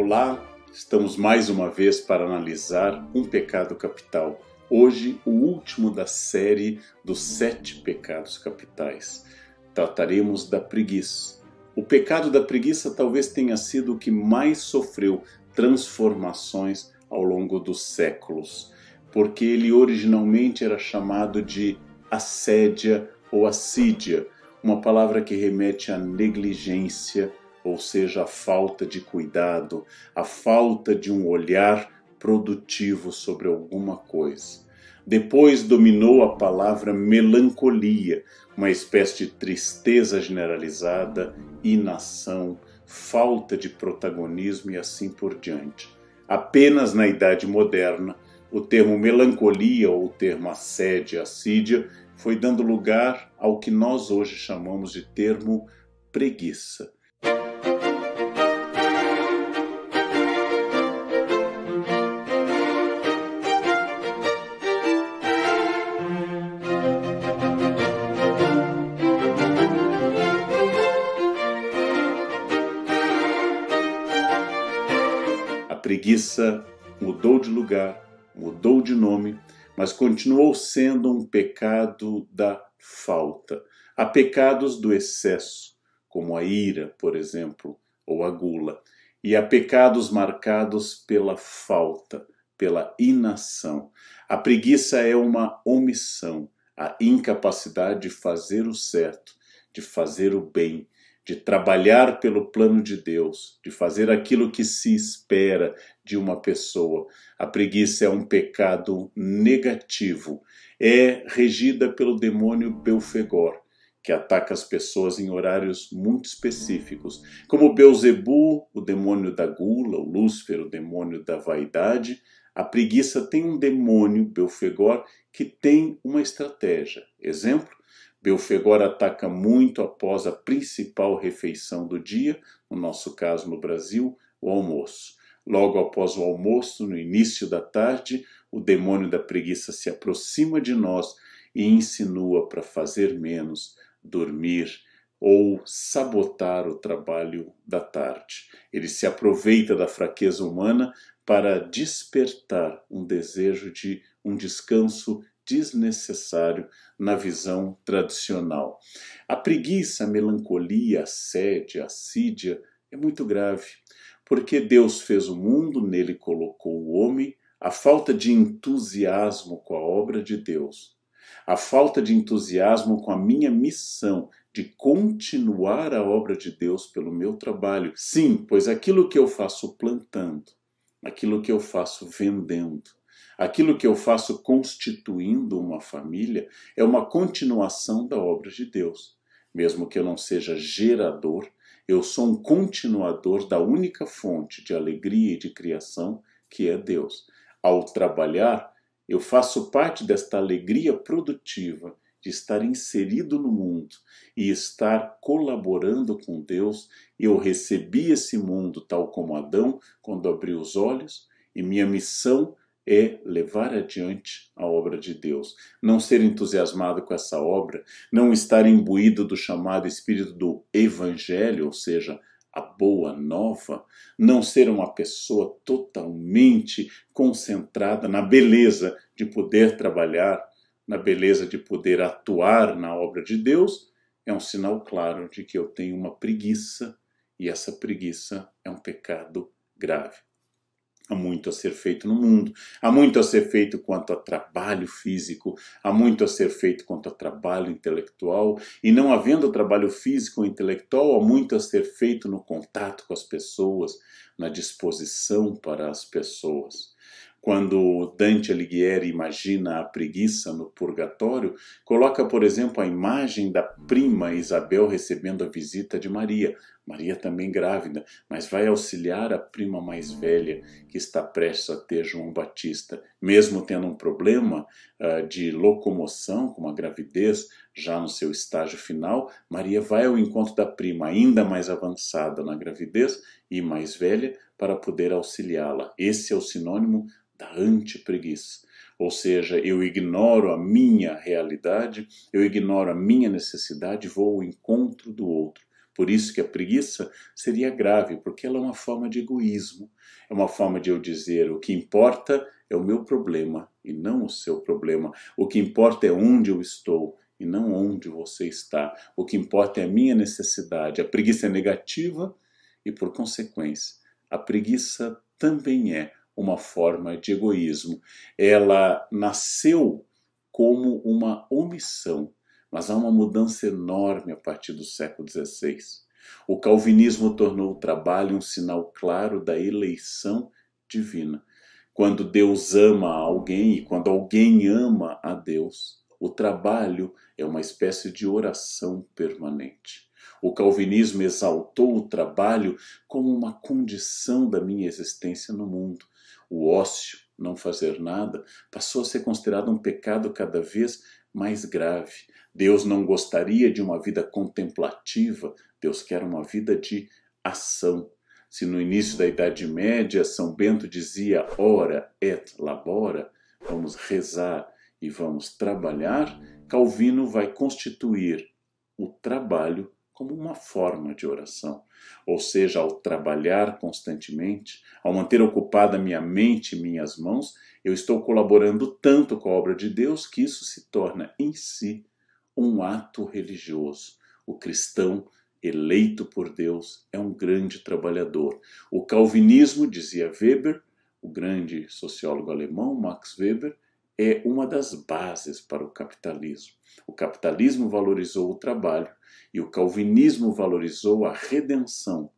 Olá, estamos mais uma vez para analisar um pecado capital. Hoje, o último da série dos sete pecados capitais. Trataremos da preguiça. O pecado da preguiça talvez tenha sido o que mais sofreu transformações ao longo dos séculos, porque ele originalmente era chamado de assédia ou assídia, uma palavra que remete à negligência ou seja, a falta de cuidado, a falta de um olhar produtivo sobre alguma coisa. Depois dominou a palavra melancolia, uma espécie de tristeza generalizada, inação, falta de protagonismo e assim por diante. Apenas na Idade Moderna, o termo melancolia ou o termo assédio, assídia, foi dando lugar ao que nós hoje chamamos de termo preguiça. Suíça, mudou de lugar, mudou de nome, mas continuou sendo um pecado da falta. Há pecados do excesso, como a ira, por exemplo, ou a gula, e há pecados marcados pela falta, pela inação. A preguiça é uma omissão, a incapacidade de fazer o certo, de fazer o bem, de trabalhar pelo plano de Deus, de fazer aquilo que se espera de uma pessoa. A preguiça é um pecado negativo, é regida pelo demônio Belfegor, que ataca as pessoas em horários muito específicos, como Beuzebu, o demônio da gula, o Lúcifer, o demônio da vaidade. A preguiça tem um demônio, Belfegor, que tem uma estratégia. Exemplo, Belfegor ataca muito após a principal refeição do dia, no nosso caso no Brasil, o almoço. Logo após o almoço, no início da tarde, o demônio da preguiça se aproxima de nós e insinua para fazer menos, dormir ou sabotar o trabalho da tarde. Ele se aproveita da fraqueza humana para despertar um desejo de um descanso desnecessário na visão tradicional. A preguiça, a melancolia, a sede, a assídia é muito grave, porque Deus fez o mundo, nele colocou o homem, a falta de entusiasmo com a obra de Deus, a falta de entusiasmo com a minha missão de continuar a obra de Deus pelo meu trabalho. Sim, pois aquilo que eu faço plantando, aquilo que eu faço vendendo, Aquilo que eu faço constituindo uma família é uma continuação da obra de Deus. Mesmo que eu não seja gerador, eu sou um continuador da única fonte de alegria e de criação que é Deus. Ao trabalhar, eu faço parte desta alegria produtiva de estar inserido no mundo e estar colaborando com Deus. Eu recebi esse mundo tal como Adão quando abri os olhos, e minha missão é levar adiante a obra de Deus, não ser entusiasmado com essa obra, não estar imbuído do chamado espírito do evangelho, ou seja, a boa nova, não ser uma pessoa totalmente concentrada na beleza de poder trabalhar, na beleza de poder atuar na obra de Deus, é um sinal claro de que eu tenho uma preguiça e essa preguiça é um pecado grave. Há muito a ser feito no mundo, há muito a ser feito quanto a trabalho físico, há muito a ser feito quanto a trabalho intelectual, e não havendo trabalho físico ou intelectual, há muito a ser feito no contato com as pessoas, na disposição para as pessoas. Quando Dante Alighieri imagina a preguiça no purgatório, coloca, por exemplo, a imagem da prima Isabel recebendo a visita de Maria, Maria também grávida, mas vai auxiliar a prima mais velha que está prestes a ter João Batista. Mesmo tendo um problema uh, de locomoção, com a gravidez já no seu estágio final, Maria vai ao encontro da prima, ainda mais avançada na gravidez e mais velha, para poder auxiliá-la. Esse é o sinônimo da anti-preguiça. Ou seja, eu ignoro a minha realidade, eu ignoro a minha necessidade, vou ao encontro do outro. Por isso que a preguiça seria grave, porque ela é uma forma de egoísmo, é uma forma de eu dizer o que importa é o meu problema e não o seu problema. O que importa é onde eu estou e não onde você está. O que importa é a minha necessidade. A preguiça é negativa e, por consequência, a preguiça também é uma forma de egoísmo. Ela nasceu como uma omissão, mas há uma mudança enorme a partir do século XVI. O calvinismo tornou o trabalho um sinal claro da eleição divina. Quando Deus ama alguém e quando alguém ama a Deus, o trabalho é uma espécie de oração permanente. O calvinismo exaltou o trabalho como uma condição da minha existência no mundo, o ócio, não fazer nada, passou a ser considerado um pecado cada vez mais grave. Deus não gostaria de uma vida contemplativa, Deus quer uma vida de ação. Se no início da Idade Média São Bento dizia ora et labora, vamos rezar e vamos trabalhar, Calvino vai constituir o trabalho como uma forma de oração. Ou seja, ao trabalhar constantemente, ao manter ocupada minha mente e minhas mãos, eu estou colaborando tanto com a obra de Deus que isso se torna em si um ato religioso. O cristão eleito por Deus é um grande trabalhador. O calvinismo, dizia Weber, o grande sociólogo alemão Max Weber, é uma das bases para o capitalismo. O capitalismo valorizou o trabalho e o calvinismo valorizou a redenção,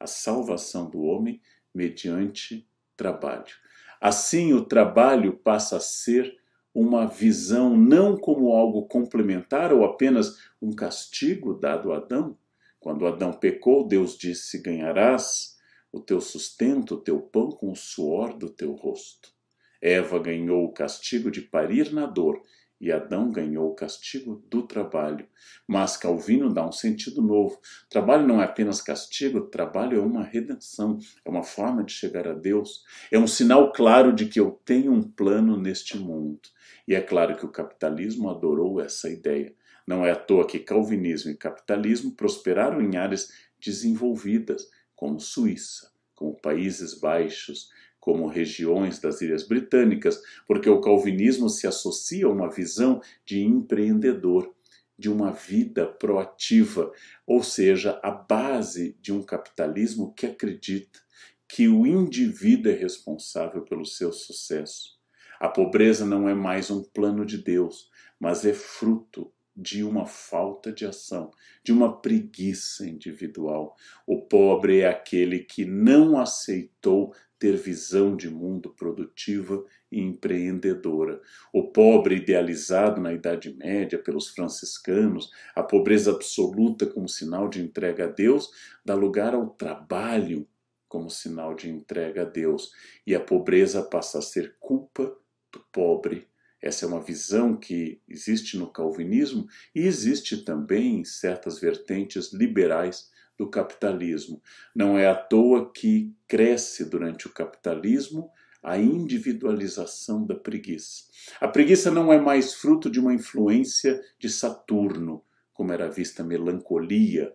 a salvação do homem mediante trabalho. Assim, o trabalho passa a ser uma visão não como algo complementar ou apenas um castigo dado a Adão. Quando Adão pecou, Deus disse: Ganharás o teu sustento, o teu pão com o suor do teu rosto. Eva ganhou o castigo de parir na dor e Adão ganhou o castigo do trabalho. Mas Calvino dá um sentido novo. Trabalho não é apenas castigo, trabalho é uma redenção, é uma forma de chegar a Deus, é um sinal claro de que eu tenho um plano neste mundo. E é claro que o capitalismo adorou essa ideia. Não é à toa que calvinismo e capitalismo prosperaram em áreas desenvolvidas, como Suíça, como Países Baixos, como regiões das Ilhas Britânicas, porque o calvinismo se associa a uma visão de empreendedor, de uma vida proativa, ou seja, a base de um capitalismo que acredita que o indivíduo é responsável pelo seu sucesso. A pobreza não é mais um plano de Deus, mas é fruto de uma falta de ação, de uma preguiça individual. O pobre é aquele que não aceitou ter visão de mundo produtiva e empreendedora. O pobre idealizado na Idade Média pelos franciscanos, a pobreza absoluta como sinal de entrega a Deus, dá lugar ao trabalho como sinal de entrega a Deus, e a pobreza passa a ser culpa do pobre. Essa é uma visão que existe no calvinismo e existe também em certas vertentes liberais do capitalismo. Não é à toa que cresce durante o capitalismo a individualização da preguiça. A preguiça não é mais fruto de uma influência de Saturno, como era vista a melancolia.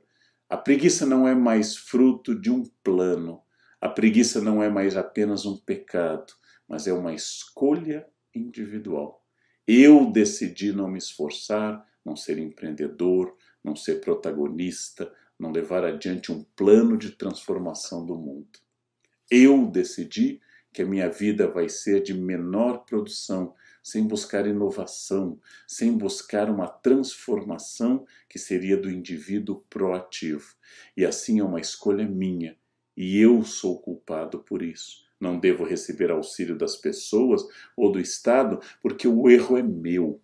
A preguiça não é mais fruto de um plano. A preguiça não é mais apenas um pecado, mas é uma escolha individual. Eu decidi não me esforçar, não ser empreendedor, não ser protagonista, não levar adiante um plano de transformação do mundo. Eu decidi que a minha vida vai ser de menor produção, sem buscar inovação, sem buscar uma transformação que seria do indivíduo proativo. E assim é uma escolha minha, e eu sou culpado por isso. Não devo receber auxílio das pessoas ou do Estado, porque o erro é meu.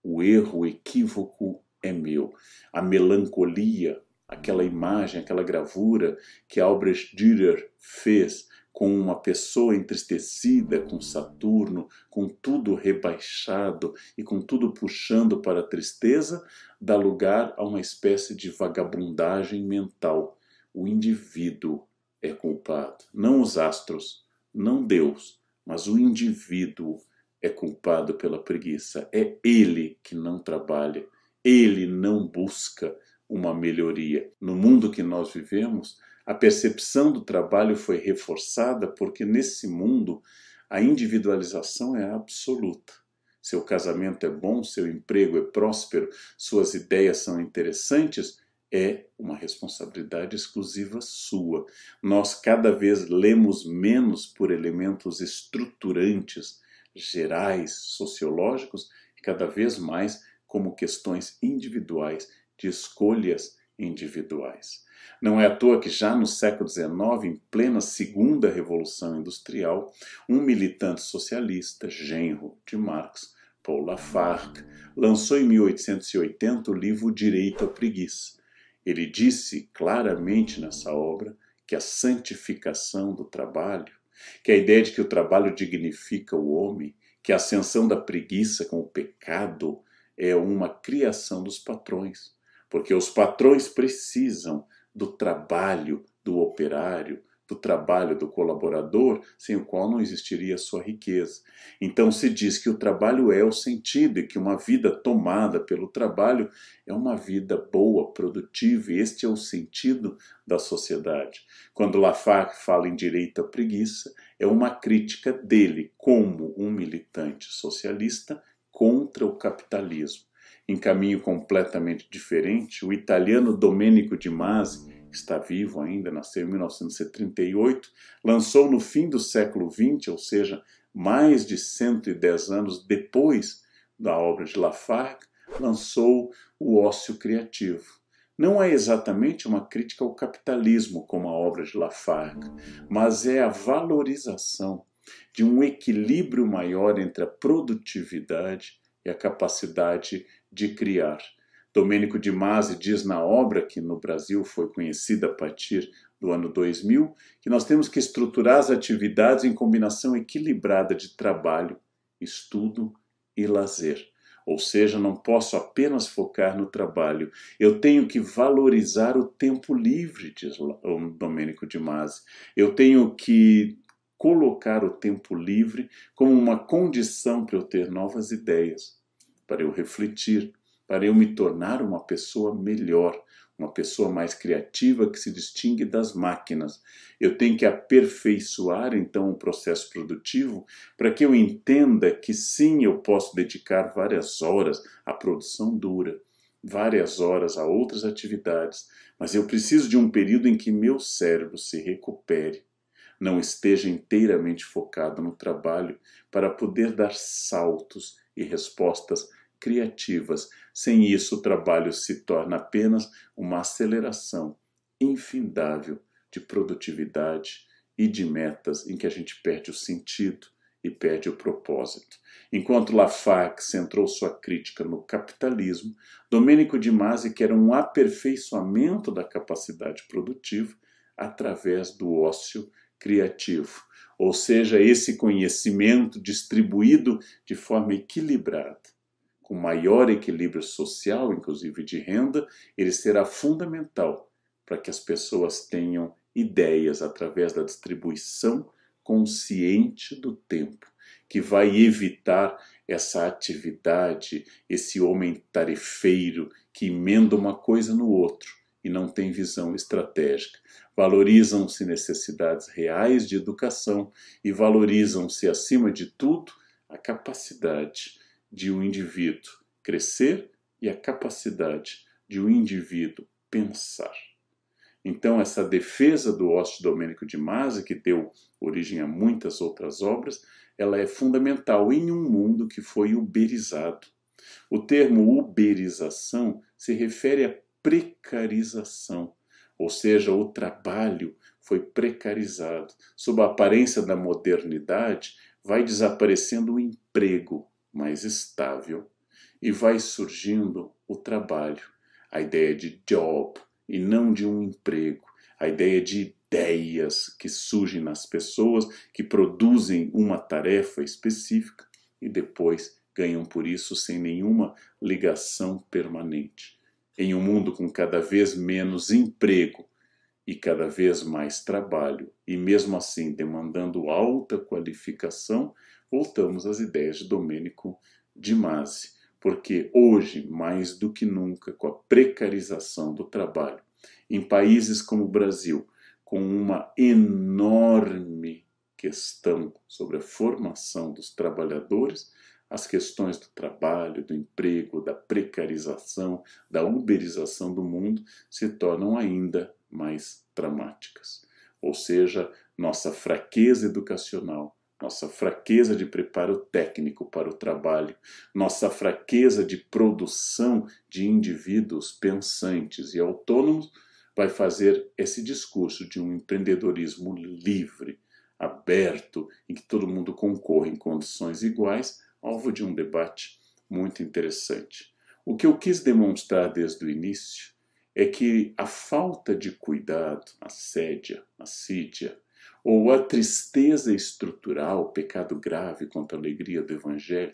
O erro, o equívoco é meu. A melancolia, aquela imagem, aquela gravura que Albrecht Dürer fez com uma pessoa entristecida com Saturno, com tudo rebaixado e com tudo puxando para a tristeza, dá lugar a uma espécie de vagabundagem mental. O indivíduo é culpado, não os astros, não Deus, mas o indivíduo é culpado pela preguiça. É ele que não trabalha, ele não busca, uma melhoria. No mundo que nós vivemos, a percepção do trabalho foi reforçada porque nesse mundo a individualização é absoluta. Seu casamento é bom, seu emprego é próspero, suas ideias são interessantes, é uma responsabilidade exclusiva sua. Nós cada vez lemos menos por elementos estruturantes, gerais, sociológicos, e cada vez mais como questões individuais de escolhas individuais. Não é à toa que já no século XIX, em plena segunda revolução industrial, um militante socialista, genro de Marx, Paul Lafargue, lançou em 1880 o livro Direito à Preguiça. Ele disse claramente nessa obra que a santificação do trabalho, que a ideia de que o trabalho dignifica o homem, que a ascensão da preguiça com o pecado é uma criação dos patrões porque os patrões precisam do trabalho do operário, do trabalho do colaborador, sem o qual não existiria a sua riqueza. Então se diz que o trabalho é o sentido e que uma vida tomada pelo trabalho é uma vida boa, produtiva, e este é o sentido da sociedade. Quando Lafargue fala em direito à preguiça, é uma crítica dele como um militante socialista contra o capitalismo em caminho completamente diferente. O italiano Domenico Di Masi está vivo ainda, nasceu em 1938, lançou no fim do século XX, ou seja, mais de 110 anos depois da obra de Lafargue, lançou O Ócio Criativo. Não é exatamente uma crítica ao capitalismo, como a obra de Lafargue, mas é a valorização de um equilíbrio maior entre a produtividade e a capacidade de criar. Domênico de Masi diz na obra, que no Brasil foi conhecida a partir do ano 2000, que nós temos que estruturar as atividades em combinação equilibrada de trabalho, estudo e lazer. Ou seja, não posso apenas focar no trabalho. Eu tenho que valorizar o tempo livre, diz Domênico de Masi. Eu tenho que colocar o tempo livre como uma condição para eu ter novas ideias, para eu refletir, para eu me tornar uma pessoa melhor, uma pessoa mais criativa que se distingue das máquinas. Eu tenho que aperfeiçoar então o processo produtivo para que eu entenda que sim, eu posso dedicar várias horas à produção dura, várias horas a outras atividades, mas eu preciso de um período em que meu cérebro se recupere, não esteja inteiramente focado no trabalho para poder dar saltos e respostas criativas. Sem isso, o trabalho se torna apenas uma aceleração infindável de produtividade e de metas em que a gente perde o sentido e perde o propósito. Enquanto Lafargue centrou sua crítica no capitalismo, Domênico de Masi quer um aperfeiçoamento da capacidade produtiva através do ócio criativo, ou seja, esse conhecimento distribuído de forma equilibrada com maior equilíbrio social, inclusive de renda, ele será fundamental para que as pessoas tenham ideias através da distribuição consciente do tempo, que vai evitar essa atividade, esse homem tarefeiro que emenda uma coisa no outro e não tem visão estratégica. Valorizam-se necessidades reais de educação e valorizam-se, acima de tudo, a capacidade de o um indivíduo crescer e a capacidade de o um indivíduo pensar. Então, essa defesa do ócio Domênico de Masi, que deu origem a muitas outras obras, ela é fundamental em um mundo que foi uberizado. O termo uberização se refere à precarização, ou seja, o trabalho foi precarizado. Sob a aparência da modernidade, vai desaparecendo o emprego, mais estável e vai surgindo o trabalho, a ideia de job e não de um emprego, a ideia de ideias que surgem nas pessoas que produzem uma tarefa específica e depois ganham por isso sem nenhuma ligação permanente. Em um mundo com cada vez menos emprego e cada vez mais trabalho, e mesmo assim demandando alta qualificação, voltamos às ideias de Domênico de Masi, porque hoje, mais do que nunca, com a precarização do trabalho, em países como o Brasil, com uma enorme questão sobre a formação dos trabalhadores, as questões do trabalho, do emprego, da precarização, da uberização do mundo se tornam ainda mais dramáticas. Ou seja, nossa fraqueza educacional, nossa fraqueza de preparo técnico para o trabalho, nossa fraqueza de produção de indivíduos pensantes e autônomos, vai fazer esse discurso de um empreendedorismo livre, aberto, em que todo mundo concorre em condições iguais, alvo de um debate muito interessante. O que eu quis demonstrar desde o início é que a falta de cuidado, a sédia, a sídia, ou a tristeza estrutural, pecado grave contra a alegria do Evangelho,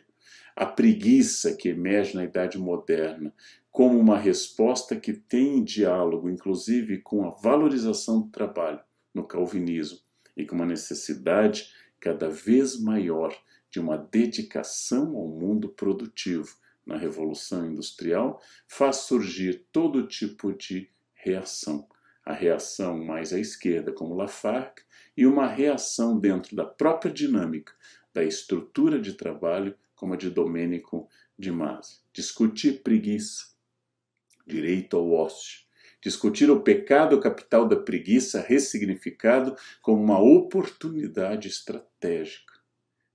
a preguiça que emerge na idade moderna como uma resposta que tem diálogo, inclusive, com a valorização do trabalho no calvinismo e com uma necessidade cada vez maior de uma dedicação ao mundo produtivo na Revolução Industrial, faz surgir todo tipo de reação a reação mais à esquerda, como Lafargue, e uma reação dentro da própria dinâmica da estrutura de trabalho, como a de Domênico de Masi. Discutir preguiça, direito ao ócio. Discutir o pecado capital da preguiça ressignificado como uma oportunidade estratégica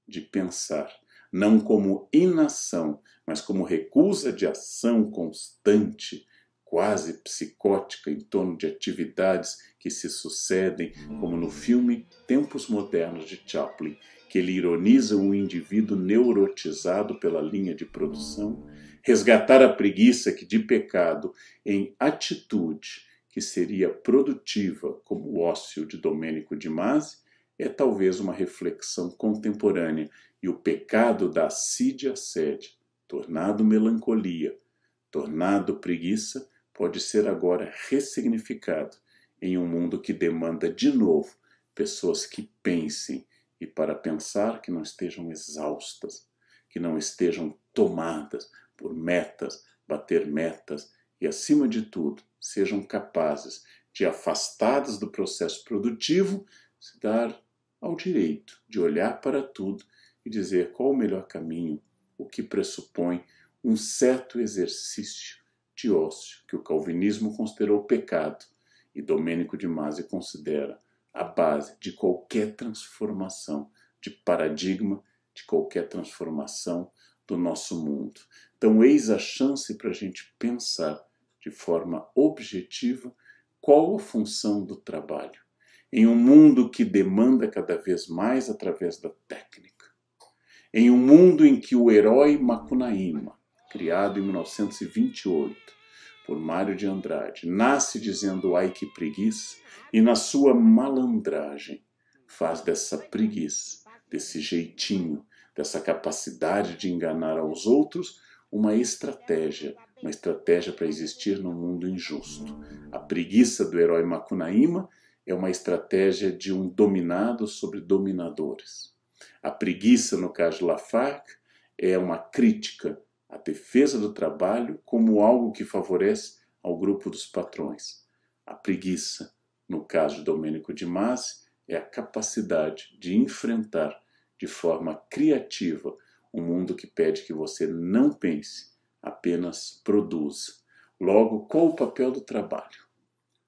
de pensar, não como inação, mas como recusa de ação constante quase psicótica em torno de atividades que se sucedem, como no filme Tempos Modernos de Chaplin, que ele ironiza um indivíduo neurotizado pela linha de produção, resgatar a preguiça que de pecado em atitude que seria produtiva, como o ócio de Domênico de Masi, é talvez uma reflexão contemporânea e o pecado da assídia sede, tornado melancolia, tornado preguiça, pode ser agora ressignificado em um mundo que demanda de novo pessoas que pensem e para pensar que não estejam exaustas, que não estejam tomadas por metas, bater metas e acima de tudo, sejam capazes de afastadas do processo produtivo, se dar ao direito de olhar para tudo e dizer qual o melhor caminho, o que pressupõe um certo exercício de ócio, que o calvinismo considerou pecado e Domênico de Masi considera a base de qualquer transformação de paradigma, de qualquer transformação do nosso mundo. Então, eis a chance para a gente pensar de forma objetiva qual a função do trabalho em um mundo que demanda cada vez mais através da técnica, em um mundo em que o herói Macunaíma criado em 1928 por Mário de Andrade, nasce dizendo ai que preguiça e na sua malandragem faz dessa preguiça, desse jeitinho, dessa capacidade de enganar aos outros uma estratégia, uma estratégia para existir num mundo injusto. A preguiça do herói Macunaíma é uma estratégia de um dominado sobre dominadores. A preguiça, no caso de Lafargue, é uma crítica a defesa do trabalho como algo que favorece ao grupo dos patrões. A preguiça, no caso de Domênico de Masi, é a capacidade de enfrentar de forma criativa um mundo que pede que você não pense, apenas produza. Logo, qual o papel do trabalho?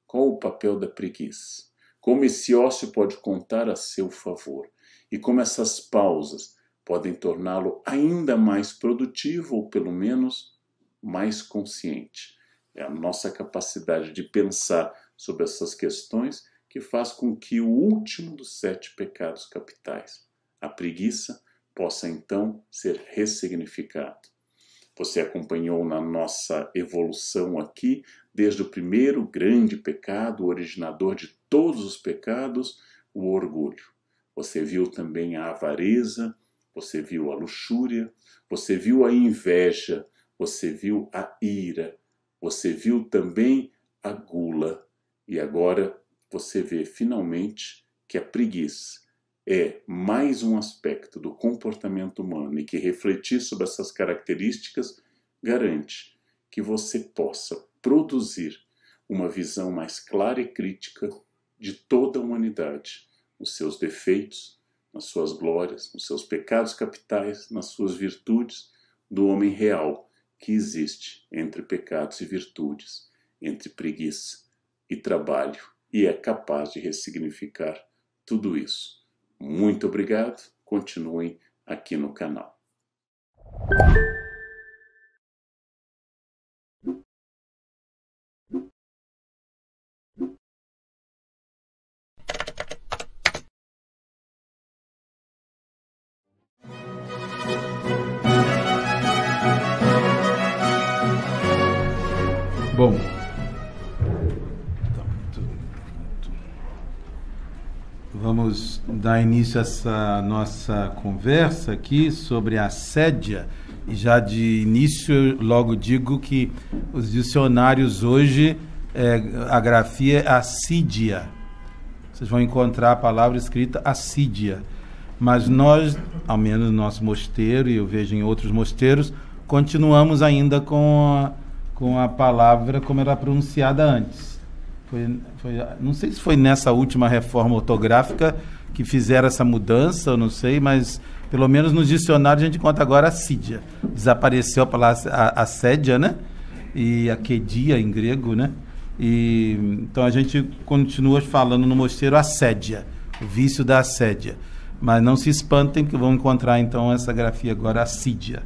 Qual o papel da preguiça? Como esse ócio pode contar a seu favor? E como essas pausas podem torná-lo ainda mais produtivo ou, pelo menos, mais consciente. É a nossa capacidade de pensar sobre essas questões que faz com que o último dos sete pecados capitais, a preguiça, possa então ser ressignificado. Você acompanhou na nossa evolução aqui, desde o primeiro grande pecado, o originador de todos os pecados, o orgulho. Você viu também a avareza, você viu a luxúria, você viu a inveja, você viu a ira, você viu também a gula. E agora você vê finalmente que a preguiça é mais um aspecto do comportamento humano e que refletir sobre essas características garante que você possa produzir uma visão mais clara e crítica de toda a humanidade, os seus defeitos, nas suas glórias, nos seus pecados capitais, nas suas virtudes, do homem real que existe entre pecados e virtudes, entre preguiça e trabalho, e é capaz de ressignificar tudo isso. Muito obrigado, continuem aqui no canal. Vamos dar início a essa nossa conversa aqui sobre a sédia. E já de início, eu logo digo que os dicionários hoje, é, a grafia é assídia. Vocês vão encontrar a palavra escrita assídia. Mas nós, ao menos no nosso mosteiro, e eu vejo em outros mosteiros, continuamos ainda com a, com a palavra como era pronunciada antes. Foi, foi, não sei se foi nessa última reforma ortográfica que fizeram essa mudança, eu não sei, mas pelo menos nos dicionários a gente conta agora sídia. Desapareceu a palavra a, assédia, né? E a quedia em grego, né? E, então a gente continua falando no mosteiro assédia, o vício da assédia. Mas não se espantem que vão encontrar então essa grafia agora assídia.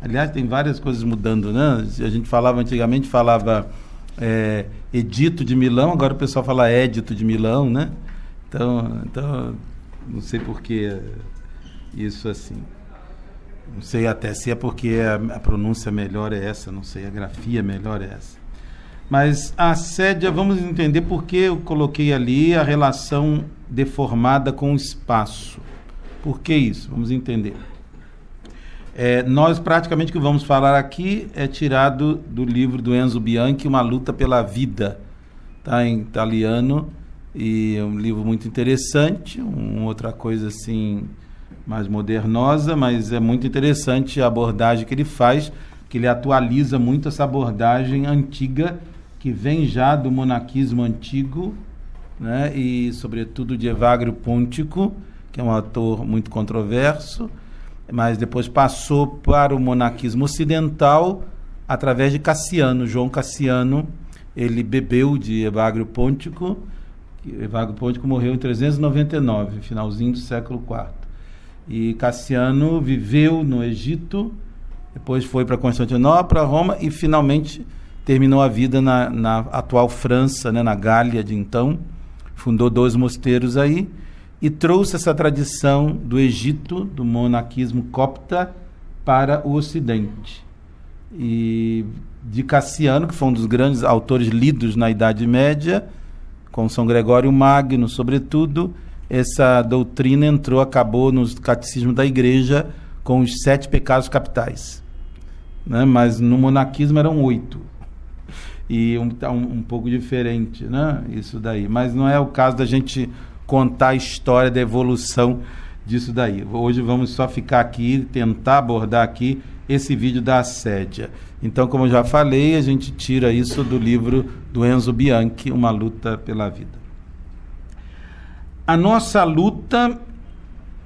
Aliás, tem várias coisas mudando, né? A gente falava antigamente, falava é, Edito de Milão, agora o pessoal fala Edito de Milão, né? Então, então não sei por que isso assim. Não sei até se é porque a, a pronúncia melhor é essa, não sei, a grafia melhor é essa. Mas a sede, vamos entender por que eu coloquei ali a relação deformada com o espaço. Por que isso? Vamos entender. É, nós praticamente que vamos falar aqui é tirado do livro do Enzo Bianchi, Uma Luta pela Vida, tá em italiano e é um livro muito interessante, uma outra coisa assim mais modernosa, mas é muito interessante a abordagem que ele faz, que ele atualiza muito essa abordagem antiga que vem já do monaquismo antigo, né, e sobretudo de Evagrio Pontico, que é um ator muito controverso mas depois passou para o monaquismo ocidental através de Cassiano. João Cassiano, ele bebeu de Evagrio Pontico. Evagrio Pontico morreu em 399, finalzinho do século IV. E Cassiano viveu no Egito, depois foi para Constantinopla, para Roma e finalmente terminou a vida na, na atual França, né, na Gália de então. Fundou dois mosteiros aí e trouxe essa tradição do Egito, do monaquismo copta, para o Ocidente. E de Cassiano, que foi um dos grandes autores lidos na Idade Média, com São Gregório Magno, sobretudo, essa doutrina entrou, acabou no catecismo da Igreja com os sete pecados capitais. Né? Mas no monaquismo eram oito. E um, tá um, um pouco diferente, né? Isso daí. Mas não é o caso da gente contar a história da evolução disso daí. Hoje vamos só ficar aqui, tentar abordar aqui esse vídeo da assédia. Então, como eu já falei, a gente tira isso do livro do Enzo Bianchi, Uma Luta pela Vida. A nossa luta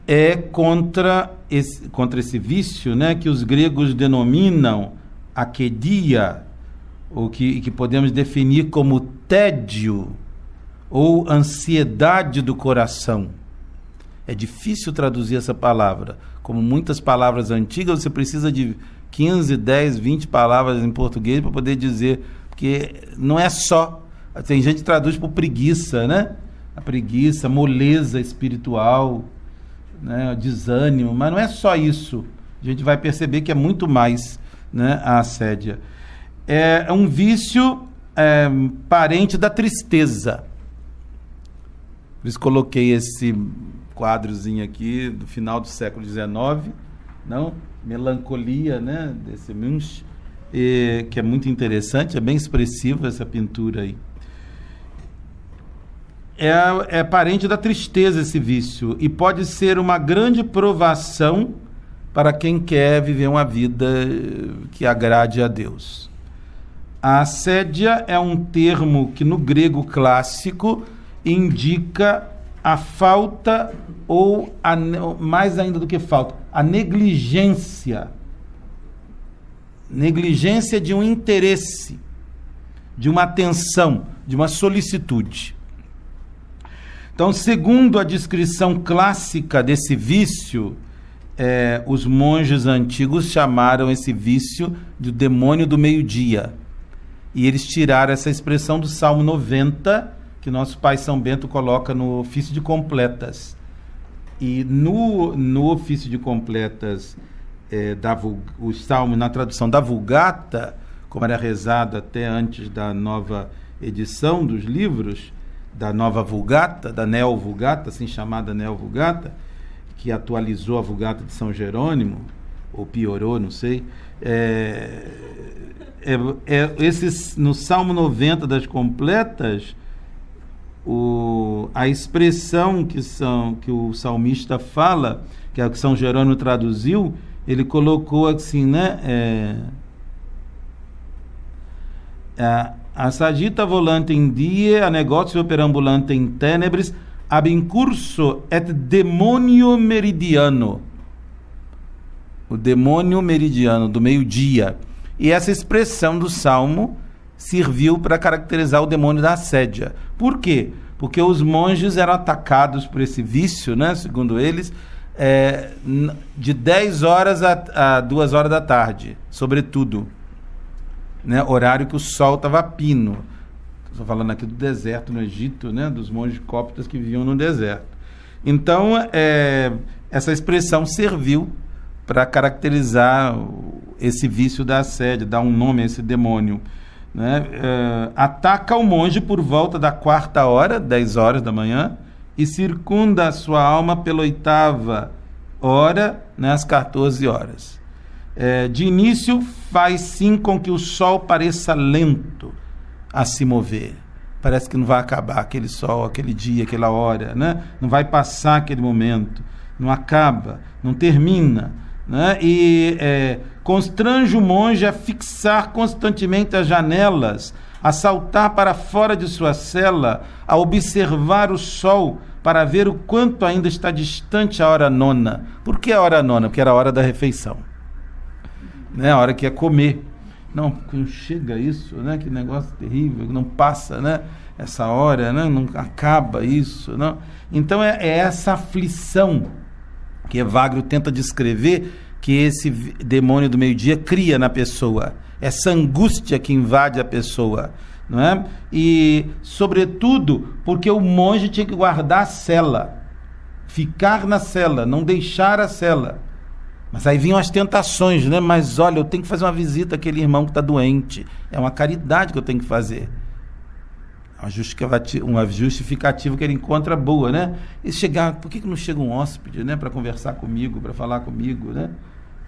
é contra esse, contra esse vício né, que os gregos denominam aquedia, ou que, que podemos definir como tédio ou ansiedade do coração. É difícil traduzir essa palavra. Como muitas palavras antigas, você precisa de 15, 10, 20 palavras em português para poder dizer, porque não é só. Tem gente que traduz por preguiça, né? A preguiça, moleza espiritual, né? desânimo, mas não é só isso. A gente vai perceber que é muito mais né? a assédia. É um vício é, parente da tristeza. Por isso coloquei esse quadrozinho aqui do final do século XIX, não? Melancolia, né? Desse Munch, e, que é muito interessante, é bem expressiva essa pintura aí. É, é parente da tristeza esse vício e pode ser uma grande provação para quem quer viver uma vida que agrade a Deus. A assédia é um termo que no grego clássico indica a falta ou a, mais ainda do que falta, a negligência. Negligência de um interesse, de uma atenção, de uma solicitude. Então, segundo a descrição clássica desse vício, é, os monges antigos chamaram esse vício de demônio do meio-dia. E eles tiraram essa expressão do Salmo 90, que nosso pai São Bento coloca no ofício de completas. E no, no ofício de completas, é, da, o salmo na tradução da Vulgata, como era rezado até antes da nova edição dos livros, da nova Vulgata, da Neo Vulgata, assim chamada Neo Vulgata, que atualizou a Vulgata de São Jerônimo, ou piorou, não sei. É, é, é, esses, no Salmo 90 das completas, o, a expressão que, são, que o salmista fala, que é o que São Jerônimo traduziu, ele colocou assim, né? É, a, a sagita volante em dia, a negócio operambulante em tenebres, ab incurso et demonio meridiano. O demônio meridiano do meio-dia. E essa expressão do Salmo serviu para caracterizar o demônio da assédia. Por quê? Porque os monges eram atacados por esse vício, né, segundo eles, é, de 10 horas a, a 2 horas da tarde, sobretudo. Né, horário que o sol estava pino. Estou falando aqui do deserto no Egito, né, dos monges cóptas que viviam no deserto. Então, é, essa expressão serviu para caracterizar esse vício da assédia, dar um nome a esse demônio né, uh, ataca o monge por volta da quarta hora, 10 horas da manhã, e circunda a sua alma pela oitava hora, né, às 14 horas. Eh, de início, faz sim com que o sol pareça lento a se mover. Parece que não vai acabar aquele sol, aquele dia, aquela hora, né? não vai passar aquele momento, não acaba, não termina né? e é, constrange o monge a fixar constantemente as janelas, a saltar para fora de sua cela, a observar o sol para ver o quanto ainda está distante a hora nona. Por que a hora nona? Porque era a hora da refeição, né? a hora que ia comer. Não, quando chega isso, né? que negócio terrível, não passa, né? essa hora, né? não acaba isso. Não. Então é, é essa aflição que Evagrio tenta descrever que esse demônio do meio-dia cria na pessoa, essa angústia que invade a pessoa. Não é? E, sobretudo, porque o monge tinha que guardar a cela, ficar na cela, não deixar a cela. Mas aí vinham as tentações, né? Mas olha, eu tenho que fazer uma visita àquele irmão que está doente. É uma caridade que eu tenho que fazer uma justificativa, que ele encontra boa, né? E chegar, por que, que não chega um hóspede, né, para conversar comigo, para falar comigo, né?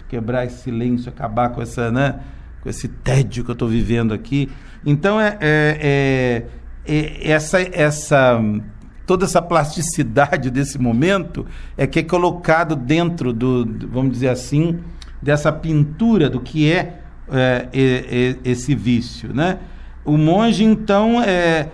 Quebrar esse silêncio, acabar com essa, né, com esse tédio que eu estou vivendo aqui. Então é, é, é, é essa essa toda essa plasticidade desse momento é que é colocado dentro do, vamos dizer assim, dessa pintura do que é, é, é, é esse vício, né? O monge, então, é,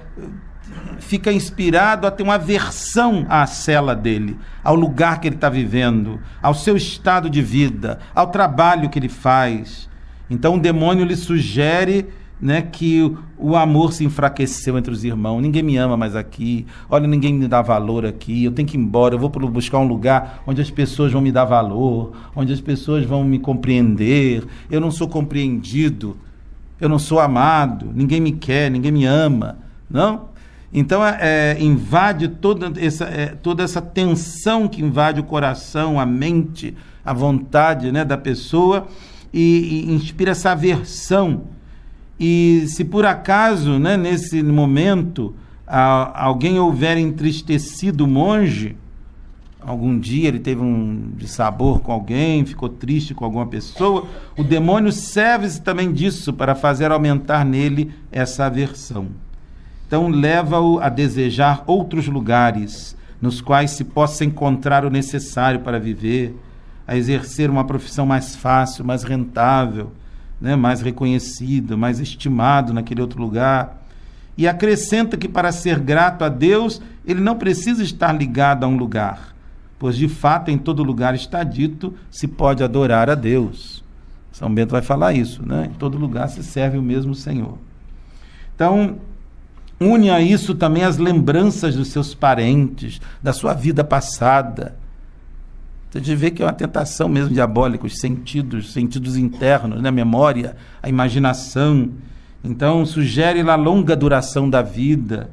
fica inspirado a ter uma aversão à cela dele, ao lugar que ele está vivendo, ao seu estado de vida, ao trabalho que ele faz. Então o demônio lhe sugere né, que o amor se enfraqueceu entre os irmãos. Ninguém me ama mais aqui. Olha, ninguém me dá valor aqui. Eu tenho que ir embora. Eu vou buscar um lugar onde as pessoas vão me dar valor, onde as pessoas vão me compreender. Eu não sou compreendido eu não sou amado, ninguém me quer, ninguém me ama, não? Então é, é, invade toda essa, é, toda essa tensão que invade o coração, a mente, a vontade né, da pessoa e, e inspira essa aversão. E se por acaso, né, nesse momento, a, alguém houver entristecido o monge, algum dia ele teve um dissabor com alguém, ficou triste com alguma pessoa. O demônio serve-se também disso para fazer aumentar nele essa aversão. Então leva-o a desejar outros lugares nos quais se possa encontrar o necessário para viver, a exercer uma profissão mais fácil, mais rentável, né, mais reconhecido, mais estimado naquele outro lugar e acrescenta que para ser grato a Deus, ele não precisa estar ligado a um lugar pois de fato em todo lugar está dito se pode adorar a Deus. São Bento vai falar isso, né? Em todo lugar se serve o mesmo Senhor. Então, une a isso também as lembranças dos seus parentes, da sua vida passada. Então, a gente vê que é uma tentação mesmo diabólica, os sentidos, sentidos internos, né? a memória, a imaginação. Então, sugere a longa duração da vida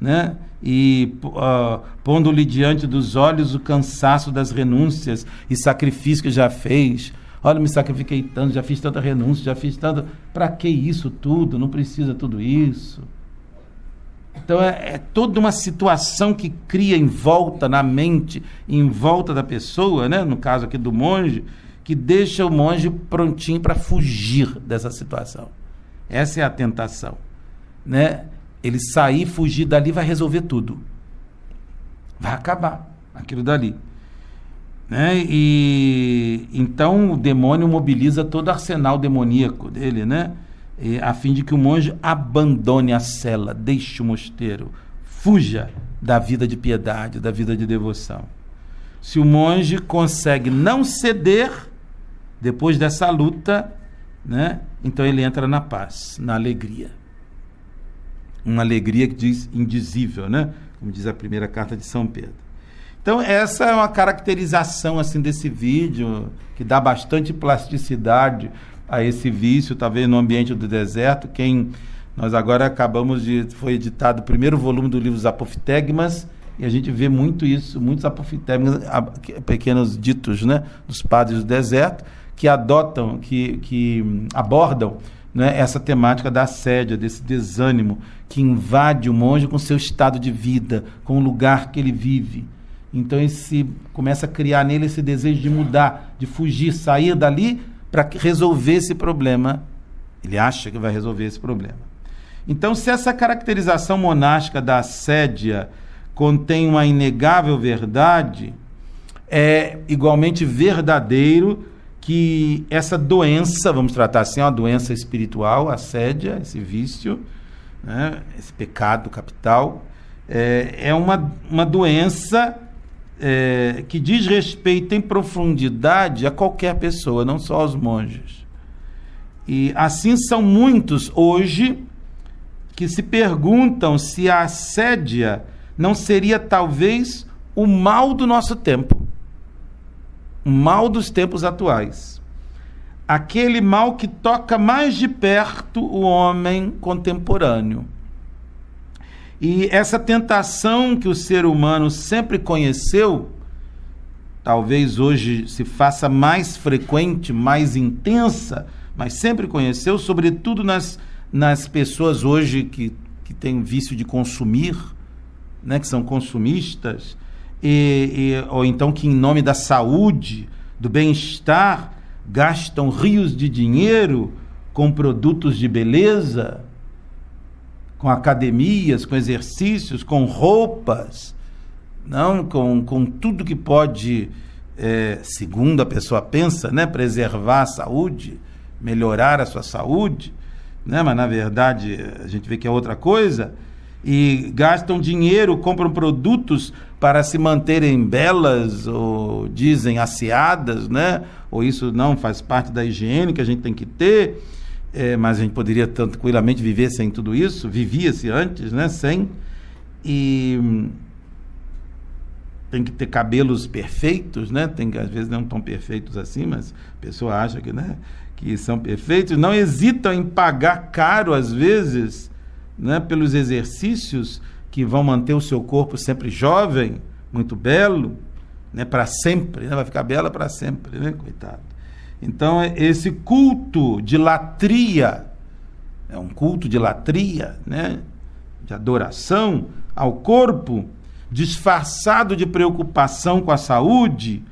né? e uh, pondo-lhe diante dos olhos o cansaço das renúncias e sacrifício que já fez. Olha, me sacrifiquei tanto, já fiz tanta renúncia, já fiz tanto. Para que isso tudo? Não precisa tudo isso. Então é, é, toda uma situação que cria em volta na mente, em volta da pessoa, né? no caso aqui do monge, que deixa o monge prontinho para fugir dessa situação. Essa é a tentação. Né? Ele sair, fugir dali vai resolver tudo. Vai acabar aquilo dali. Né? E então o demônio mobiliza todo o arsenal demoníaco dele, né? E, a fim de que o monge abandone a cela, deixe o mosteiro, fuja da vida de piedade, da vida de devoção. Se o monge consegue não ceder depois dessa luta, né? Então ele entra na paz, na alegria uma alegria que diz indizível, né? Como diz a primeira carta de São Pedro. Então, essa é uma caracterização assim desse vídeo que dá bastante plasticidade a esse vício, talvez no ambiente do deserto. Quem nós agora acabamos de foi editado o primeiro volume do livro dos Apoftegmas, e a gente vê muito isso, muitos apofitegmas, pequenos ditos, né, dos padres do deserto, que adotam, que que hum, abordam né, essa temática da assédia desse desânimo que invade o monge com seu estado de vida, com o lugar que ele vive. Então esse começa a criar nele esse desejo de mudar, de fugir, sair dali para resolver esse problema. Ele acha que vai resolver esse problema. Então, se essa caracterização monástica da assédia contém uma inegável verdade, é igualmente verdadeiro que essa doença, vamos tratar assim, é uma doença espiritual, a sédia, esse vício, né, esse pecado capital, é, é uma, uma doença é, que diz respeito em profundidade a qualquer pessoa, não só aos monges. E assim são muitos hoje que se perguntam se a assédia não seria talvez o mal do nosso tempo mal dos tempos atuais. Aquele mal que toca mais de perto o homem contemporâneo. E essa tentação que o ser humano sempre conheceu, talvez hoje se faça mais frequente, mais intensa, mas sempre conheceu, sobretudo nas, nas pessoas hoje que, que têm vício de consumir, né, que são consumistas, e, e, ou então que em nome da saúde, do bem-estar, gastam rios de dinheiro com produtos de beleza, com academias, com exercícios, com roupas, não com, com tudo que pode, é, segundo a pessoa pensa, né, preservar a saúde, melhorar a sua saúde, né, mas na verdade a gente vê que é outra coisa, e gastam dinheiro, compram produtos para se manterem belas ou dizem asseadas, né? Ou isso não faz parte da higiene que a gente tem que ter. É, mas a gente poderia tranquilamente viver sem tudo isso, vivia-se antes, né? Sem. E hum, tem que ter cabelos perfeitos, né? Tem que às vezes não tão perfeitos assim, mas a pessoa acha que, né, que são perfeitos, não hesitam em pagar caro às vezes, né, pelos exercícios que vão manter o seu corpo sempre jovem, muito belo, né, para sempre, né, vai ficar bela para sempre, né, coitado. Então, é esse culto de latria, é um culto de latria, né, de adoração ao corpo, disfarçado de preocupação com a saúde,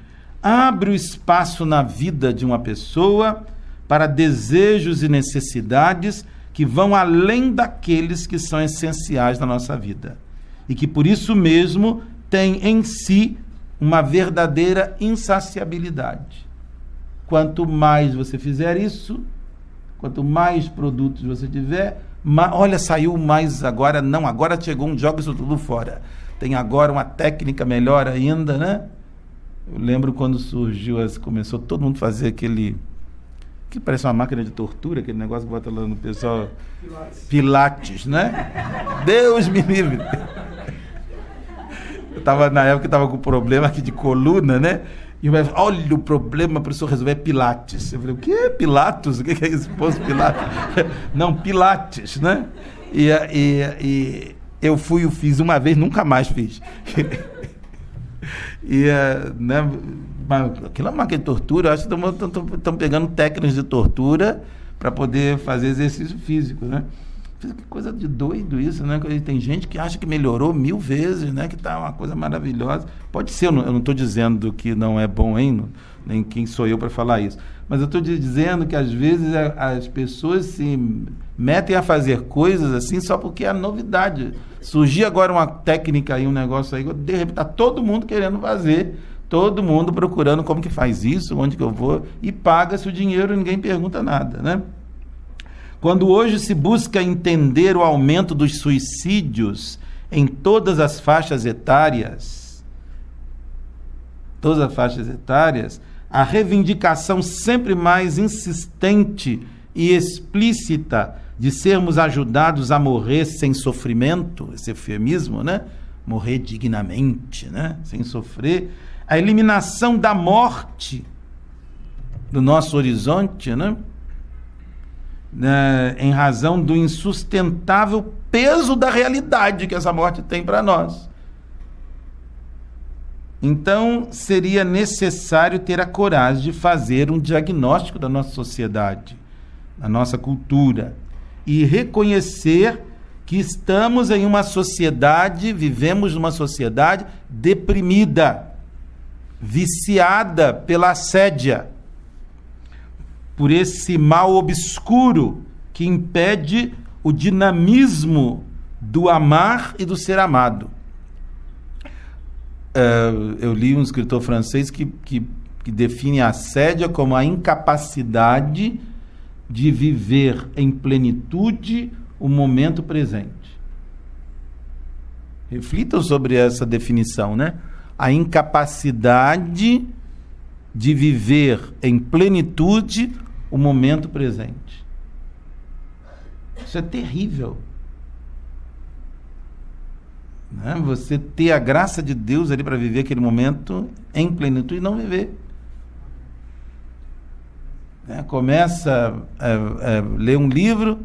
abre o espaço na vida de uma pessoa para desejos e necessidades que vão além daqueles que são essenciais na nossa vida e que por isso mesmo têm em si uma verdadeira insaciabilidade. Quanto mais você fizer isso, quanto mais produtos você tiver, olha, saiu mais agora, não, agora chegou um joga isso tudo fora. Tem agora uma técnica melhor ainda, né? Eu lembro quando surgiu, começou todo mundo fazer aquele que parece uma máquina de tortura, aquele negócio que bota lá no pessoal. Pilates, Pilates né? Deus me livre. Eu tava, na época, estava com problema aqui de coluna, né? E o médico olha, o problema para o senhor resolver é Pilates. Eu falei, o que é Pilatos? O que é esse posto Pilates? Não, Pilates, né? E, e, e eu fui e fiz uma vez, nunca mais fiz. e, eh, né? aquilo é uma marca de tortura, eu acho que estão pegando técnicas de tortura para poder fazer exercício físico, né? Que coisa de doido isso, né? Tem gente que acha que melhorou mil vezes, né? Que está uma coisa maravilhosa. Pode ser, eu não estou dizendo que não é bom, hein? Nem quem sou eu para falar isso. Mas eu estou dizendo que às vezes as pessoas se metem a fazer coisas assim só porque é novidade. Surgiu agora uma técnica aí, um negócio aí, de repente está todo mundo querendo fazer todo mundo procurando como que faz isso, onde que eu vou, e paga-se o dinheiro ninguém pergunta nada, né? Quando hoje se busca entender o aumento dos suicídios em todas as faixas etárias, todas as faixas etárias, a reivindicação sempre mais insistente e explícita de sermos ajudados a morrer sem sofrimento, esse eufemismo, né? Morrer dignamente, né? Sem sofrer, a eliminação da morte do nosso horizonte, né? né? em razão do insustentável peso da realidade que essa morte tem para nós. Então, seria necessário ter a coragem de fazer um diagnóstico da nossa sociedade, da nossa cultura, e reconhecer que estamos em uma sociedade, vivemos numa sociedade deprimida viciada pela assédia por esse mal obscuro que impede o dinamismo do amar e do ser amado. Uh, eu li um escritor francês que, que, que define a assédia como a incapacidade de viver em plenitude o momento presente. Reflitam sobre essa definição, né? a incapacidade de viver em plenitude o momento presente. Isso é terrível. Né? Você ter a graça de Deus ali para viver aquele momento em plenitude e não viver. Né? Começa a é, é, ler um livro,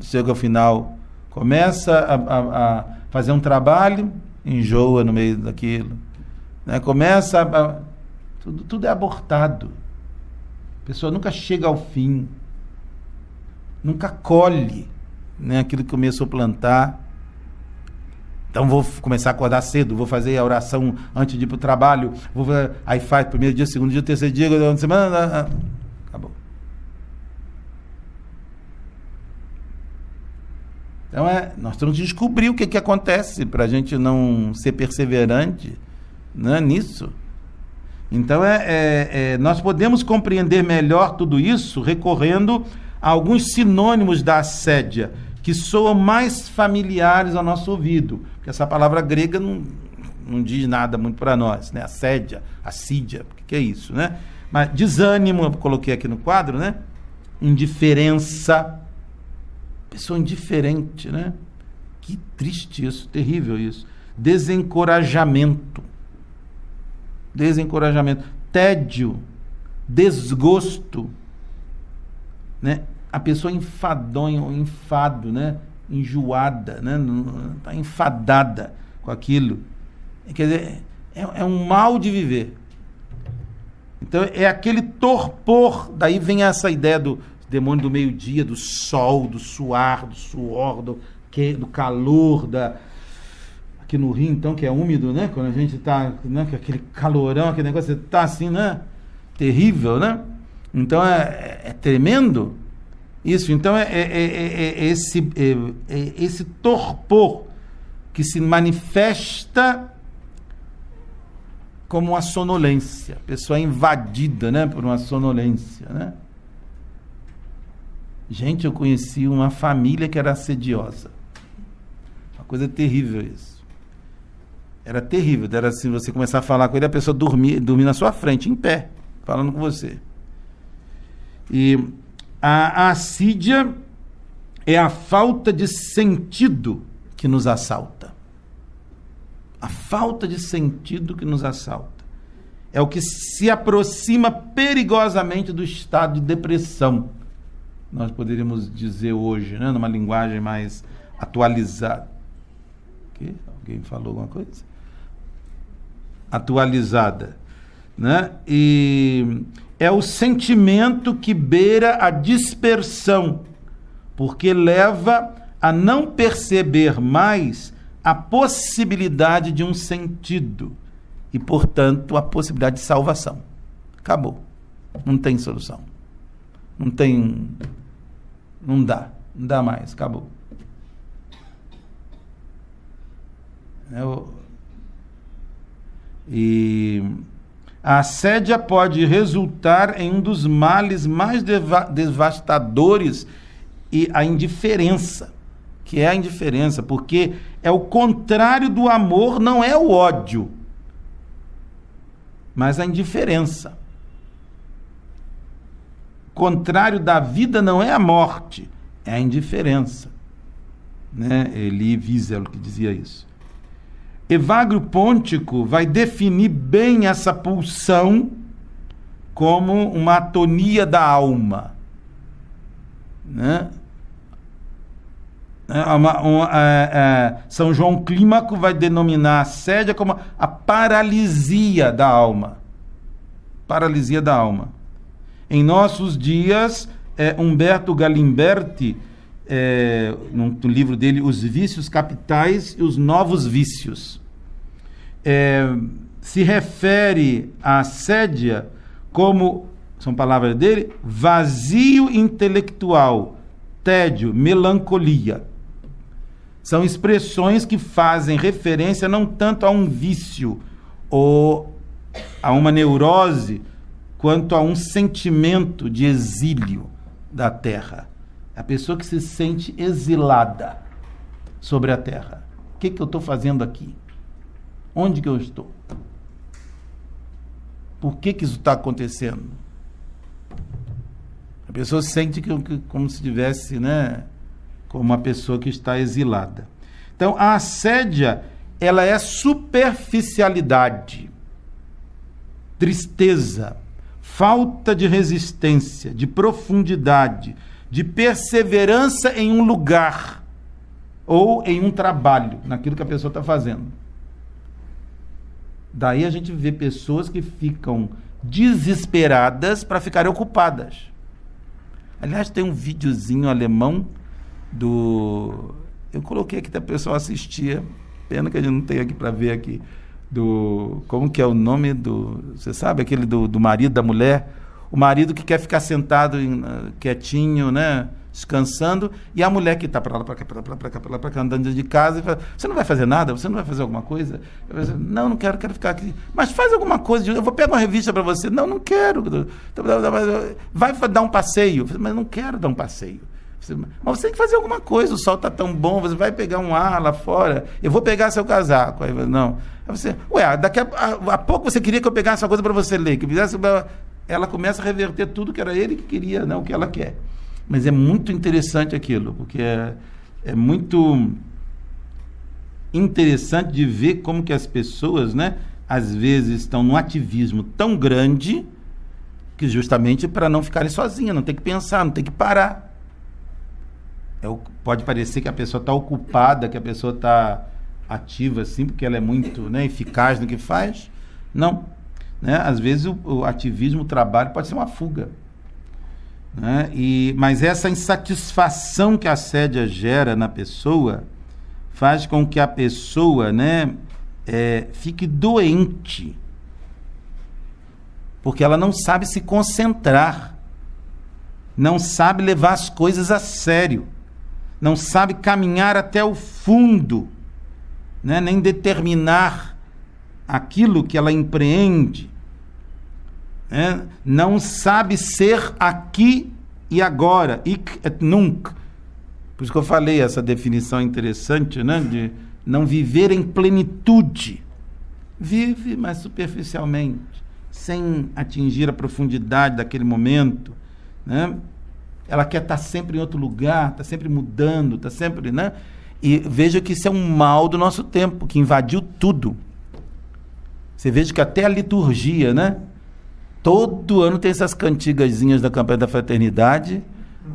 chega ao final, começa a, a, a fazer um trabalho, enjoa no meio daquilo. Né? Começa a, tudo, tudo é abortado. A pessoa nunca chega ao fim. Nunca colhe né, aquilo que começou a plantar. Então vou começar a acordar cedo, vou fazer a oração antes de ir para o trabalho, vou aí faz primeiro dia, segundo dia, terceiro dia, semana. Ah, ah. temos que descobrir o que, que acontece para a gente não ser perseverante né, nisso. Então, é, é, é, nós podemos compreender melhor tudo isso recorrendo a alguns sinônimos da assédia, que soam mais familiares ao nosso ouvido, porque essa palavra grega não, não diz nada muito para nós, né? Assédia, assídia, o que, que é isso, né? Mas desânimo, eu coloquei aqui no quadro, né? Indiferença, pessoa indiferente, né? Que triste isso, terrível isso. Desencorajamento. Desencorajamento. Tédio. Desgosto. Né? A pessoa enfadonha, ou enfado, né? enjoada, né? tá enfadada com aquilo. Quer dizer, é, é um mal de viver. Então é aquele torpor, daí vem essa ideia do demônio do meio-dia, do sol, do suar, do suor, do, que, do calor da aqui no Rio então que é úmido, né? Quando a gente está né, é aquele calorão, aquele negócio está assim, né? Terrível, né? Então é, é tremendo isso. Então é, é, é, é, é esse esse torpor que se manifesta como uma sonolência, a pessoa invadida, né, por uma sonolência, né? Gente, eu conheci uma família que era assediosa. Coisa terrível isso. Era terrível. Era assim, você começar a falar com ele, a pessoa dormir, dormir na sua frente, em pé, falando com você. E a, a assídia é a falta de sentido que nos assalta. A falta de sentido que nos assalta. É o que se aproxima perigosamente do estado de depressão. Nós poderíamos dizer hoje, né, numa linguagem mais atualizada alguém falou alguma coisa? Atualizada. Né? E é o sentimento que beira a dispersão, porque leva a não perceber mais a possibilidade de um sentido e, portanto, a possibilidade de salvação. Acabou. Não tem solução. Não tem. Não dá. Não dá mais. Acabou. Eu... Né? E a assédia pode resultar em um dos males mais deva devastadores e a indiferença, que é a indiferença, porque é o contrário do amor, não é o ódio, mas a indiferença. O contrário da vida não é a morte, é a indiferença. Né? Elie Wiesel é que dizia isso. Evagro Pontico vai definir bem essa pulsão como uma atonia da alma. Né? É uma, uma, é, é, São João Clímaco vai denominar a sédia como a paralisia da alma. Paralisia da alma. Em nossos dias, é, Humberto Galimberti, é, no, no livro dele Os Vícios Capitais e os Novos Vícios, é, se refere à sédia como, são palavras dele, vazio intelectual, tédio, melancolia. São expressões que fazem referência não tanto a um vício ou a uma neurose, quanto a um sentimento de exílio da terra. A pessoa que se sente exilada sobre a terra. O que, que eu estou fazendo aqui? Onde que eu estou? Por que, que isso está acontecendo? A pessoa sente que, que, como se tivesse, né, como uma pessoa que está exilada. Então, a assédia, ela é superficialidade, tristeza, falta de resistência, de profundidade, de perseverança em um lugar ou em um trabalho, naquilo que a pessoa está fazendo. Daí a gente vê pessoas que ficam desesperadas para ficarem ocupadas. Aliás, tem um videozinho alemão do. Eu coloquei aqui para o pessoal assistir. Pena que a gente não tem aqui para ver aqui. Do. Como que é o nome do. Você sabe aquele do, do marido da mulher? O marido que quer ficar sentado em, quietinho, né? descansando, e a mulher que está para lá, para cá, para lá, para cá, para lá, para cá, andando de casa, e fala, você não vai fazer nada? Você não vai fazer alguma coisa? Eu falo, não, não quero, quero ficar aqui. Mas faz alguma coisa, eu vou pegar uma revista para você. Não, não quero. Vai dar um passeio. Falo, mas não quero dar um passeio. mas você tem que fazer alguma coisa, o sol está tão bom, você vai pegar um ar lá fora, eu vou pegar seu casaco. Aí não. Aí você, assim, ué, daqui a, a, a, pouco você queria que eu pegasse uma coisa para você ler, que fizesse. Ela começa a reverter tudo que era ele que queria, não né, o que ela quer mas é muito interessante aquilo, porque é, é muito interessante de ver como que as pessoas, né, às vezes estão num ativismo tão grande que justamente para não ficarem sozinhas, não tem que pensar, não tem que parar. É, pode parecer que a pessoa está ocupada, que a pessoa está ativa assim, porque ela é muito né, eficaz no que faz. Não. Né? Às vezes o, o ativismo, o trabalho pode ser uma fuga. Né? E, mas essa insatisfação que a assédia gera na pessoa faz com que a pessoa né, é, fique doente, porque ela não sabe se concentrar, não sabe levar as coisas a sério, não sabe caminhar até o fundo, né, nem determinar aquilo que ela empreende né? não sabe ser aqui e agora, ik et nunc. Por isso que eu falei essa definição interessante, né? De não viver em plenitude. Vive, mas superficialmente, sem atingir a profundidade daquele momento, né? Ela quer estar tá sempre em outro lugar, está sempre mudando, está sempre, né? E veja que isso é um mal do nosso tempo, que invadiu tudo. Você veja que até a liturgia, né? Todo ano tem essas cantigazinhas da campanha da fraternidade,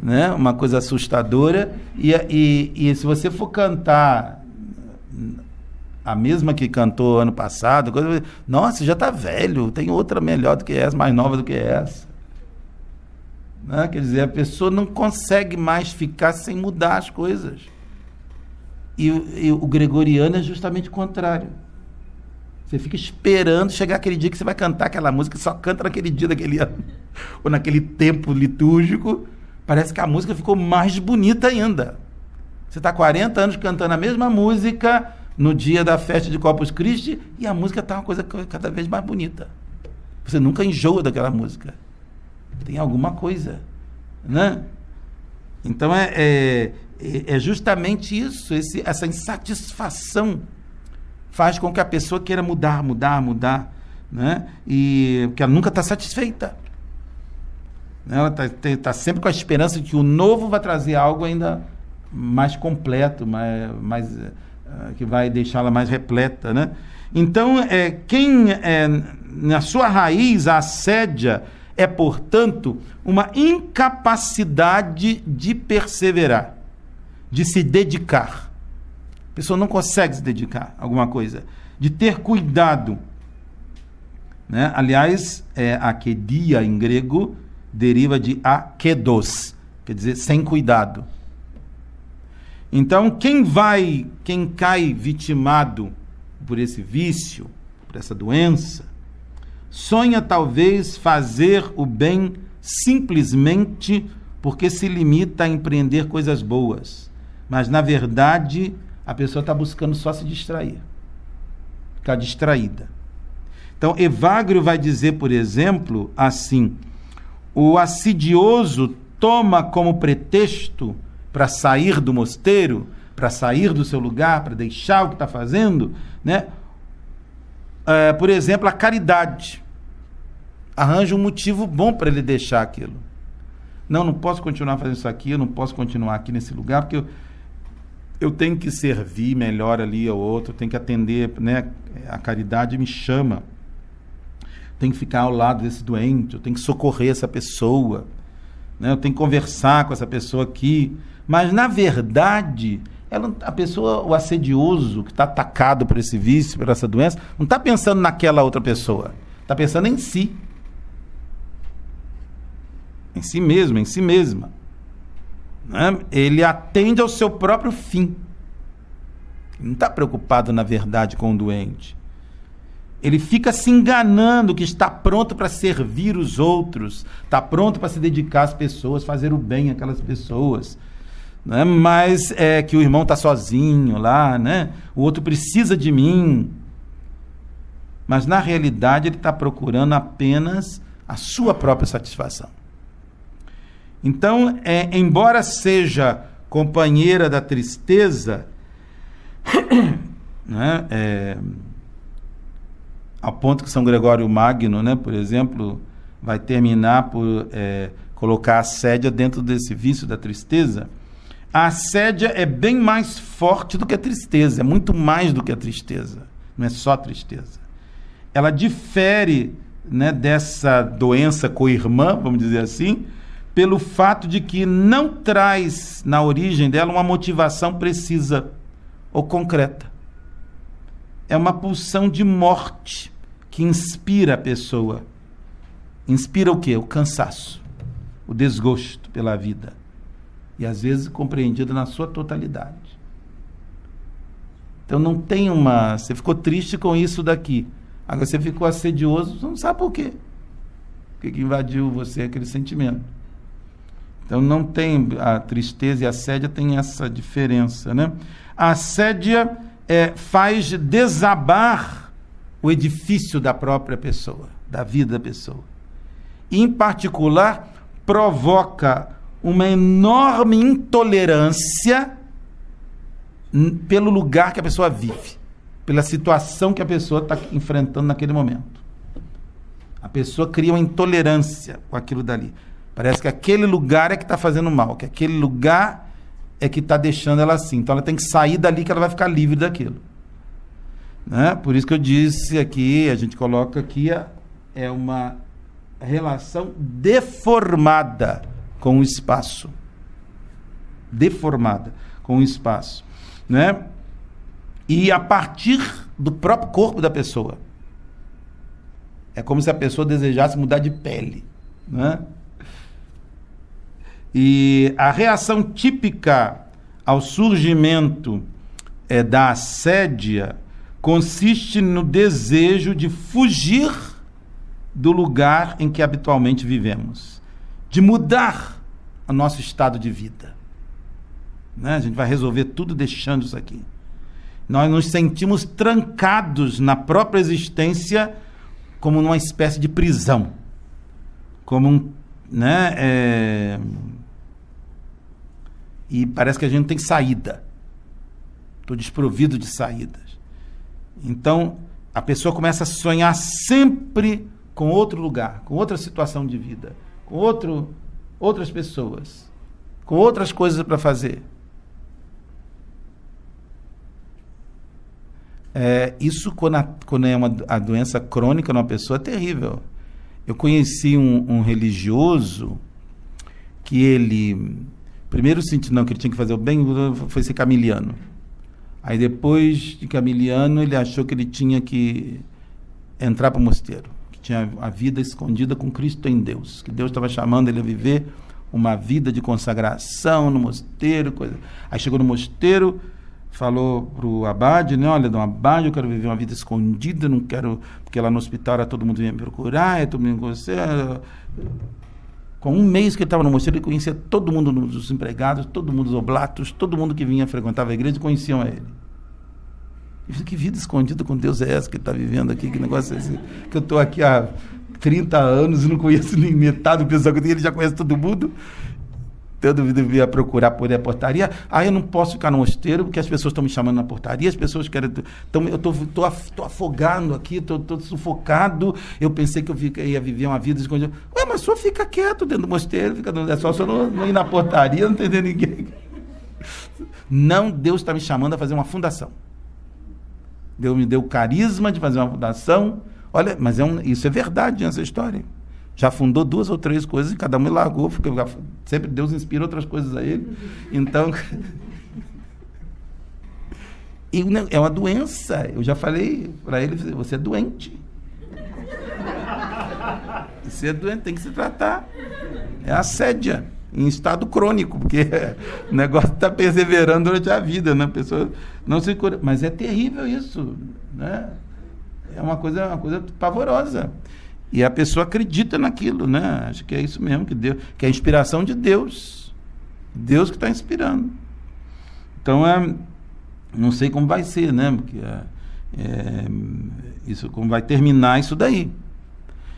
né? Uma coisa assustadora. E, e, e se você for cantar a mesma que cantou ano passado, coisa, nossa, já está velho, tem outra melhor do que essa, mais nova do que essa. Né? Quer dizer, a pessoa não consegue mais ficar sem mudar as coisas. E, e o gregoriano é justamente o contrário. Você fica esperando chegar aquele dia que você vai cantar aquela música, só canta naquele dia daquele ano, ou naquele tempo litúrgico. Parece que a música ficou mais bonita ainda. Você está 40 anos cantando a mesma música no dia da festa de Corpus Christi e a música está uma coisa cada vez mais bonita. Você nunca enjoa daquela música. Tem alguma coisa, né? Então é, é, é, é justamente isso, esse, essa insatisfação faz com que a pessoa queira mudar, mudar, mudar, né? E que ela nunca está satisfeita. Ela está tá sempre com a esperança de que o novo vai trazer algo ainda mais completo, mais, mais eh, que vai deixá-la mais repleta, né? Então, é, quem é, na sua raiz a assédia é, portanto, uma incapacidade de perseverar, de se dedicar a pessoa não consegue se dedicar a alguma coisa. De ter cuidado. Né? Aliás, é, akedia em grego deriva de akedos, quer dizer, sem cuidado. Então, quem vai, quem cai vitimado por esse vício, por essa doença, sonha talvez fazer o bem simplesmente porque se limita a empreender coisas boas, mas na verdade a pessoa está buscando só se distrair. Ficar tá distraída. Então, Evagrio vai dizer, por exemplo, assim: o assidioso toma como pretexto para sair do mosteiro, para sair do seu lugar, para deixar o que está fazendo, né? É, por exemplo, a caridade. Arranja um motivo bom para ele deixar aquilo. Não, não posso continuar fazendo isso aqui, eu não posso continuar aqui nesse lugar, porque eu, eu tenho que servir melhor ali ao outro, tenho que atender, né? A caridade me chama. Tenho que ficar ao lado desse doente, eu tenho que socorrer essa pessoa, né? Eu tenho que conversar com essa pessoa aqui. Mas na verdade, ela, a pessoa, o assedioso que está atacado por esse vício, por essa doença, não está pensando naquela outra pessoa, está pensando em si, em si mesmo, em si mesma né, ele atende ao seu próprio fim. Ele não está preocupado, na verdade, com o doente. Ele fica se enganando que está pronto para servir os outros, está pronto para se dedicar às pessoas, fazer o bem àquelas pessoas. Né? Mas é que o irmão está sozinho lá, né? o outro precisa de mim. Mas na realidade ele está procurando apenas a sua própria satisfação. Então, é, embora seja companheira da tristeza, né, é, a ponto que São Gregório Magno, né, por exemplo, vai terminar por é, colocar a assédia dentro desse vício da tristeza, a assédia é bem mais forte do que a tristeza, é muito mais do que a tristeza, não é só a tristeza. Ela difere né, dessa doença co-irmã, vamos dizer assim, pelo fato de que não traz na origem dela uma motivação precisa ou concreta. É uma pulsão de morte que inspira a pessoa. Inspira o quê? O cansaço, o desgosto pela vida. E às vezes compreendida na sua totalidade. Então não tem uma. Você ficou triste com isso daqui. Agora você ficou assedioso, você não sabe por quê. O que invadiu você aquele sentimento. Então não tem a tristeza e a sédia tem essa diferença, né? A sédia é, faz desabar o edifício da própria pessoa, da vida da pessoa. E, em particular, provoca uma enorme intolerância pelo lugar que a pessoa vive, pela situação que a pessoa está enfrentando naquele momento. A pessoa cria uma intolerância com aquilo dali. Parece que aquele lugar é que está fazendo mal, que aquele lugar é que está deixando ela assim. Então ela tem que sair dali que ela vai ficar livre daquilo. Né? Por isso que eu disse aqui, a gente coloca aqui, é uma relação deformada com o espaço. Deformada com o espaço. Né? E a partir do próprio corpo da pessoa. É como se a pessoa desejasse mudar de pele. Né? E a reação típica ao surgimento é, da assédia consiste no desejo de fugir do lugar em que habitualmente vivemos, de mudar o nosso estado de vida. Né? A gente vai resolver tudo deixando isso aqui. Nós nos sentimos trancados na própria existência como numa espécie de prisão, como um, né, é e parece que a gente não tem saída. Estou desprovido de saídas. Então, a pessoa começa a sonhar sempre com outro lugar, com outra situação de vida, com outro, outras pessoas, com outras coisas para fazer. É, isso quando, a, quando, é uma a doença crônica numa pessoa é terrível. Eu conheci um, um religioso que ele Primeiro sentido, não, que ele tinha que fazer o bem, foi ser camiliano. Aí depois de camiliano, ele achou que ele tinha que entrar para o mosteiro, que tinha a vida escondida com Cristo em Deus, que Deus estava chamando ele a viver uma vida de consagração no mosteiro, coisa. Aí chegou no mosteiro, falou pro abade, né? Olha, do Abade, eu quero viver uma vida escondida, não quero porque lá no hospital era todo mundo vinha me procurar, é todo mundo com você. Com um mês que ele estava no mosteiro, ele conhecia todo mundo dos empregados, todo mundo dos oblatos, todo mundo que vinha frequentava a igreja e conheciam a ele. Eu que vida escondida com Deus é essa que ele está vivendo aqui? Que negócio é esse? Que eu estou aqui há 30 anos e não conheço nem metade do pessoal que eu tenho, ele já conhece todo mundo eu devia procurar por a portaria. Ah, eu não posso ficar no mosteiro porque as pessoas estão me chamando na portaria, as pessoas querem. Tão, eu estou afogando aqui, estou sufocado. Eu pensei que eu ia viver uma vida escondida. Ué, mas só fica quieto dentro do mosteiro, fica, é só você não, não ir na portaria, não entender ninguém. Não, Deus está me chamando a fazer uma fundação. Deus me deu o carisma de fazer uma fundação. Olha, mas é um, isso é verdade essa história já fundou duas ou três coisas e cada um largou, porque sempre Deus inspira outras coisas a ele. Então. é uma doença. Eu já falei para ele: você é doente. Você é doente, tem que se tratar. É assédia, em estado crônico, porque o negócio está perseverando durante a vida, né? A pessoa não se cura. Mas é terrível isso, né? É uma coisa, uma coisa pavorosa. E a pessoa acredita naquilo, né? Acho que é isso mesmo que Deus, que é a inspiração de Deus. Deus que está inspirando. Então é, não sei como vai ser, né? Porque é, é, isso como vai terminar isso daí.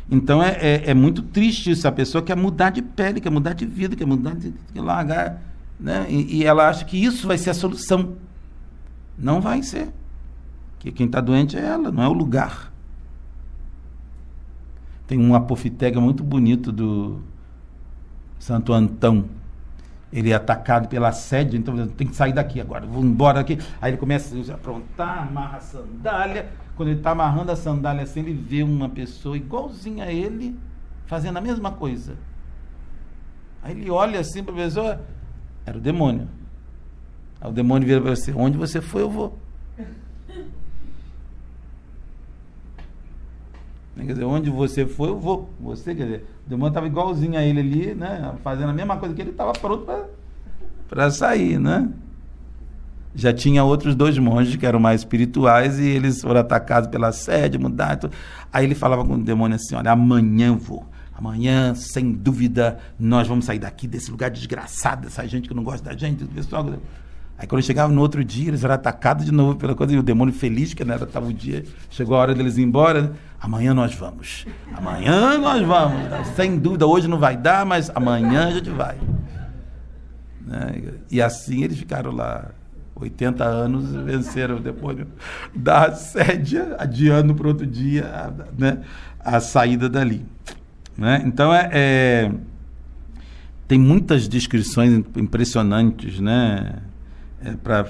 Então é, é, é, muito triste isso. A pessoa quer mudar de pele, quer mudar de vida, quer mudar de, quer largar, né? E, e, ela acha que isso vai ser a solução. Não vai ser. Que quem está doente é ela, não é o lugar. Tem um apofitega muito bonito do Santo Antão. Ele é atacado pela sede, então tem que sair daqui agora, vou embora daqui. Aí ele começa a aprontar, amarra a sandália. Quando ele está amarrando a sandália assim, ele vê uma pessoa igualzinha a ele, fazendo a mesma coisa. Aí ele olha assim para a pessoa, era o demônio. Aí o demônio vira para você, onde você foi, eu vou. Né? Quer dizer, onde você foi, eu vou. Você, quer dizer, o demônio estava igualzinho a ele ali, né? Fazendo a mesma coisa que ele estava pronto para sair, né? Já tinha outros dois monges que eram mais espirituais e eles foram atacados pela sede, mudaram. Tudo. Aí ele falava com o demônio assim: olha, amanhã vou. Amanhã, sem dúvida, nós vamos sair daqui desse lugar desgraçado, dessa gente que não gosta da gente, do pessoal. Aí quando chegava no outro dia, eles eram atacados de novo pela coisa, e o demônio feliz, que não era tal dia, chegou a hora deles ir embora. Né? Amanhã nós vamos. Amanhã nós vamos. Sem dúvida, hoje não vai dar, mas amanhã a gente vai. Né? E assim eles ficaram lá 80 anos, e venceram depois da assédia, adiando para outro dia né? a saída dali. Né? Então é, é, tem muitas descrições impressionantes, né? é, para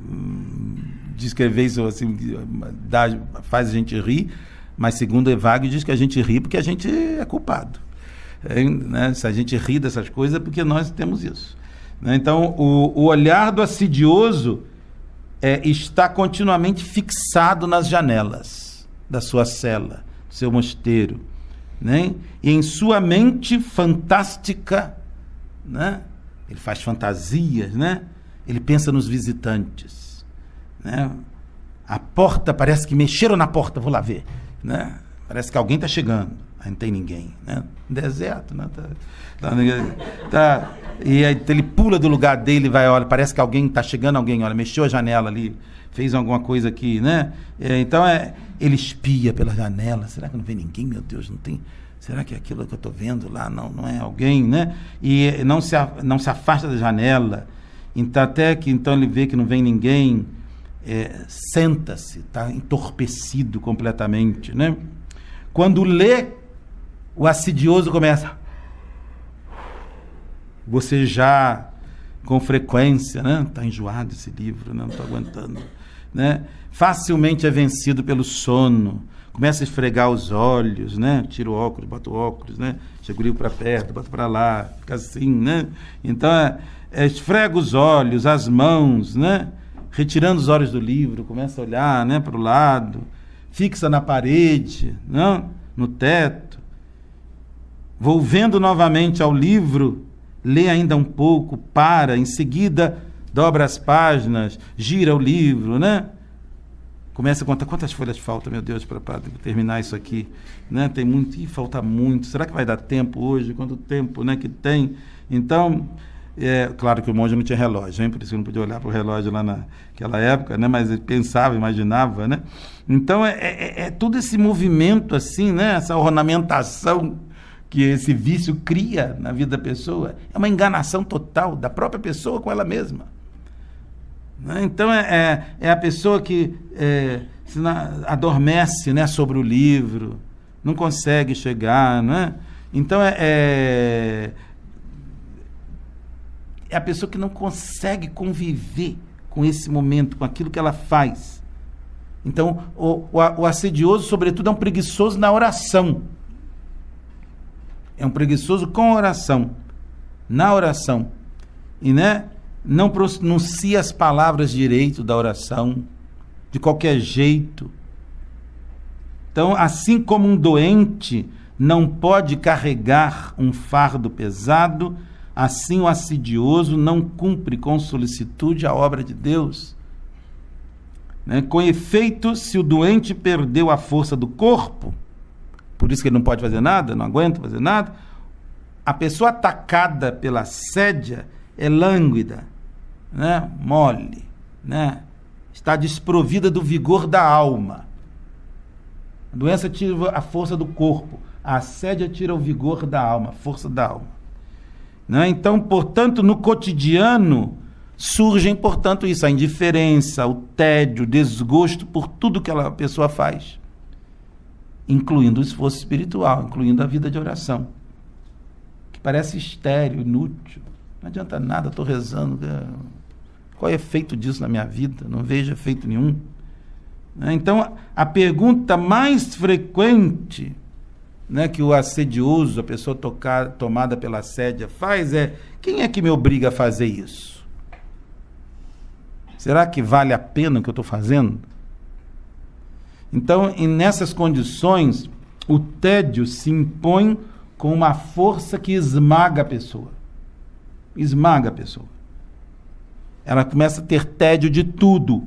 hum, descrever isso assim, dá, faz a gente rir, mas segundo Evagio diz que a gente ri porque a gente é culpado. É, né? Se a gente ri dessas coisas é porque nós temos isso. Né? Então, o, o olhar do assidioso é, está continuamente fixado nas janelas da sua cela, do seu mosteiro. Né? E em sua mente fantástica, né? ele faz fantasias, né? Ele pensa nos visitantes. Né? A porta, parece que mexeram na porta, vou lá ver. Né? Parece que alguém está chegando. Aí não tem ninguém. Né? Deserto, né? Tá, tá, tá, e aí ele pula do lugar dele vai, olha, parece que alguém está chegando, alguém, olha, mexeu a janela ali, fez alguma coisa aqui, né? É, então é, ele espia pela janela. Será que não vê ninguém? Meu Deus, não tem. Será que é aquilo que eu estou vendo lá não, não é alguém, né? E não se, não se afasta da janela. Então, até que então ele vê que não vem ninguém, é, senta-se, está entorpecido completamente. Né? Quando lê, o assidioso começa. Você já, com frequência, né? Está enjoado esse livro, não estou aguentando. Né? Facilmente é vencido pelo sono. Começa a esfregar os olhos, né? Tira o óculos, bota o óculos, né? Chega o livro para perto, bota para lá, fica assim, né? Então, é, é, esfrega os olhos, as mãos, né? Retirando os olhos do livro, começa a olhar, né, para o lado, fixa na parede, não, né, no teto. Volvendo novamente ao livro, lê ainda um pouco, para, em seguida dobra as páginas, gira o livro, né? Começa a contar quantas folhas faltam, meu Deus, para terminar isso aqui, né? Tem muito e falta muito. Será que vai dar tempo hoje? Quanto tempo, né, que tem? Então, é, claro que o monge não tinha relógio, hein? por isso não podia olhar para o relógio lá naquela época, né? mas ele pensava, imaginava. Né? Então é, é, é, é todo esse movimento, assim, né? essa ornamentação que esse vício cria na vida da pessoa, é uma enganação total da própria pessoa com ela mesma. Né? Então é, é, é, a pessoa que é, na, adormece né, sobre o livro, não consegue chegar. Né? Então é, é é a pessoa que não consegue conviver com esse momento, com aquilo que ela faz. Então, o, o, o assedioso, sobretudo, é um preguiçoso na oração. É um preguiçoso com oração. Na oração. E né, não pronuncia as palavras direito da oração, de qualquer jeito. Então, assim como um doente não pode carregar um fardo pesado, Assim, o assidioso não cumpre com solicitude a obra de Deus. Né? Com efeito, se o doente perdeu a força do corpo, por isso que ele não pode fazer nada, não aguenta fazer nada, a pessoa atacada pela sédia é lânguida, né? mole, né? está desprovida do vigor da alma. A doença tira a força do corpo, a sédia tira o vigor da alma, a força da alma. Né? Então, portanto, no cotidiano surgem, portanto, isso, a indiferença, o tédio, o desgosto por tudo que a pessoa faz, incluindo o esforço espiritual, incluindo a vida de oração, que parece estéreo, inútil. Não adianta nada, estou rezando. Né? Qual é o efeito disso na minha vida? Não vejo efeito nenhum. Né? Então, a pergunta mais frequente né, que o assedioso, a pessoa tocar, tomada pela assédia, faz é: quem é que me obriga a fazer isso? Será que vale a pena o que eu estou fazendo? Então, nessas condições, o tédio se impõe com uma força que esmaga a pessoa. Esmaga a pessoa. Ela começa a ter tédio de tudo.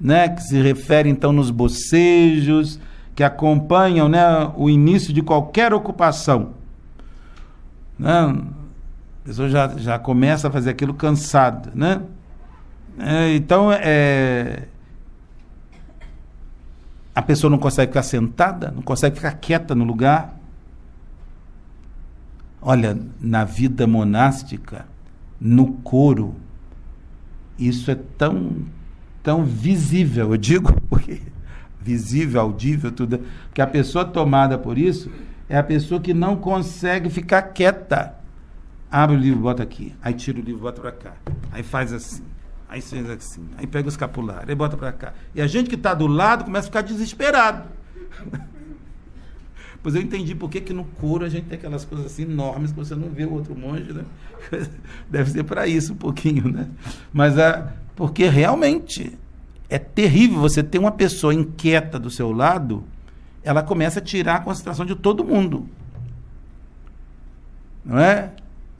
Né? Que se refere então nos bocejos, que acompanham né, o início de qualquer ocupação. Né? A pessoa já, já começa a fazer aquilo cansada. Né? É, então, é, a pessoa não consegue ficar sentada, não consegue ficar quieta no lugar. Olha, na vida monástica, no coro, isso é tão, tão visível, eu digo, porque visível, audível, tudo. Porque a pessoa tomada por isso é a pessoa que não consegue ficar quieta. Abre o livro, bota aqui. Aí tira o livro, bota para cá. Aí faz assim. Aí faz assim. Aí pega o escapulário, aí bota para cá. E a gente que está do lado começa a ficar desesperado. pois eu entendi por que, no couro a gente tem aquelas coisas assim enormes que você não vê o outro monge, né? Deve ser para isso um pouquinho, né? Mas é porque realmente é terrível você ter uma pessoa inquieta do seu lado, ela começa a tirar a concentração de todo mundo. Não é?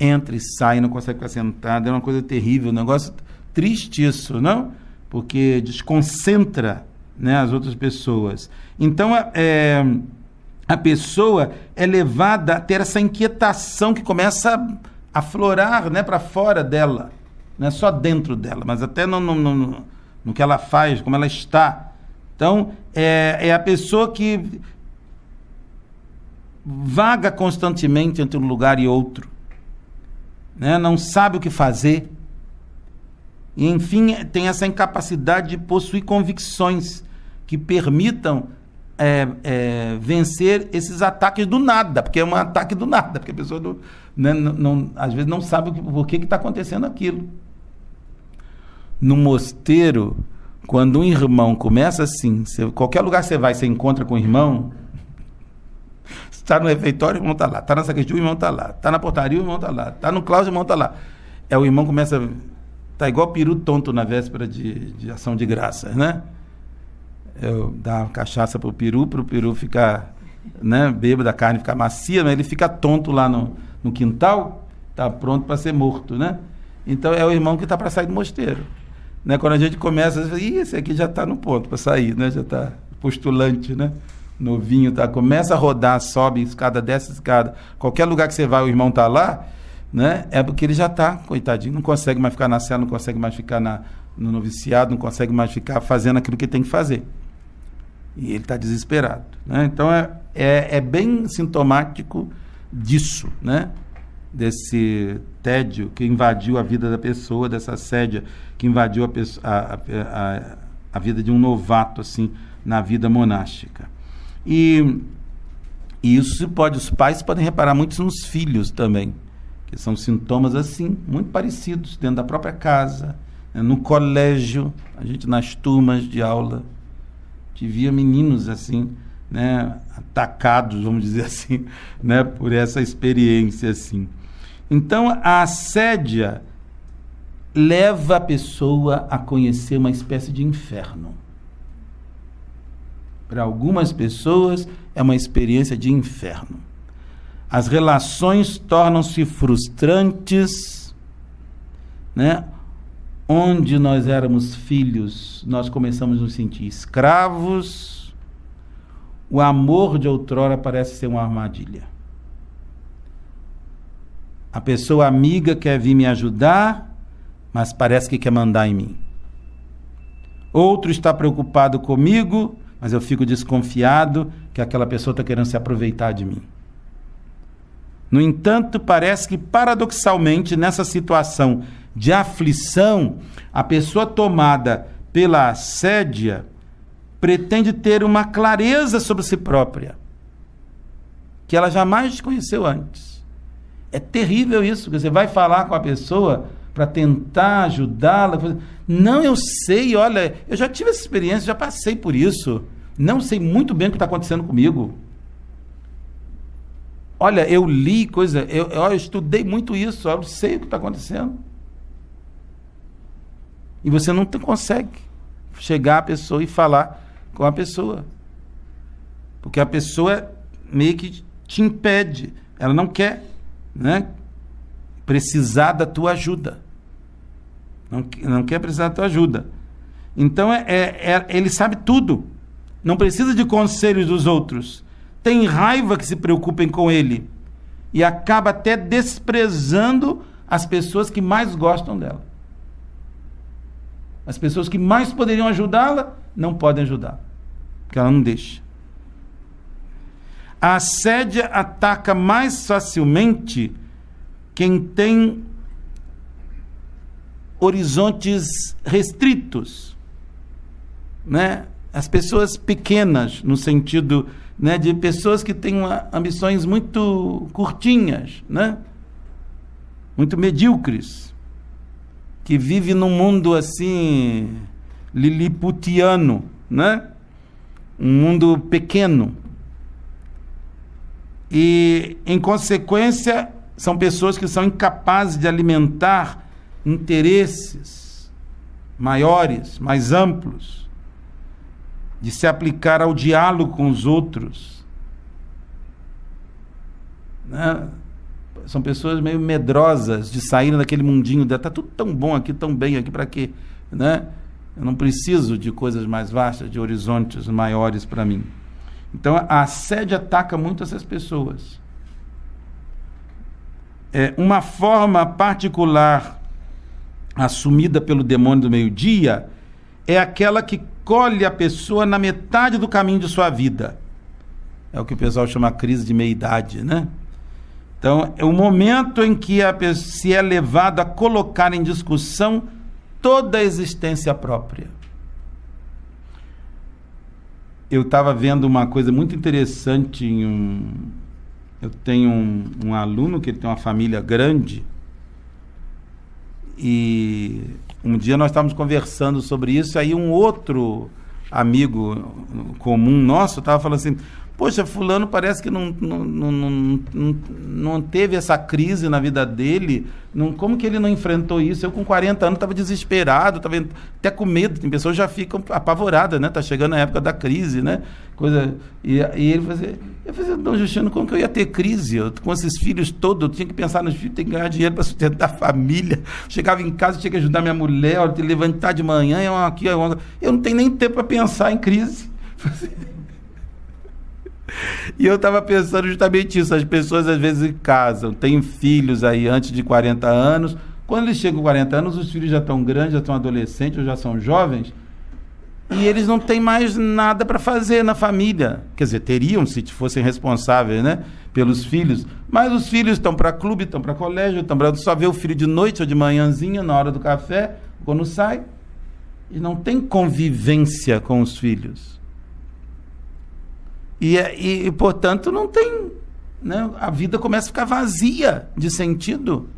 Entra e sai, não consegue ficar sentado, é uma coisa terrível, um negócio triste isso, não? Porque desconcentra né, as outras pessoas. Então, é, a pessoa é levada a ter essa inquietação que começa a aflorar né, para fora dela. Não é só dentro dela, mas até no, no, no no que ela faz, como ela está. Então, é, é a pessoa que vaga constantemente entre um lugar e outro, né? não sabe o que fazer. E, enfim, tem essa incapacidade de possuir convicções que permitam é, é, vencer esses ataques do nada, porque é um ataque do nada, porque a pessoa, não, né, não, não às vezes, não sabe o que, por que está acontecendo aquilo no mosteiro, quando um irmão começa assim, você, qualquer lugar que você vai, você encontra com um irmão. Está no refeitório, o irmão está lá. Está na sacristia, o irmão está lá. Está na portaria, o irmão está lá. Está no Cláudio, o irmão está lá. É, o irmão começa. Está igual peru tonto na véspera de, de ação de graças, né? Eu uma cachaça para o peru, para o peru ficar né, bêbado, a carne ficar macia, mas ele fica tonto lá no, no quintal, está pronto para ser morto, né? Então é o irmão que está para sair do mosteiro. Né? Quando a gente começa, às vezes, esse aqui já está no ponto para sair, né? já está postulante, né? novinho, tá? começa a rodar, sobe escada, desce escada. Qualquer lugar que você vai, o irmão está lá, né? é porque ele já está, coitadinho, não consegue mais ficar na cela, não consegue mais ficar na, no noviciado, não consegue mais ficar fazendo aquilo que tem que fazer. E ele está desesperado. Né? Então é, é, é bem sintomático disso. Né? desse tédio que invadiu a vida da pessoa, dessa sédia que invadiu a, pessoa, a, a, a, vida de um novato assim na vida monástica. E, e isso pode os pais podem reparar muito nos filhos também, que são sintomas assim muito parecidos dentro da própria casa, né, no colégio, a gente nas turmas de aula via meninos assim, né, atacados, vamos dizer assim, né, por essa experiência assim. Então, a assédia leva a pessoa a conhecer uma espécie de inferno. Para algumas pessoas, é uma experiência de inferno. As relações tornam-se frustrantes, né? Onde nós éramos filhos, nós começamos a nos sentir escravos. O amor de outrora parece ser uma armadilha. A pessoa amiga quer vir me ajudar, mas parece que quer mandar em mim. Outro está preocupado comigo, mas eu fico desconfiado que aquela pessoa está querendo se aproveitar de mim. No entanto, parece que paradoxalmente, nessa situação de aflição, a pessoa tomada pela assédia pretende ter uma clareza sobre si própria que ela jamais conheceu antes. É terrível isso, você vai falar com a pessoa para tentar ajudá-la. Não, eu sei, olha, eu já tive essa experiência, já passei por isso. Não sei muito bem o que está acontecendo comigo. Olha, eu li coisa, eu, eu estudei muito isso, eu sei o que está acontecendo. E você não consegue chegar à pessoa e falar com a pessoa. Porque a pessoa meio que te impede, ela não quer né, precisar da tua ajuda. Não, não quer precisar da tua ajuda. Então, é, é, é, ele sabe tudo. Não precisa de conselhos dos outros. Tem raiva que se preocupem com ele. E acaba até desprezando as pessoas que mais gostam dela. As pessoas que mais poderiam ajudá-la, não podem ajudar. Porque ela não deixa. A assédia ataca mais facilmente quem tem horizontes restritos, né? As pessoas pequenas, no sentido né, de pessoas que têm uma, ambições muito curtinhas, né? muito medíocres, que vivem num mundo assim liliputiano, né? um mundo pequeno, e, em consequência, são pessoas que são incapazes de alimentar interesses maiores, mais amplos, de se aplicar ao diálogo com os outros. Né? São pessoas meio medrosas de saírem daquele mundinho de ah, tá tudo tão bom aqui, tão bem aqui, para quê? Né? Eu não preciso de coisas mais vastas, de horizontes maiores para mim. Então a sede ataca muito essas pessoas. É, uma forma particular assumida pelo demônio do meio-dia é aquela que colhe a pessoa na metade do caminho de sua vida. É o que o pessoal chama crise de meia-idade, né? Então, é o momento em que a pessoa se é levada a colocar em discussão toda a existência própria eu estava vendo uma coisa muito interessante em um. Eu tenho um, um aluno que ele tem uma família grande. E um dia nós estávamos conversando sobre isso, aí um outro amigo comum nosso estava falando assim: Poxa, fulano parece que não, não, não, não, não teve essa crise na vida dele. Não, como que ele não enfrentou isso? Eu com 40 anos estava desesperado, estava até com medo. Tem pessoas já ficam apavoradas, né? Tá chegando a época da crise, né? Coisa, e, e ele fazia, eu fazia, Dom Justino, como que eu ia ter crise? Eu, com esses filhos todos, eu tinha que pensar nos filhos, tem que ganhar dinheiro para sustentar a família. Chegava em casa, tinha que ajudar minha mulher, levantar de manhã, eu, é aqui, eu, é eu não tenho nem tempo para pensar em crise. E eu estava pensando justamente isso. As pessoas às vezes casam, têm filhos aí antes de 40 anos. Quando eles chegam aos 40 anos, os filhos já estão grandes, já estão adolescentes ou já são jovens. E eles não têm mais nada para fazer na família. Quer dizer, teriam se fossem responsáveis, né? Pelos filhos. Mas os filhos estão para clube, estão para colégio, estão para. Só ver o filho de noite ou de manhãzinha, na hora do café, quando sai. E não tem convivência com os filhos. E, é, e, e, portanto, não tem. Né? A vida começa a ficar vazia de sentido.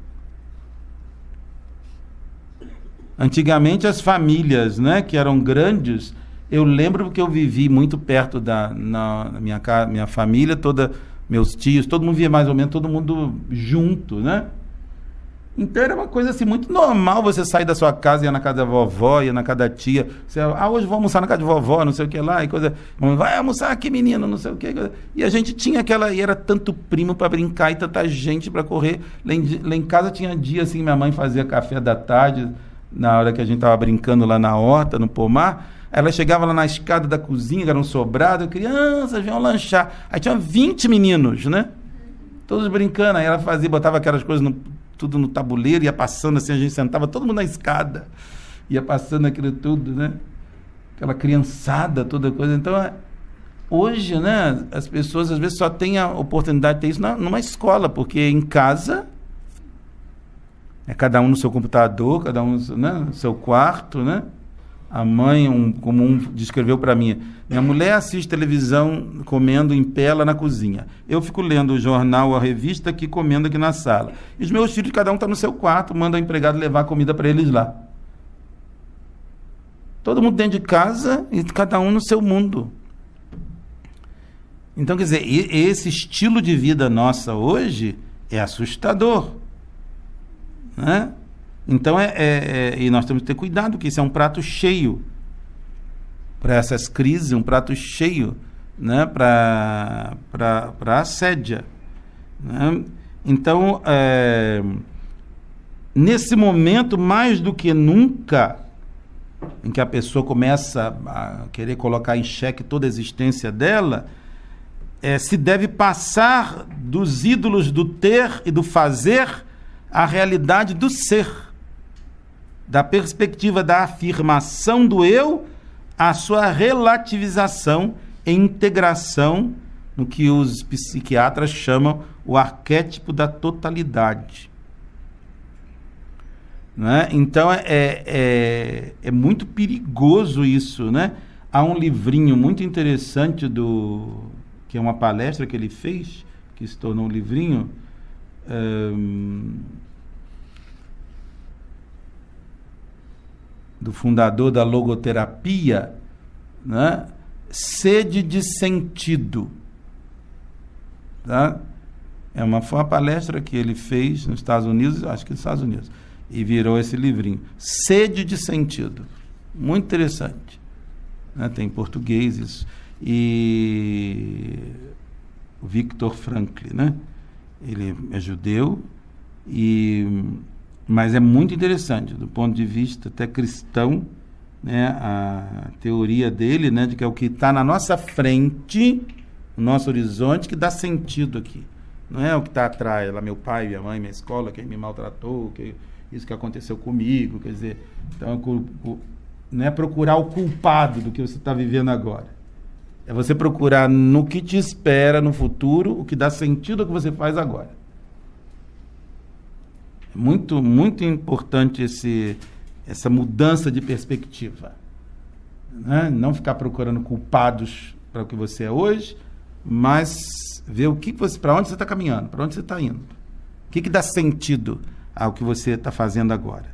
Antigamente, as famílias né, que eram grandes, eu lembro que eu vivi muito perto da na, minha, minha família, toda meus tios, todo mundo via mais ou menos, todo mundo junto, né? Então era uma coisa assim muito normal você sair da sua casa, ia na casa da vovó, ia na casa da tia. Você, ah, hoje vou almoçar na casa de vovó, não sei o que lá, e coisa. Vai almoçar aqui, menino, não sei o que. E a gente tinha aquela. E era tanto primo para brincar e tanta gente para correr. Lá em, lá em, casa tinha dia assim, minha mãe fazia café da tarde, na hora que a gente estava brincando lá na horta, no pomar. Ela chegava lá na escada da cozinha, que era um sobrado, crianças, vinham lanchar. Aí tinha 20 meninos, né? Todos brincando. Aí ela fazia, botava aquelas coisas no tudo no tabuleiro, ia passando assim, a gente sentava todo mundo na escada, ia passando aquilo tudo, né? Aquela criançada, toda coisa. Então, é, hoje, né, as pessoas às vezes só têm a oportunidade de ter isso numa escola, porque em casa é cada um no seu computador, cada um né, no seu quarto, né? A mãe, um, como um descreveu para mim, minha mulher assiste televisão comendo em pé lá na cozinha. Eu fico lendo o jornal, a revista, aqui comendo aqui na sala. E os meus filhos, cada um está no seu quarto, manda o empregado levar comida para eles lá. Todo mundo dentro de casa e cada um no seu mundo. Então, quer dizer, esse estilo de vida nossa hoje é assustador. Né? Então, é, é, é, e nós temos que ter cuidado, que isso é um prato cheio para essas crises, é um prato cheio né, para a assédia. Né? Então, é, nesse momento, mais do que nunca, em que a pessoa começa a querer colocar em xeque toda a existência dela, é, se deve passar dos ídolos do ter e do fazer à realidade do ser da perspectiva da afirmação do eu à sua relativização e integração no que os psiquiatras chamam o arquétipo da totalidade. Né? Então é, é, é, é muito perigoso isso. Né? Há um livrinho muito interessante do que é uma palestra que ele fez, que se tornou um livrinho. Um, do fundador da logoterapia, né? sede de sentido. Tá? É uma, foi uma palestra que ele fez nos Estados Unidos, acho que nos Estados Unidos, e virou esse livrinho. Sede de sentido. Muito interessante. Né? Tem português isso. E o Victor Frankl, né? Ele é judeu e mas é muito interessante do ponto de vista até cristão, né, a teoria dele, né, de que é o que está na nossa frente, o nosso horizonte, que dá sentido aqui. Não é o que está atrás, lá meu pai, minha mãe, minha escola, quem me maltratou, que, isso que aconteceu comigo, quer dizer, então, não é procurar o culpado do que você está vivendo agora. É você procurar no que te espera no futuro o que dá sentido ao que você faz agora. Muito, muito importante esse, essa mudança de perspectiva. Né? Não ficar procurando culpados para o que você é hoje, mas ver o que você, para onde você está caminhando, para onde você está indo. O que, que dá sentido ao que você está fazendo agora.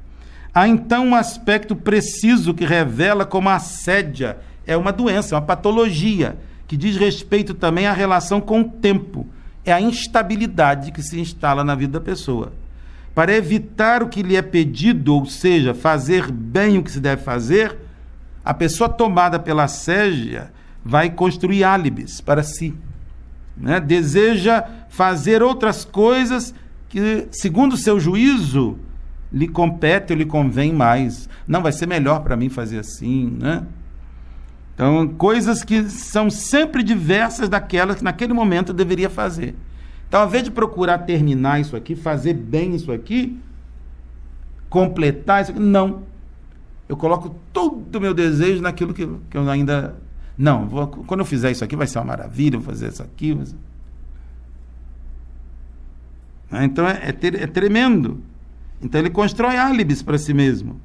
Há então um aspecto preciso que revela como a assédia é uma doença, é uma patologia, que diz respeito também à relação com o tempo. É a instabilidade que se instala na vida da pessoa para evitar o que lhe é pedido, ou seja, fazer bem o que se deve fazer, a pessoa tomada pela séria vai construir álibis para si. Né? Deseja fazer outras coisas que, segundo o seu juízo, lhe compete ou lhe convém mais. Não, vai ser melhor para mim fazer assim, né? Então, coisas que são sempre diversas daquelas que naquele momento eu deveria fazer. Então, ao invés de procurar terminar isso aqui, fazer bem isso aqui, completar isso aqui, não. Eu coloco todo o meu desejo naquilo que, que eu ainda. Não, vou, quando eu fizer isso aqui vai ser uma maravilha, vou fazer isso aqui. Né? Então é, é, ter, é, tremendo. Então ele constrói álibis para si mesmo.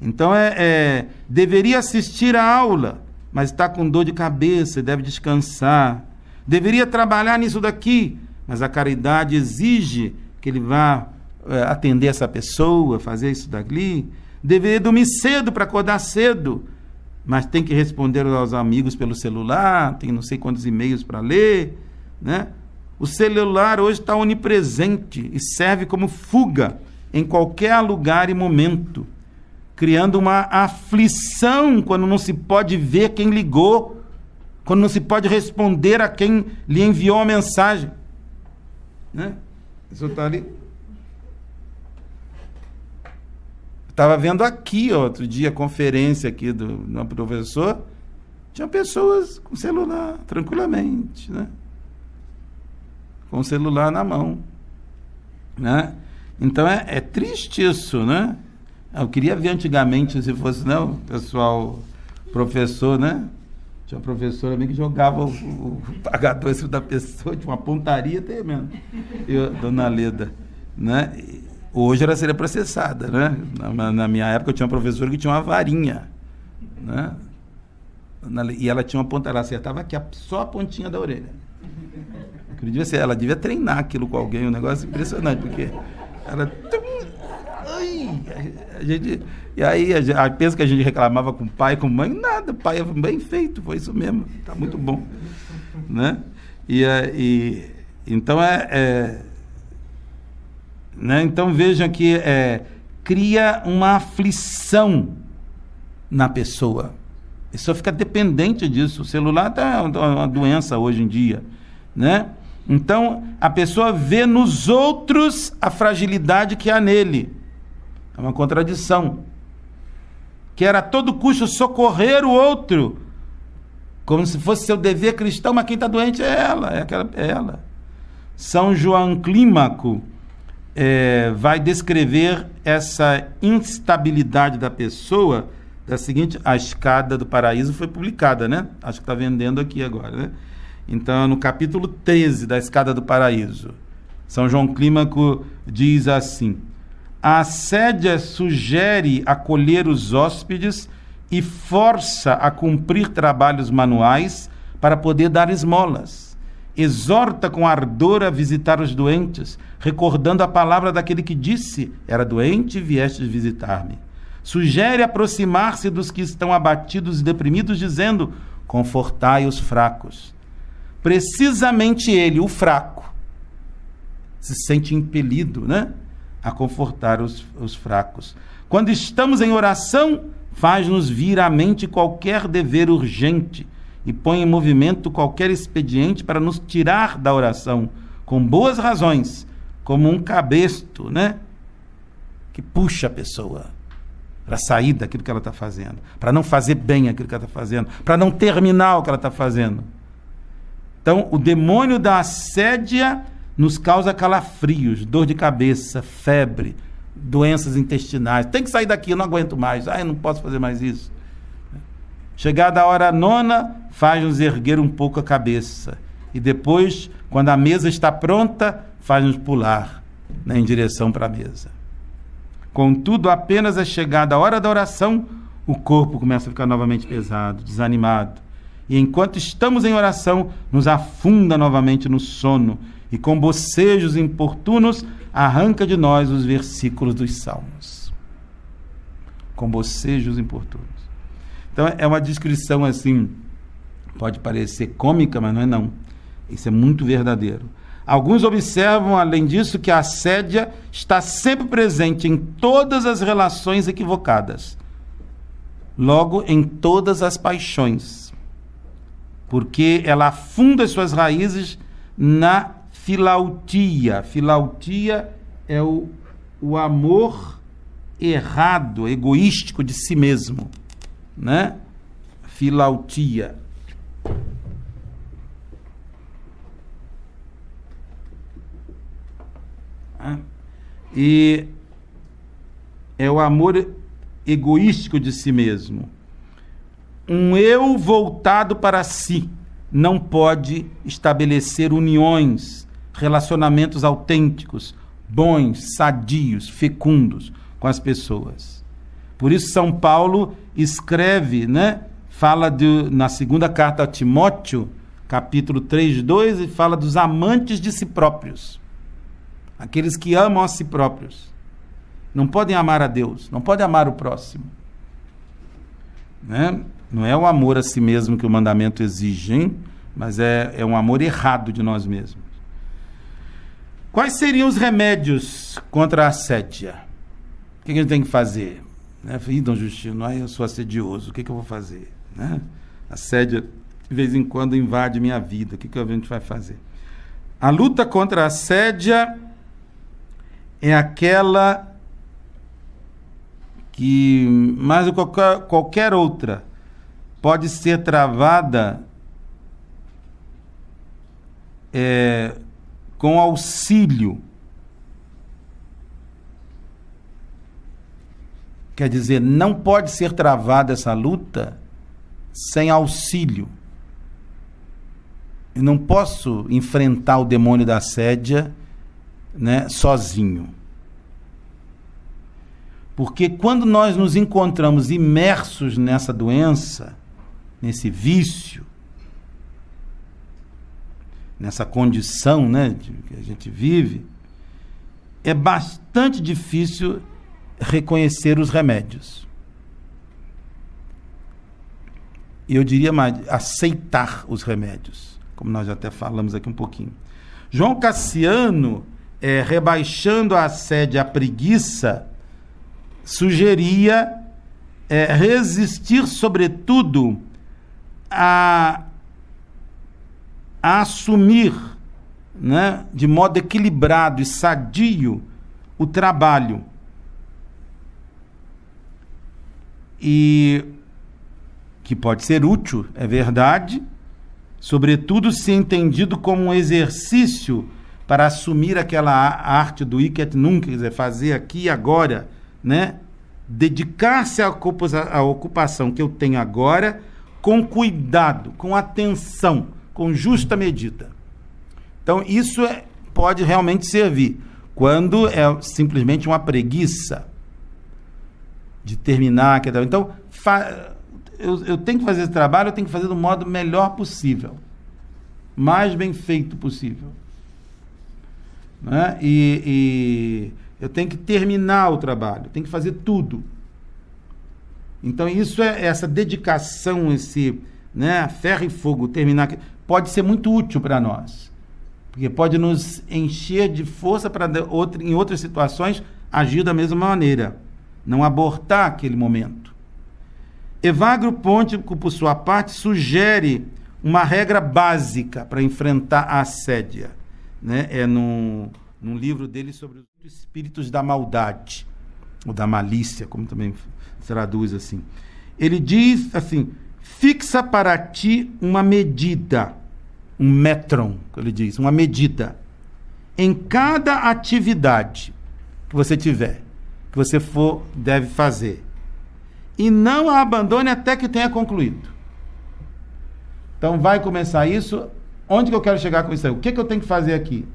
Então é, é, deveria assistir a aula, mas está com dor de cabeça e deve descansar. Deveria trabalhar nisso daqui, mas a caridade exige que ele vá é, atender essa pessoa, fazer isso dali. Deveria dormir cedo para acordar cedo, mas tem que responder aos amigos pelo celular, tem não sei quantos e-mails para ler, né? O celular hoje está onipresente e serve como fuga em qualquer lugar e momento, criando uma aflição quando não se pode ver quem ligou, quando não se pode responder a quem lhe enviou a mensagem. Né? Isso tá ali. Estava vendo aqui ó, outro dia a conferência aqui do, professor. Tinha pessoas com celular, tranquilamente, né? Com celular na mão. Né? Então é, é triste isso, né? Eu queria ver antigamente se fosse, não, pessoal, professor, né? Tinha uma professora minha que jogava o, o pagador em cima da pessoa, tinha uma pontaria tremendo Eu, dona Leda, né? Hoje ela seria processada, né? Na, na, minha época eu tinha uma professora que tinha uma varinha, né? Na, e ela tinha uma ponta, ela acertava aqui, só a pontinha da orelha. Devia ser, ela devia treinar aquilo com alguém, um negócio impressionante, porque ela tum, mãe. A gente, e aí, a, a, pensa que a gente reclamava com o pai, com mãe, nada, pai, é bem feito, foi isso mesmo, tá muito bom. né? E, eh, e, então, é, é né? então vejam que é, cria uma aflição na pessoa. A pessoa fica dependente disso. O celular tá uma doença hoje em dia, né? Então, a pessoa vê nos outros a fragilidade que há nele. É uma contradição. Quer a todo custo socorrer o outro, como se fosse seu dever cristão, mas quem está doente é ela, é, aquela, é ela. São João Clímaco é, vai descrever essa instabilidade da pessoa da seguinte: a escada do paraíso foi publicada, né? Acho que está vendendo aqui agora, né? Então, no capítulo 13 da escada do paraíso, São João Clímaco diz assim: a assédia sugere acolher os hóspedes e força a cumprir trabalhos manuais para poder dar esmolas. Exorta com ardor a visitar os doentes, recordando a palavra daquele que disse: Era doente e vieste visitar-me. Sugere aproximar-se dos que estão abatidos e deprimidos, dizendo: Confortai os fracos. Precisamente ele, o fraco, se sente impelido, né? a confortar os, os fracos. Quando estamos em oração, faz-nos vir à mente qualquer dever urgente e põe em movimento qualquer expediente para nos tirar da oração, com boas razões, como um cabesto, né? Que puxa a pessoa para sair daquilo que ela está fazendo, para não fazer bem aquilo que ela está fazendo, para não terminar o que ela está fazendo. Então, o demônio da assédia nos causa calafrios, dor de cabeça, febre, doenças intestinais. Tem que sair daqui, eu não aguento mais. Ah, eu não posso fazer mais isso. Chegada a hora nona, faz-nos erguer um pouco a cabeça. E depois, quando a mesa está pronta, faz-nos pular né, em direção para a mesa. Contudo, apenas é chegada a hora da oração, o corpo começa a ficar novamente pesado, desanimado. E enquanto estamos em oração, nos afunda novamente no sono e com bocejos importunos arranca de nós os versículos dos salmos. Com bocejos importunos. Então é uma descrição assim, pode parecer cômica, mas não é não. Isso é muito verdadeiro. Alguns observam, além disso, que a assédia está sempre presente em todas as relações equivocadas, logo em todas as paixões, porque ela afunda suas raízes na filautia. Filautia é o, o amor errado, egoístico de si mesmo, né? Filautia. Né? E é o amor egoístico de si mesmo. Um eu voltado para si não pode estabelecer uniões relacionamentos autênticos, bons, sadios, fecundos com as pessoas. Por isso São Paulo escreve, né? Fala de, na segunda carta a Timóteo, capítulo 3, 2, e fala dos amantes de si próprios. Aqueles que amam a si próprios. Não podem amar a Deus, não podem amar o próximo. Né? Não é o amor a si mesmo que o mandamento exige, hein? mas é, é um amor errado de nós mesmos. Quais seriam os remédios contra a assédia? O que, a gente tem que fazer? Né? Ih, Dom Justino, eu sou assedioso, o que, que eu vou fazer? Né? Assédia, de vez em quando, invade minha vida, o que, que a gente vai fazer? A luta contra a assédia é aquela que, mais do que qualquer, qualquer outra, pode ser travada é, com auxílio. Quer dizer, não pode ser travada essa luta sem auxílio. Eu não posso enfrentar o demônio da sédia né, sozinho. Porque quando nós nos encontramos imersos nessa doença, nesse vício, nessa condição né, que a gente vive, é bastante difícil reconhecer os remédios. Eu diria mais, aceitar os remédios, como nós já até falamos aqui um pouquinho. João Cassiano, é, rebaixando a sede à preguiça, sugeria é, resistir, sobretudo, a a assumir né, de modo equilibrado e sadio o trabalho. E que pode ser útil, é verdade, sobretudo se entendido como um exercício para assumir aquela arte do Iket Nunc, quer dizer, fazer aqui e agora, né? Dedicar-se à ocupação que eu tenho agora com cuidado, com atenção com justa medida. Então, isso é, pode realmente servir quando é simplesmente uma preguiça de terminar. Então, eu, eu tenho que fazer esse trabalho, eu tenho que fazer do modo melhor possível, mais bem feito possível. Né? E, e, eu tenho que terminar o trabalho, tenho que fazer tudo. Então isso é essa dedicação, esse né, ferro e fogo, terminar pode ser muito útil para nós. Porque pode nos encher de força para, em outras situações, agir da mesma maneira. Não abortar aquele momento. Evagro Pontico, por sua parte, sugere uma regra básica para enfrentar a assédia. Né? É num, num livro dele sobre os espíritos da maldade, ou da malícia, como também se traduz assim. Ele diz assim: fixa para ti uma medida, um metron, que ele diz, uma medida, em cada atividade que você tiver, que você for, deve fazer. E não a abandone até que tenha concluído. Então vai começar isso. Onde que eu quero chegar com isso aí? O que, que eu tenho que fazer aqui?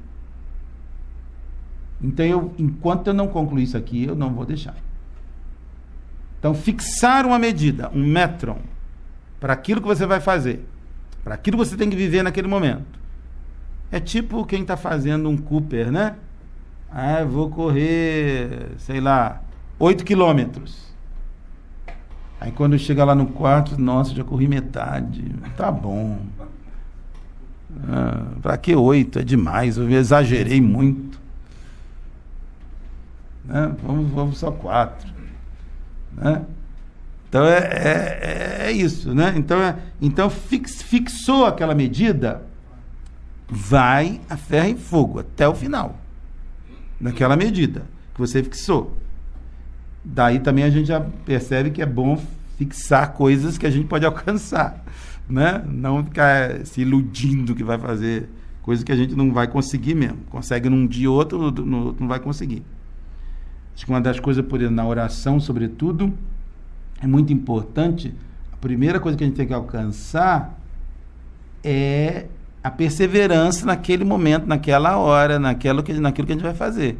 Então, eu, enquanto eu não concluir isso aqui, eu não vou deixar. Então, fixar uma medida, um metron, para aquilo que você vai fazer, para aquilo que você tem que viver naquele momento. É tipo quem está fazendo um Cooper, né? Ah, vou correr, sei lá, 8 quilômetros. Aí quando chega lá no quarto, nossa, já corri metade. Tá bom. Ah, para que oito? É demais, eu exagerei muito. Né? Vamos, vamos só quatro. Né? Então é, é, é, é isso, né? Então, é, então fix, fixou aquela medida, vai a ferro e fogo até o final. Naquela medida que você fixou. Daí também a gente já percebe que é bom fixar coisas que a gente pode alcançar, né? Não ficar se iludindo que vai fazer coisas que a gente não vai conseguir mesmo. Consegue num dia ou outro, no, outro não vai conseguir. Acho que uma das coisas, por exemplo, na oração, sobretudo, é muito importante, a primeira coisa que a gente tem que alcançar é a perseverança naquele momento, naquela hora, naquilo que, naquilo que a gente vai fazer.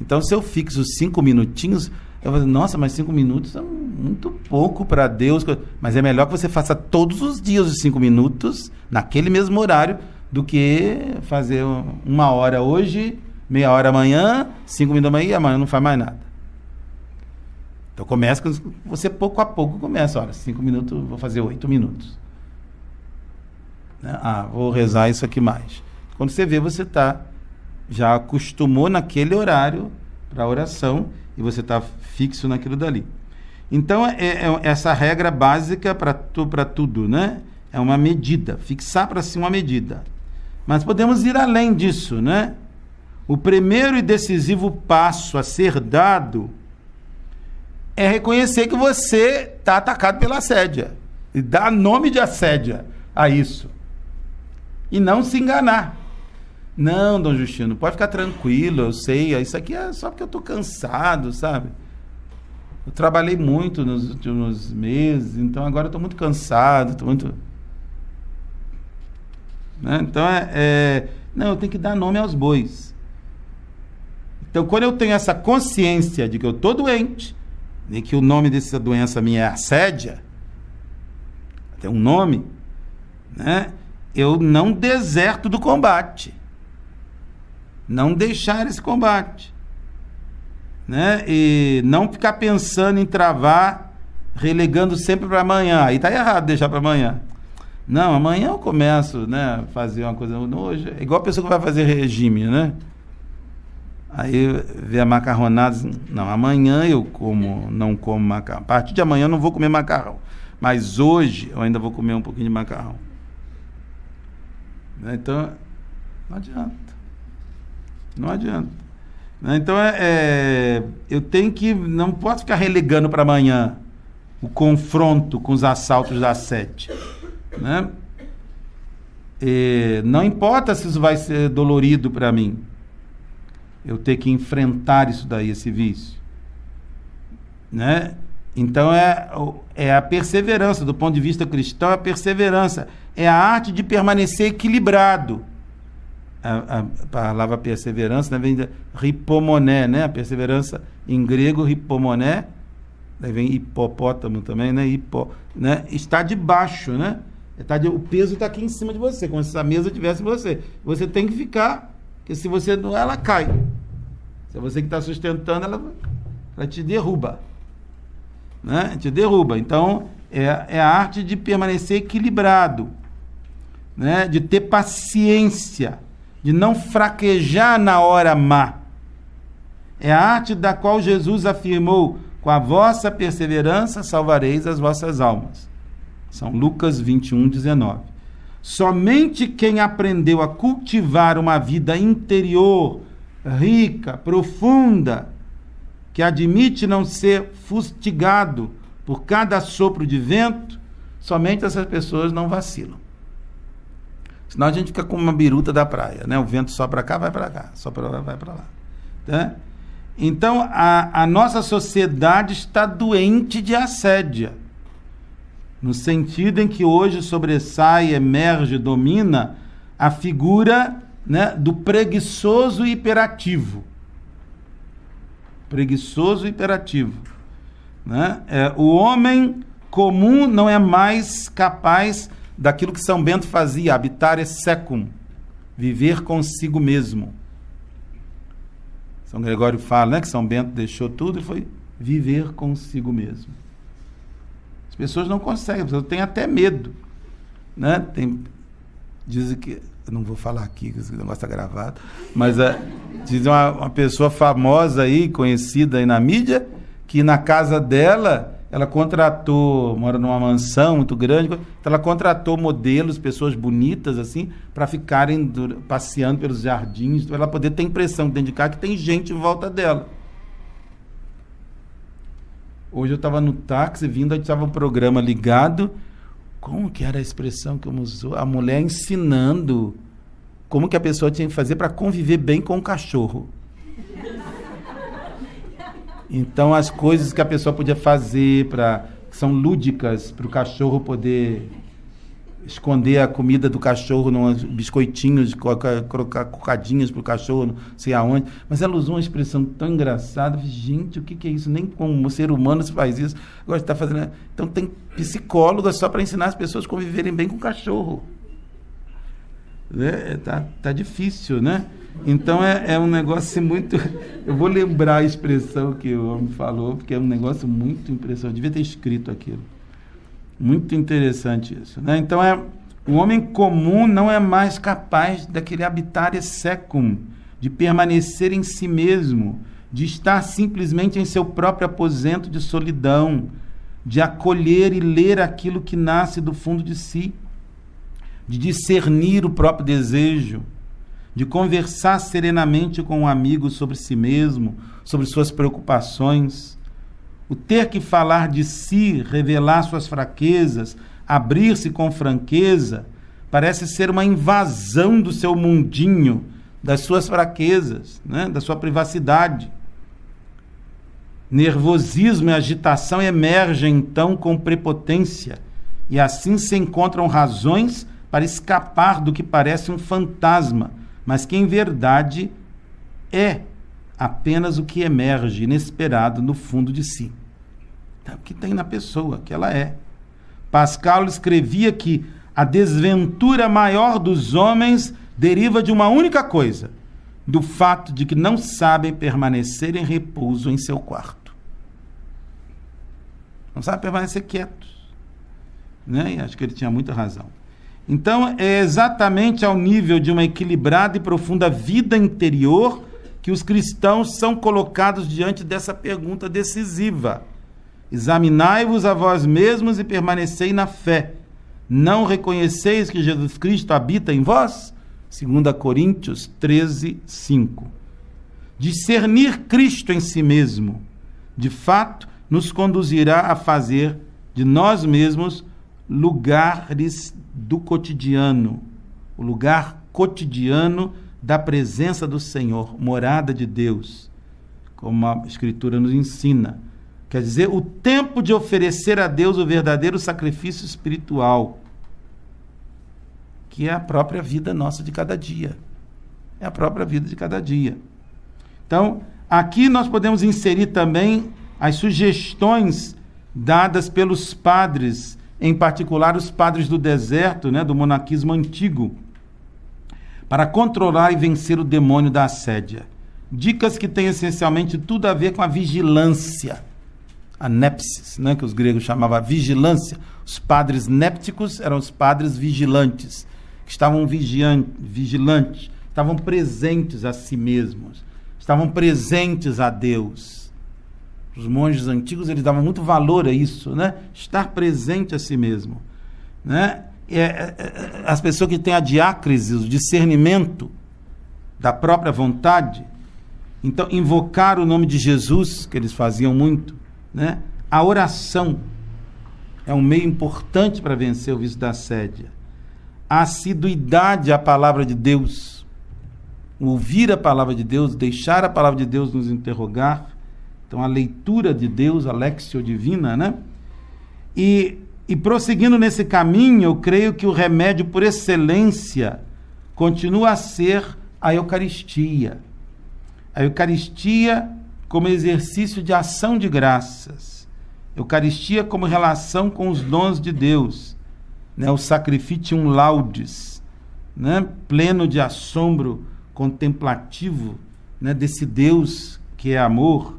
Então, se eu fixo cinco minutinhos, eu falo, nossa, mas cinco minutos é muito pouco para Deus. Mas é melhor que você faça todos os dias os cinco minutos, naquele mesmo horário, do que fazer uma hora hoje, meia hora amanhã, cinco minutos amanhã e amanhã não faz mais nada. Então começa, você pouco a pouco começa, olha, cinco minutos, vou fazer oito minutos. Né? Ah, vou rezar isso aqui mais. Quando você vê, você está já acostumou naquele horário para a oração e você está fixo naquilo dali. Então, é, é, é essa regra básica para tu, tudo, né? É uma medida, fixar para si é uma medida. Mas podemos ir além disso, né? O primeiro e decisivo passo a ser dado é reconhecer que você está atacado pela assédia. E dar nome de assédia a isso. E não se enganar. Não, Dom Justino, pode ficar tranquilo, eu sei. Isso aqui é só porque eu estou cansado, sabe? Eu trabalhei muito nos últimos meses, então agora estou muito cansado, estou muito. Né? Então é, é. Não, eu tenho que dar nome aos bois. Então, quando eu tenho essa consciência de que eu estou doente, nem que o nome dessa doença minha é assédia, tem um nome, né? Eu não deserto do combate. Não deixar esse combate. Né? E não ficar pensando em travar, relegando sempre para amanhã. Aí tá errado deixar para amanhã. Não, amanhã eu começo, né, fazer uma coisa hoje. É igual a pessoa que vai fazer regime, né? Aí vê a macarronada, não, amanhã eu como, não como macarrão. A partir de amanhã eu não vou comer macarrão. Mas hoje eu ainda vou comer um pouquinho de macarrão. Né, então, não adianta. Não adianta. Né, então, é, é, eu tenho que. Não posso ficar relegando para amanhã o confronto com os assaltos da sete. Né? não importa se isso vai ser dolorido para mim eu ter que enfrentar isso daí, esse vício. Né? Então é, é a perseverança, do ponto de vista cristão, é a perseverança. É a arte de permanecer equilibrado. A, a, a palavra perseverança né, vem de ripomoné, né? A perseverança em grego, ripomoné, né, vem hipopótamo também, né? Hipo, né? Está debaixo, né? Está de, o peso está aqui em cima de você, como se essa mesa tivesse em você. Você tem que ficar porque se você não, ela cai. Se é você que está sustentando, ela, ela te derruba. Né? Te derruba. Então, é, é a arte de permanecer equilibrado, né? de ter paciência, de não fraquejar na hora má. É a arte da qual Jesus afirmou: com a vossa perseverança salvareis as vossas almas. São Lucas 21, 19. Somente quem aprendeu a cultivar uma vida interior, rica, profunda, que admite não ser fustigado por cada sopro de vento, somente essas pessoas não vacilam. Senão a gente fica como uma biruta da praia, né? O vento só para cá, vai para cá, só para lá, vai para lá. Tá? Então a, a nossa sociedade está doente de assédio no sentido em que hoje sobressai, emerge, domina a figura né, do preguiçoso e hiperativo. Preguiçoso e hiperativo. Né? É, o homem comum não é mais capaz daquilo que São Bento fazia, habitar esse secum, viver consigo mesmo. São Gregório fala né, que São Bento deixou tudo e foi viver consigo mesmo pessoas não conseguem, as pessoas têm até medo. Né? Tem, dizem que. Eu não vou falar aqui, que esse negócio está gravado, mas é diz uma, uma pessoa famosa aí, conhecida aí na mídia, que na casa dela ela contratou, mora numa mansão muito grande, então ela contratou modelos, pessoas bonitas assim, para ficarem do, passeando pelos jardins, para ela poder ter impressão dentro de casa que tem gente em volta dela. Hoje eu estava no táxi vindo, aí estava um programa ligado. Como que era a expressão que eu usou? A mulher ensinando como que a pessoa tinha que fazer para conviver bem com o cachorro. Então as coisas que a pessoa podia fazer para que são lúdicas para o cachorro poder esconder a comida do cachorro, num biscoitinhos, colocar cocadinhas para o cachorro, não sei aonde. Mas ela usou uma expressão tão engraçada. Gente, o que, que é isso? Nem como ser humano se faz isso. Agora está fazendo. Né? Então tem psicóloga só para ensinar as pessoas a conviverem bem com o cachorro. Né? É, tá, tá difícil, né? Então é, é um negócio muito. Eu vou lembrar a expressão que o homem falou, porque é um negócio muito impressionante. Eu devia ter escrito aquilo. Muito interessante isso. Né? Então, é, o homem comum não é mais capaz daquele habitare secum, de permanecer em si mesmo, de estar simplesmente em seu próprio aposento de solidão, de acolher e ler aquilo que nasce do fundo de si, de discernir o próprio desejo, de conversar serenamente com um amigo sobre si mesmo, sobre suas preocupações o ter que falar de si, revelar suas fraquezas, abrir-se com franqueza, parece ser uma invasão do seu mundinho, das suas fraquezas, né? da sua privacidade. Nervosismo e agitação emergem então com prepotência, e assim se encontram razões para escapar do que parece um fantasma, mas que em verdade é apenas o que emerge inesperado no fundo de si. O que tem na pessoa, que ela é. Pascal escrevia que a desventura maior dos homens deriva de uma única coisa: do fato de que não sabem permanecer em repouso em seu quarto. Não sabem permanecer quietos. Né? E acho que ele tinha muita razão. Então, é exatamente ao nível de uma equilibrada e profunda vida interior que os cristãos são colocados diante dessa pergunta decisiva. Examinai-vos a vós mesmos e permanecei na fé. Não reconheceis que Jesus Cristo habita em vós? 2 Coríntios 13, 5. Discernir Cristo em si mesmo, de fato, nos conduzirá a fazer de nós mesmos lugares do cotidiano, o lugar cotidiano da presença do Senhor, morada de Deus, como a Escritura nos ensina. Quer dizer, o tempo de oferecer a Deus o verdadeiro sacrifício espiritual, que é a própria vida nossa de cada dia. É a própria vida de cada dia. Então, aqui nós podemos inserir também as sugestões dadas pelos padres, em particular os padres do deserto, né, do monaquismo antigo, para controlar e vencer o demônio da assédia. Dicas que têm essencialmente tudo a ver com a vigilância a nepsis, né, que os gregos chamavam vigilância. Os padres népticos eram os padres vigilantes, que estavam vigiante, vigilantes, estavam presentes a si mesmos, estavam presentes a Deus. Os monges antigos eles davam muito valor a isso, né? Estar presente a si mesmo, né? É, é, é, as pessoas que têm a diácrise, o discernimento da própria vontade, então invocar o nome de Jesus que eles faziam muito, né? A oração é um meio importante para vencer o vício da assédia. A assiduidade à palavra de Deus, ouvir a palavra de Deus, deixar a palavra de Deus nos interrogar. Então, a leitura de Deus, a lexio divina, né? E, e prosseguindo nesse caminho, eu creio que o remédio por excelência continua a ser a Eucaristia. A Eucaristia como exercício de ação de graças. Eucaristia como relação com os dons de Deus, né? o sacrificium laudes, né? pleno de assombro contemplativo né? desse Deus que é amor.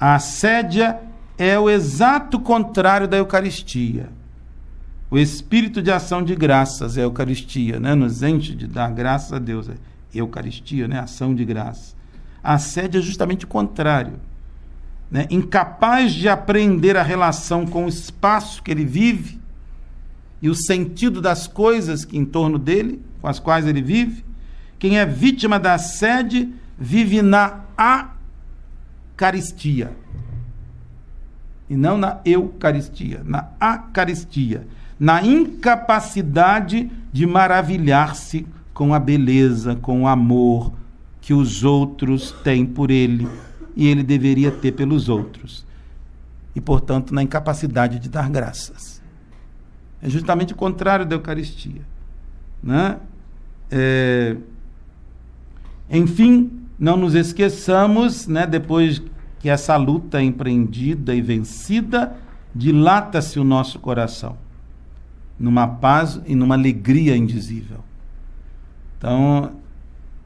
A assédia é o exato contrário da Eucaristia. O espírito de ação de graças é a Eucaristia, né? nos enche de dar graças a Deus. É Eucaristia, né? ação de graça a sede é justamente o contrário. Né? Incapaz de aprender a relação com o espaço que ele vive e o sentido das coisas que em torno dele, com as quais ele vive, quem é vítima da sede vive na acaristia. E não na eucaristia, na acaristia. Na incapacidade de maravilhar-se com a beleza, com o amor, que os outros têm por ele e ele deveria ter pelos outros. E, portanto, na incapacidade de dar graças. É justamente o contrário da Eucaristia. Né? É... Enfim, não nos esqueçamos, né, depois que essa luta é empreendida e vencida, dilata-se o nosso coração numa paz e numa alegria indizível. Então,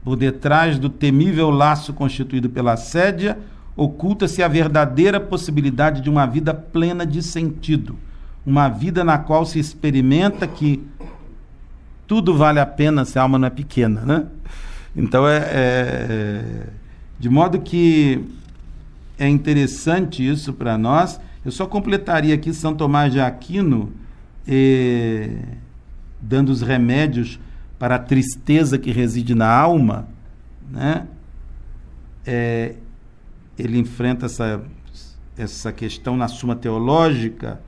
por detrás do temível laço constituído pela sédia, oculta-se a verdadeira possibilidade de uma vida plena de sentido, uma vida na qual se experimenta que tudo vale a pena se a alma não é pequena, né? Então é, é, é de modo que é interessante isso para nós. Eu só completaria aqui São Tomás de Aquino eh, dando os remédios para a tristeza que reside na alma, né? É, ele enfrenta essa, essa questão na Suma Teológica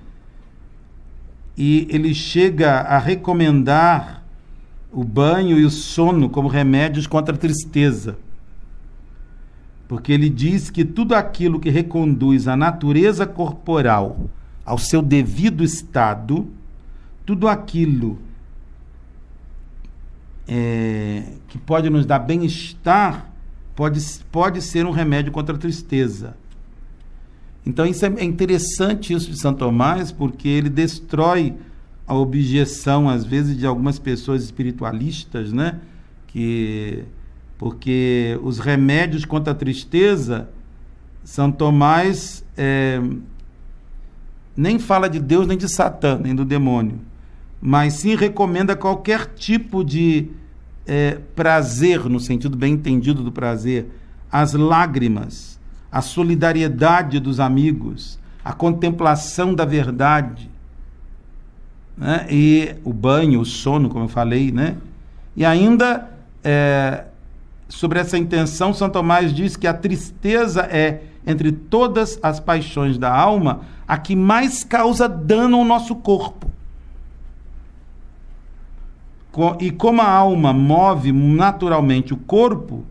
e ele chega a recomendar o banho e o sono como remédios contra a tristeza. Porque ele diz que tudo aquilo que reconduz a natureza corporal ao seu devido estado, tudo aquilo é, que pode nos dar bem-estar, pode, pode ser um remédio contra a tristeza. Então isso é, é interessante isso de São Tomás, porque ele destrói a objeção, às vezes, de algumas pessoas espiritualistas, né? Que, porque os remédios contra a tristeza, São Tomás é, nem fala de Deus, nem de Satã, nem do demônio mas sim recomenda qualquer tipo de é, prazer, no sentido bem entendido do prazer, as lágrimas, a solidariedade dos amigos, a contemplação da verdade, né? e o banho, o sono, como eu falei, né? E ainda é, sobre essa intenção, São Tomás diz que a tristeza é, entre todas as paixões da alma, a que mais causa dano ao nosso corpo e como a alma move naturalmente o corpo,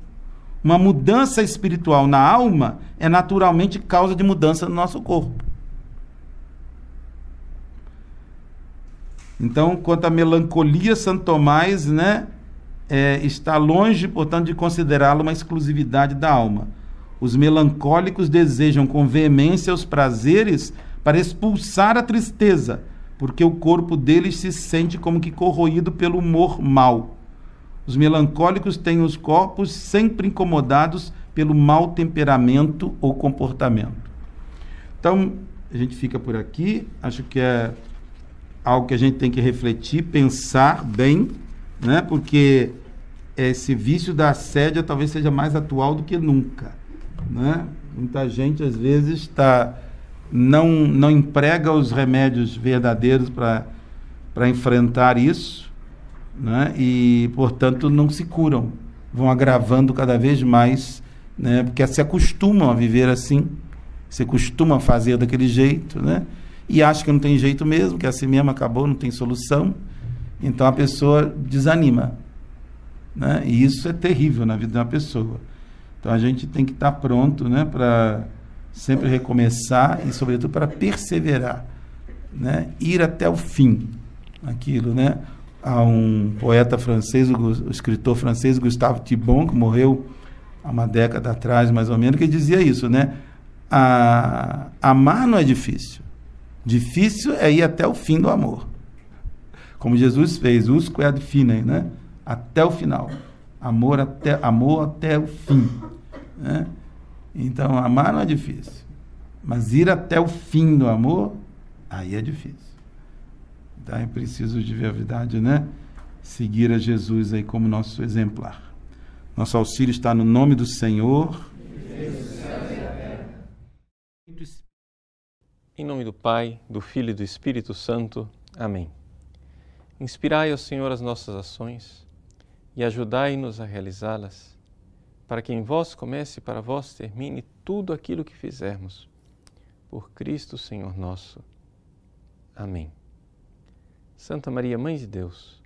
uma mudança espiritual na alma é naturalmente causa de mudança no nosso corpo. Então, quanto à melancolia, Santo Tomás né, é, está longe, portanto, de considerá-la uma exclusividade da alma. Os melancólicos desejam com veemência os prazeres para expulsar a tristeza, porque o corpo deles se sente como que corroído pelo humor mau. Os melancólicos têm os corpos sempre incomodados pelo mau temperamento ou comportamento. Então, a gente fica por aqui. Acho que é algo que a gente tem que refletir, pensar bem, né? porque esse vício da assédio talvez seja mais atual do que nunca. Né? Muita gente, às vezes, está não, não emprega os remédios verdadeiros para enfrentar isso, né? e, portanto, não se curam. Vão agravando cada vez mais, né? porque se acostumam a viver assim, se acostumam a fazer daquele jeito, né? e acham que não tem jeito mesmo, que é assim mesmo acabou, não tem solução. Então a pessoa desanima. Né? E isso é terrível na vida de uma pessoa. Então a gente tem que estar tá pronto né, para sempre recomeçar e, sobretudo, para perseverar, né? ir até o fim. Aquilo, né? Há um poeta francês, o escritor francês Gustave Thibon, que morreu há uma década atrás, mais ou menos, que dizia isso, né? A, amar não é difícil. Difícil é ir até o fim do amor. Como Jesus fez, usco é ad finem, né? Até o final. Amor até, amor até o fim. Né? Então, amar não é difícil. Mas ir até o fim do amor, aí é difícil. Então, é preciso de verdade, né? Seguir a Jesus aí como nosso exemplar. Nosso auxílio está no nome do Senhor. Em nome do Pai, do Filho e do Espírito Santo. Amém. Inspirai, ó Senhor, as nossas ações e ajudai-nos a realizá-las para que em vós comece e para vós termine tudo aquilo que fizermos. Por Cristo Senhor nosso. Amém. Santa Maria, Mãe de Deus,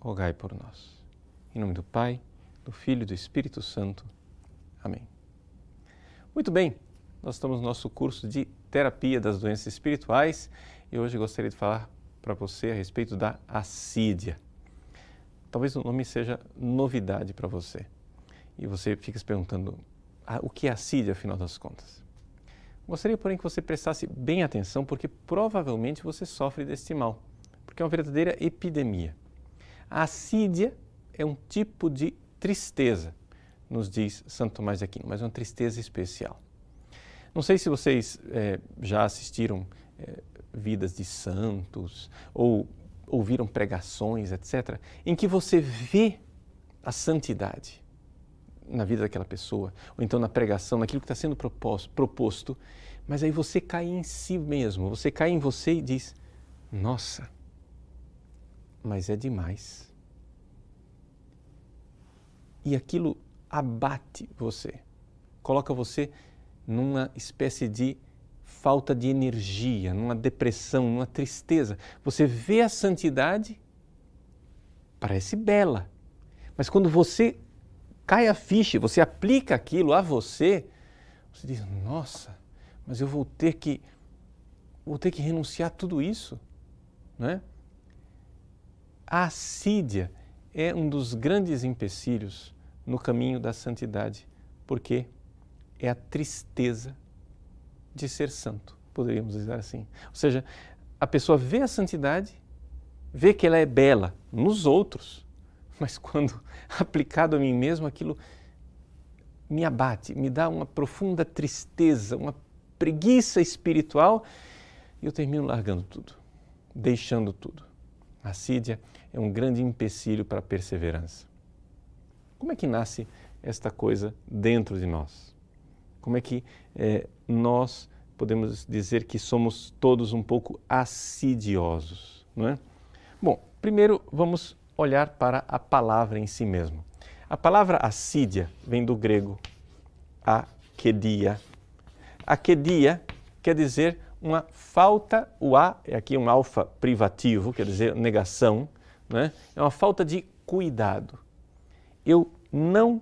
rogai por nós. Em nome do Pai, do Filho e do Espírito Santo. Amém. Muito bem, nós estamos no nosso curso de terapia das doenças espirituais e hoje gostaria de falar para você a respeito da assídia. Talvez o nome seja novidade para você. E você fica se perguntando ah, o que é a afinal das contas. Gostaria, porém, que você prestasse bem atenção, porque provavelmente você sofre deste mal, porque é uma verdadeira epidemia. A assídia é um tipo de tristeza, nos diz Santo Tomás de Aquino, mas é uma tristeza especial. Não sei se vocês é, já assistiram é, vidas de santos ou ouviram pregações, etc., em que você vê a santidade, na vida daquela pessoa, ou então na pregação, naquilo que está sendo proposto, proposto, mas aí você cai em si mesmo, você cai em você e diz: Nossa, mas é demais. E aquilo abate você, coloca você numa espécie de falta de energia, numa depressão, numa tristeza. Você vê a santidade, parece bela, mas quando você cai a ficha, você aplica aquilo a você, você diz: "Nossa, mas eu vou ter que vou ter que renunciar a tudo isso", é A assídia é um dos grandes empecilhos no caminho da santidade, porque é a tristeza de ser santo, poderíamos dizer assim. Ou seja, a pessoa vê a santidade, vê que ela é bela nos outros, mas quando aplicado a mim mesmo, aquilo me abate, me dá uma profunda tristeza, uma preguiça espiritual e eu termino largando tudo, deixando tudo. A assídia é um grande empecilho para a perseverança. Como é que nasce esta coisa dentro de nós? Como é que é, nós podemos dizer que somos todos um pouco assidiosos, não é? Bom, primeiro vamos olhar para a palavra em si mesmo. A palavra assídia vem do grego akedia. Akedia quer dizer uma falta, o A é aqui um alfa privativo, quer dizer negação, né? é uma falta de cuidado. Eu não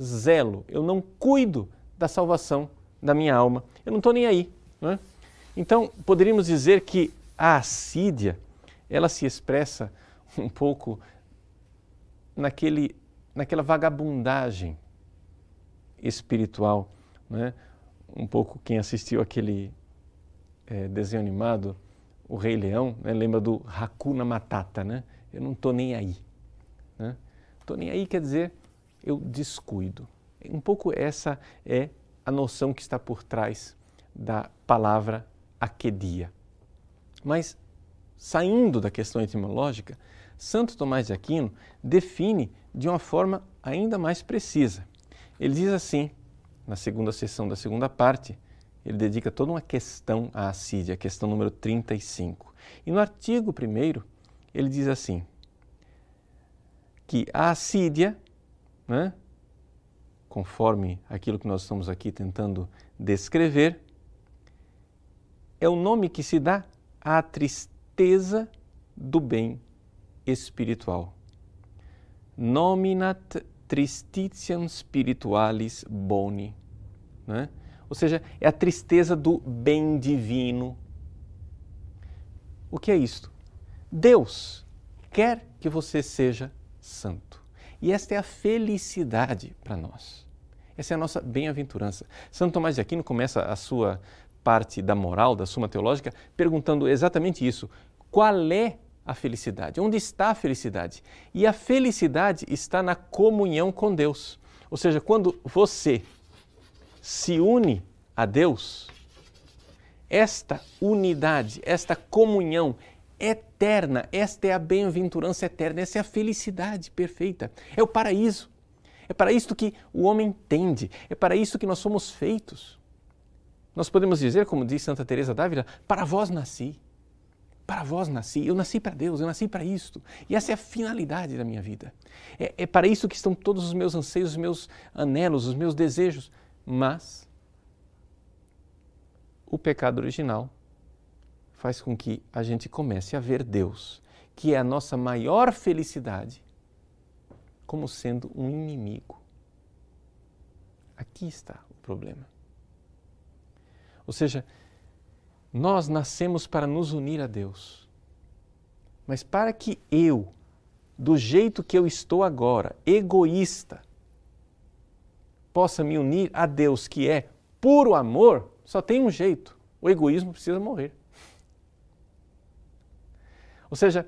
zelo, eu não cuido da salvação da minha alma, eu não estou nem aí. Né? Então, poderíamos dizer que a assídia, ela se expressa um pouco naquele, naquela vagabundagem espiritual. Né? Um pouco quem assistiu aquele é, desenho animado, O Rei Leão, né? lembra do Hakuna Matata, né? Eu não estou nem aí. Né? Tô nem aí quer dizer eu descuido. Um pouco essa é a noção que está por trás da palavra aquedia. Mas, saindo da questão etimológica, Santo Tomás de Aquino define de uma forma ainda mais precisa. Ele diz assim, na segunda sessão da segunda parte, ele dedica toda uma questão à assídia, a questão número 35. E no artigo 1 ele diz assim: que a assídia, né, conforme aquilo que nós estamos aqui tentando descrever, é o nome que se dá à tristeza do bem espiritual. Nominat tristitiam spiritualis boni. Né? Ou seja, é a tristeza do bem divino. O que é isto? Deus quer que você seja santo. E esta é a felicidade para nós. Essa é a nossa bem-aventurança. Santo Tomás de Aquino começa a sua parte da moral, da Suma Teológica, perguntando exatamente isso. Qual é a felicidade? Onde está a felicidade? E a felicidade está na comunhão com Deus. Ou seja, quando você se une a Deus, esta unidade, esta comunhão eterna, esta é a bem-aventurança eterna, essa é a felicidade perfeita, é o paraíso. É para isto que o homem tende, é para isso que nós somos feitos. Nós podemos dizer, como diz Santa Teresa d'Ávila, para vós nasci para vós nasci, eu nasci para Deus, eu nasci para isto. E essa é a finalidade da minha vida. É, é para isso que estão todos os meus anseios, os meus anelos, os meus desejos. Mas o pecado original faz com que a gente comece a ver Deus, que é a nossa maior felicidade, como sendo um inimigo. Aqui está o problema. Ou seja, nós nascemos para nos unir a Deus. Mas para que eu, do jeito que eu estou agora, egoísta, possa me unir a Deus que é puro amor, só tem um jeito: o egoísmo precisa morrer. Ou seja,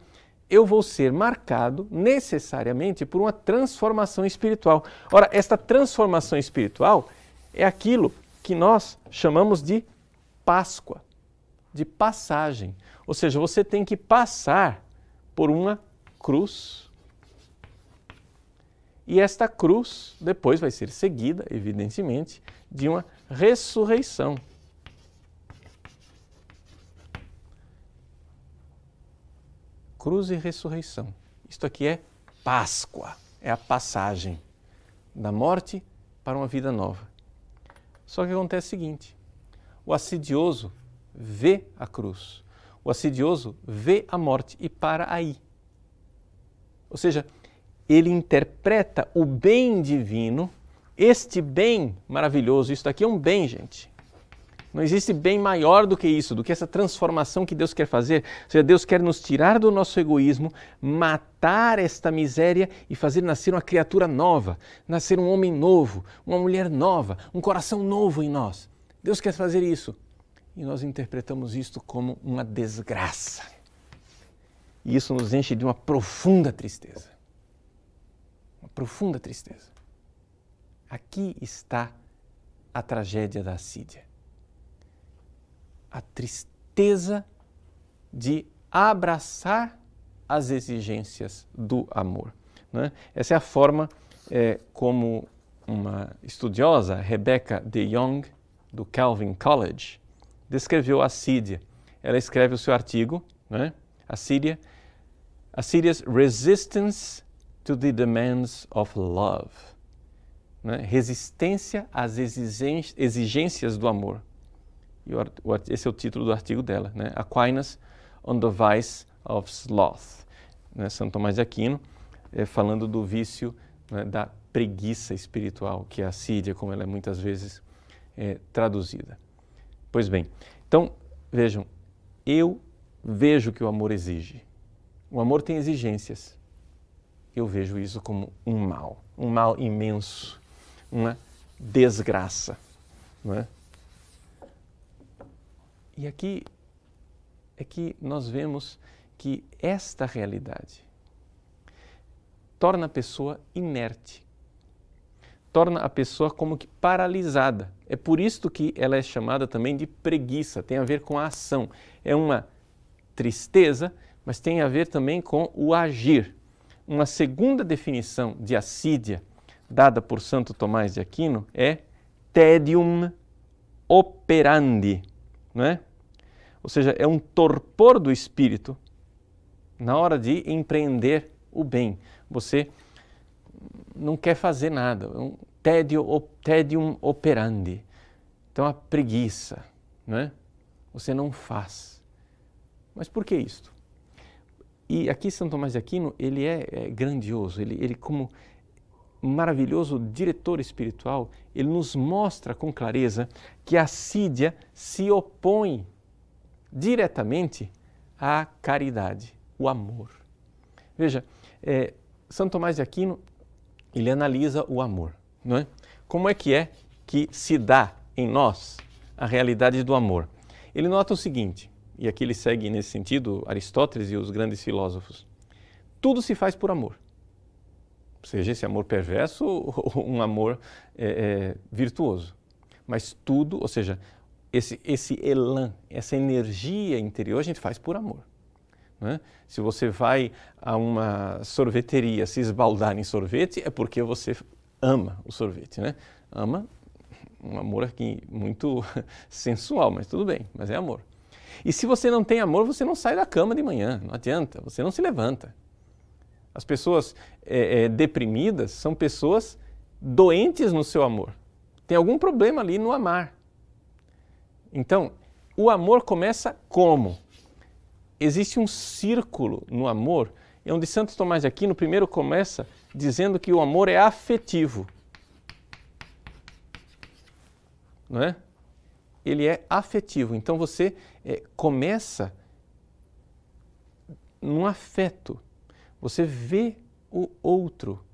eu vou ser marcado necessariamente por uma transformação espiritual. Ora, esta transformação espiritual é aquilo que nós chamamos de Páscoa de passagem. Ou seja, você tem que passar por uma cruz. E esta cruz depois vai ser seguida, evidentemente, de uma ressurreição. Cruz e ressurreição. Isto aqui é Páscoa, é a passagem da morte para uma vida nova. Só que acontece o seguinte: o assidioso vê a cruz. O assidioso vê a morte e para aí. Ou seja, ele interpreta o bem divino, este bem maravilhoso. Isso daqui é um bem, gente. Não existe bem maior do que isso, do que essa transformação que Deus quer fazer. Ou seja, Deus quer nos tirar do nosso egoísmo, matar esta miséria e fazer nascer uma criatura nova, nascer um homem novo, uma mulher nova, um coração novo em nós. Deus quer fazer isso e nós interpretamos isto como uma desgraça. E isso nos enche de uma profunda tristeza. Uma profunda tristeza. Aqui está a tragédia da Assíria. A tristeza de abraçar as exigências do amor. Né? Essa é a forma é, como uma estudiosa, Rebecca de Jong, do Calvin College, descreveu a Síria. Ela escreve o seu artigo, né? A Síria, a Síria's resistance to the demands of love, né? resistência às exigências do amor. E esse é o título do artigo dela, né? Aquinas on the Vice of Sloth, né? Santo Tomás de Aquino, é, falando do vício né, da preguiça espiritual, que é a Síria, como ela é muitas vezes é, traduzida. Pois bem, então vejam, eu vejo que o amor exige. O amor tem exigências. Eu vejo isso como um mal, um mal imenso, uma desgraça. Não é? E aqui é que nós vemos que esta realidade torna a pessoa inerte, torna a pessoa como que paralisada. É por isso que ela é chamada também de preguiça, tem a ver com a ação. É uma tristeza, mas tem a ver também com o agir. Uma segunda definição de assídia dada por Santo Tomás de Aquino é tedium operandi, não é? Ou seja, é um torpor do espírito na hora de empreender o bem. Você não quer fazer nada, um tédio, tédium operandi. Então a preguiça, né? Você não faz. Mas por que isto? E aqui São Tomás de Aquino, ele é, é grandioso, ele, ele como maravilhoso diretor espiritual, ele nos mostra com clareza que a sídia se opõe diretamente à caridade, o amor. Veja, é, São Tomás de Aquino ele analisa o amor. Não é? Como é que é que se dá em nós a realidade do amor? Ele nota o seguinte, e aqui ele segue nesse sentido Aristóteles e os grandes filósofos: tudo se faz por amor. Seja esse amor perverso ou um amor é, é, virtuoso. Mas tudo, ou seja, esse, esse elan, essa energia interior, a gente faz por amor. Né? Se você vai a uma sorveteria se esbaldar em sorvete, é porque você ama o sorvete. Né? Ama um amor aqui muito sensual, mas tudo bem, mas é amor. E se você não tem amor, você não sai da cama de manhã, não adianta, você não se levanta. As pessoas é, é, deprimidas são pessoas doentes no seu amor. Tem algum problema ali no amar. Então, o amor começa como? existe um círculo no amor, onde Santo Tomás de Aquino primeiro começa dizendo que o amor é afetivo. Não é? Ele é afetivo. Então você é, começa num afeto. Você vê o outro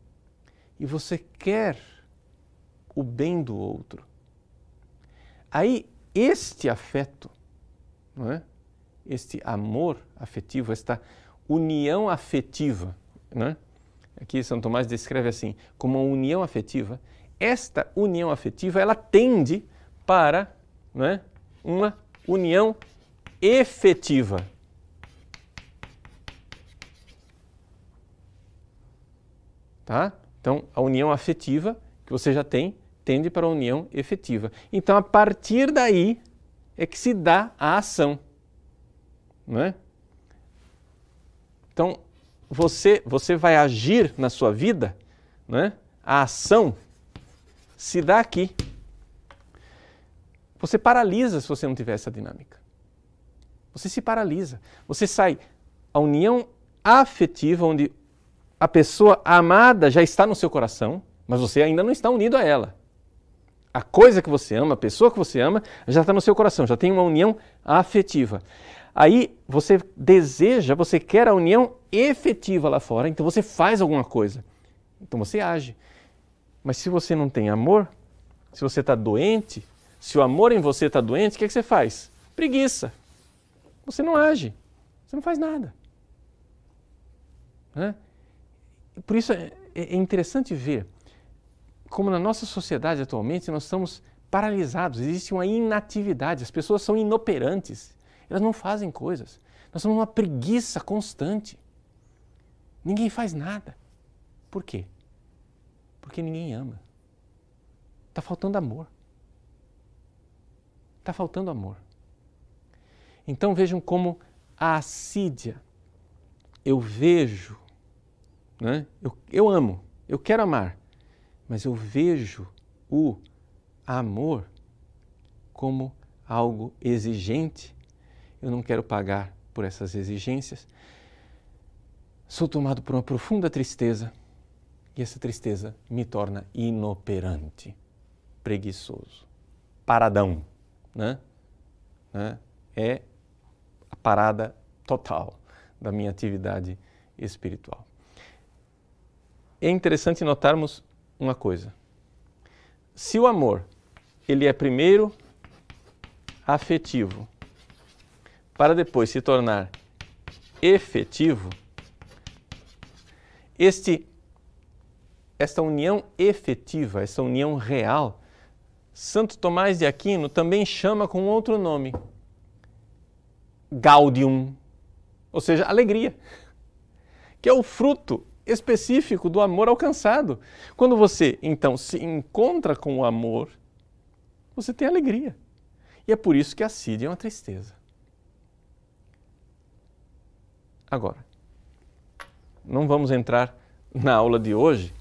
e você quer o bem do outro. Aí este afeto, não é? este amor afetivo, esta união afetiva, né? aqui São Tomás descreve assim, como uma união afetiva, esta união afetiva ela tende para né, uma união efetiva. Tá? Então, a união afetiva que você já tem tende para a união efetiva. Então, a partir daí é que se dá a ação. Né? Então, você, você vai agir na sua vida, né? a ação se dá aqui. Você paralisa se você não tiver essa dinâmica. Você se paralisa. Você sai. A união afetiva, onde a pessoa amada já está no seu coração, mas você ainda não está unido a ela. A coisa que você ama, a pessoa que você ama, já está no seu coração, já tem uma união afetiva. Aí você deseja, você quer a união efetiva lá fora, então você faz alguma coisa. Então você age. Mas se você não tem amor, se você está doente, se o amor em você está doente, o que, é que você faz? Preguiça. Você não age. Você não faz nada. Né? Por isso é, é, é interessante ver como na nossa sociedade atualmente nós estamos paralisados, existe uma inatividade, as pessoas são inoperantes elas não fazem coisas. Nós somos uma preguiça constante. Ninguém faz nada. Por quê? Porque ninguém ama. Está faltando amor. Está faltando amor. Então vejam como a assídia, eu vejo, né? eu, eu amo, eu quero amar, mas eu vejo o amor como algo exigente eu não quero pagar por essas exigências. Sou tomado por uma profunda tristeza e essa tristeza me torna inoperante, preguiçoso, paradão, né? né? É a parada total da minha atividade espiritual. É interessante notarmos uma coisa. Se o amor, ele é primeiro afetivo, para depois se tornar efetivo, este, esta união efetiva, essa união real, Santo Tomás de Aquino também chama com outro nome, gaudium, ou seja, alegria, que é o fruto específico do amor alcançado. Quando você então se encontra com o amor, você tem alegria. E é por isso que a Cid é uma tristeza. agora. Não vamos entrar na aula de hoje,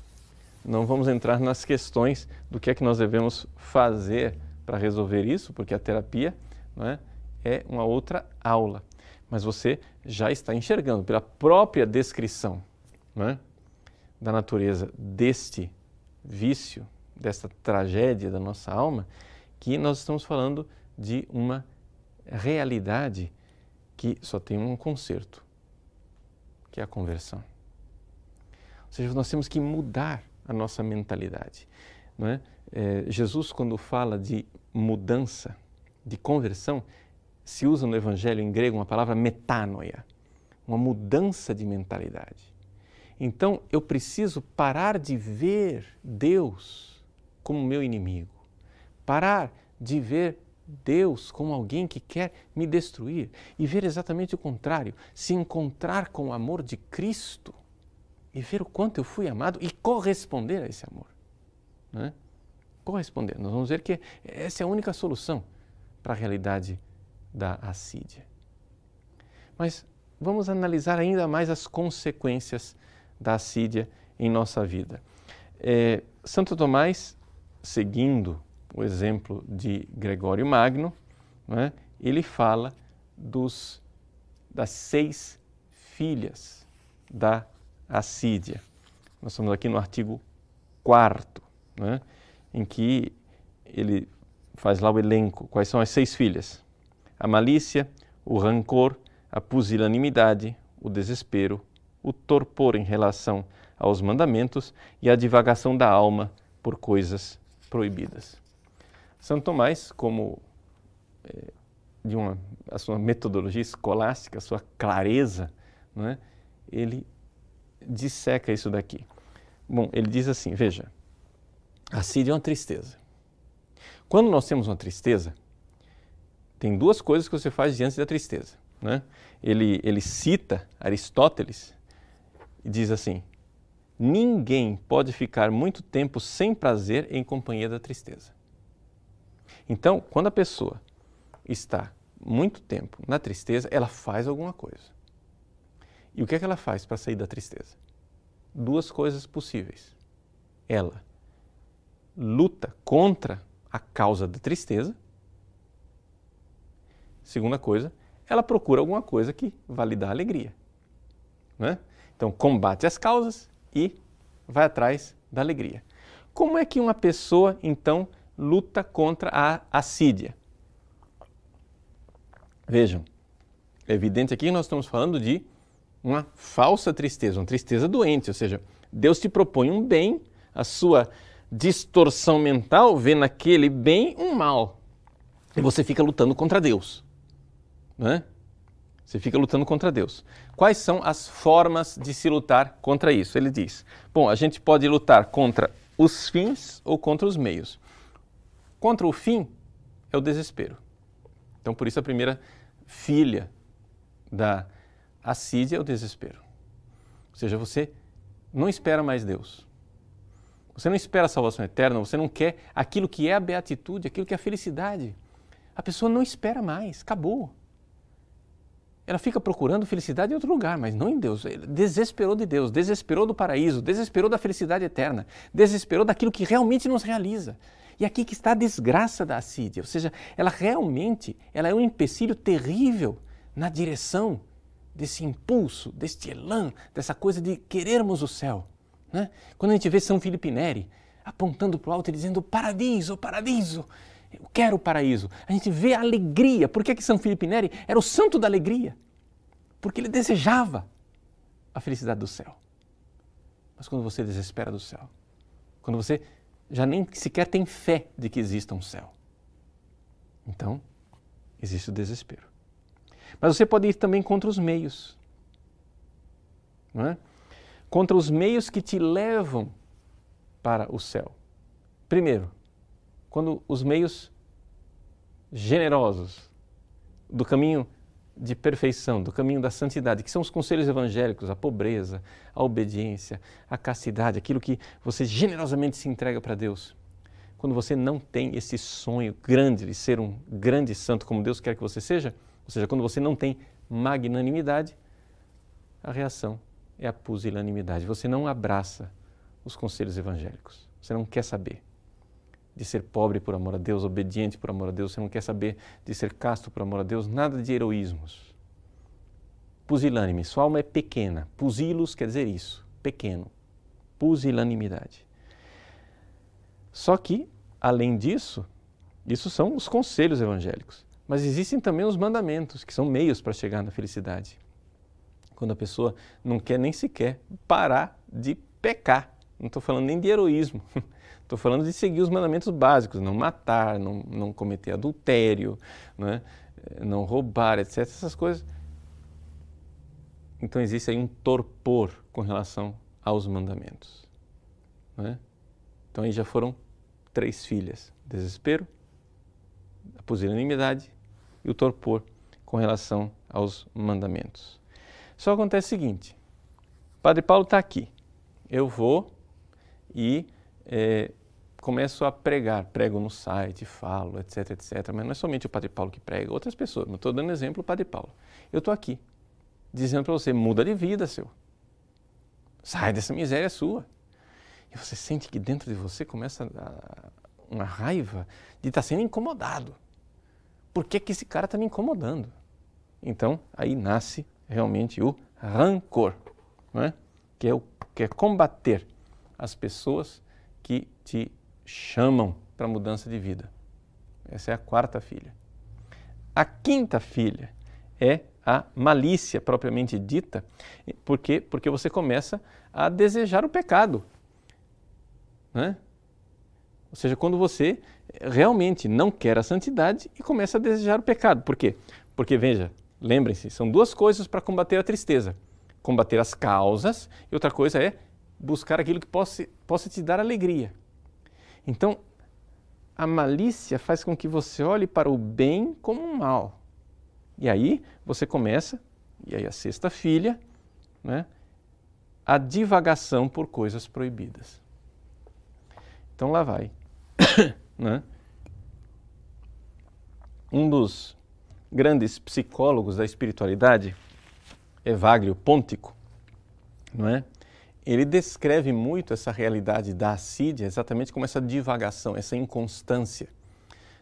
não vamos entrar nas questões do que é que nós devemos fazer para resolver isso, porque a terapia não é, é uma outra aula. Mas você já está enxergando pela própria descrição é, da natureza deste vício, desta tragédia da nossa alma, que nós estamos falando de uma realidade que só tem um conserto que é a conversão. Ou seja, nós temos que mudar a nossa mentalidade. Não é? É, Jesus, quando fala de mudança, de conversão, se usa no Evangelho em grego uma palavra metanoia, uma mudança de mentalidade. Então eu preciso parar de ver Deus como meu inimigo, parar de ver Deus como alguém que quer me destruir e ver exatamente o contrário, se encontrar com o amor de Cristo e ver o quanto eu fui amado e corresponder a esse amor. Né? Corresponder. Nós vamos ver que essa é a única solução para a realidade da assídia. Mas vamos analisar ainda mais as consequências da assídia em nossa vida. É, Santo Tomás, seguindo o exemplo de Gregório Magno, né, ele fala dos, das seis filhas da Assídia. Nós estamos aqui no artigo 4, né, em que ele faz lá o elenco. Quais são as seis filhas? A malícia, o rancor, a pusilanimidade, o desespero, o torpor em relação aos mandamentos e a divagação da alma por coisas proibidas. Santo Tomás, como é, de uma, a sua metodologia escolástica, a sua clareza, né, ele disseca isso daqui. Bom, ele diz assim: veja, a Síria é uma tristeza. Quando nós temos uma tristeza, tem duas coisas que você faz diante da tristeza. Né? Ele, ele cita Aristóteles e diz assim: ninguém pode ficar muito tempo sem prazer em companhia da tristeza. Então, quando a pessoa está muito tempo na tristeza, ela faz alguma coisa. E o que, é que ela faz para sair da tristeza? Duas coisas possíveis. Ela luta contra a causa da tristeza. Segunda coisa, ela procura alguma coisa que vá lhe dar alegria. Né? Então, combate as causas e vai atrás da alegria. Como é que uma pessoa, então, luta contra a assídia. Vejam, é evidente aqui que nós estamos falando de uma falsa tristeza, uma tristeza doente, ou seja, Deus te propõe um bem, a sua distorção mental vê naquele bem um mal. E você fica lutando contra Deus. Né? Você fica lutando contra Deus. Quais são as formas de se lutar contra isso? Ele diz: bom, a gente pode lutar contra os fins ou contra os meios contra o fim é o desespero. Então, por isso, a primeira filha da assídia é o desespero. Ou seja, você não espera mais Deus. Você não espera a salvação eterna, você não quer aquilo que é a beatitude, aquilo que é a felicidade. A pessoa não espera mais, acabou. Ela fica procurando felicidade em outro lugar, mas não em Deus. Desesperou de Deus, desesperou do paraíso, desesperou da felicidade eterna, desesperou daquilo que realmente nos realiza. E aqui que está a desgraça da assídia, ou seja, ela realmente ela é um empecilho terrível na direção desse impulso, deste elan, dessa coisa de querermos o céu. Né? Quando a gente vê São Filipe Neri apontando para o alto e dizendo paradiso, paradiso, eu quero o paraíso. A gente vê a alegria. Por que, é que São Filipe Neri era o santo da alegria? Porque ele desejava a felicidade do céu. Mas quando você desespera do céu, quando você já nem sequer tem fé de que exista um céu. Então, existe o desespero. Mas você pode ir também contra os meios. Não é? Contra os meios que te levam para o céu. Primeiro, quando os meios generosos do caminho de perfeição, do caminho da santidade, que são os conselhos evangélicos, a pobreza, a obediência, a castidade, aquilo que você generosamente se entrega para Deus. Quando você não tem esse sonho grande de ser um grande santo como Deus quer que você seja, ou seja, quando você não tem magnanimidade, a reação é a pusilanimidade. Você não abraça os conselhos evangélicos. Você não quer saber de ser pobre por amor a Deus, obediente por amor a Deus, você não quer saber de ser casto por amor a Deus, nada de heroísmos. Pusilânime, sua alma é pequena. Pusilos quer dizer isso, pequeno. Pusilanimidade. Só que, além disso, isso são os conselhos evangélicos. Mas existem também os mandamentos, que são meios para chegar na felicidade. Quando a pessoa não quer nem sequer parar de pecar. Não estou falando nem de heroísmo. Estou falando de seguir os mandamentos básicos, não matar, não, não cometer adultério, né? não roubar, etc. Essas coisas. Então existe aí um torpor com relação aos mandamentos. Né? Então aí já foram três filhas: desespero, a pusilanimidade e o torpor com relação aos mandamentos. Só acontece o seguinte: Padre Paulo está aqui. Eu vou e é, começo a pregar, prego no site, falo, etc, etc. Mas não é somente o Padre Paulo que prega, outras pessoas. Não estou dando exemplo o Padre Paulo. Eu estou aqui dizendo para você, muda de vida, seu. Sai dessa miséria sua. E você sente que dentro de você começa uma raiva de estar tá sendo incomodado. Por que, que esse cara está me incomodando? Então, aí nasce realmente o rancor, não é? Que, é o, que é combater as pessoas que te chamam para mudança de vida. Essa é a quarta filha. A quinta filha é a malícia propriamente dita, porque porque você começa a desejar o pecado, né? Ou seja, quando você eh, realmente não quer a santidade e começa a desejar o pecado. Por quê? Porque veja, lembrem-se, são duas coisas para combater a tristeza: combater as causas e outra coisa é buscar aquilo que possa, possa te dar alegria. Então, a malícia faz com que você olhe para o bem como um mal. E aí você começa, e aí a sexta filha, né, a divagação por coisas proibidas. Então lá vai. né? Um dos grandes psicólogos da espiritualidade, Evagrio Pontico, não é? ele descreve muito essa realidade da assídia exatamente como essa divagação, essa inconstância,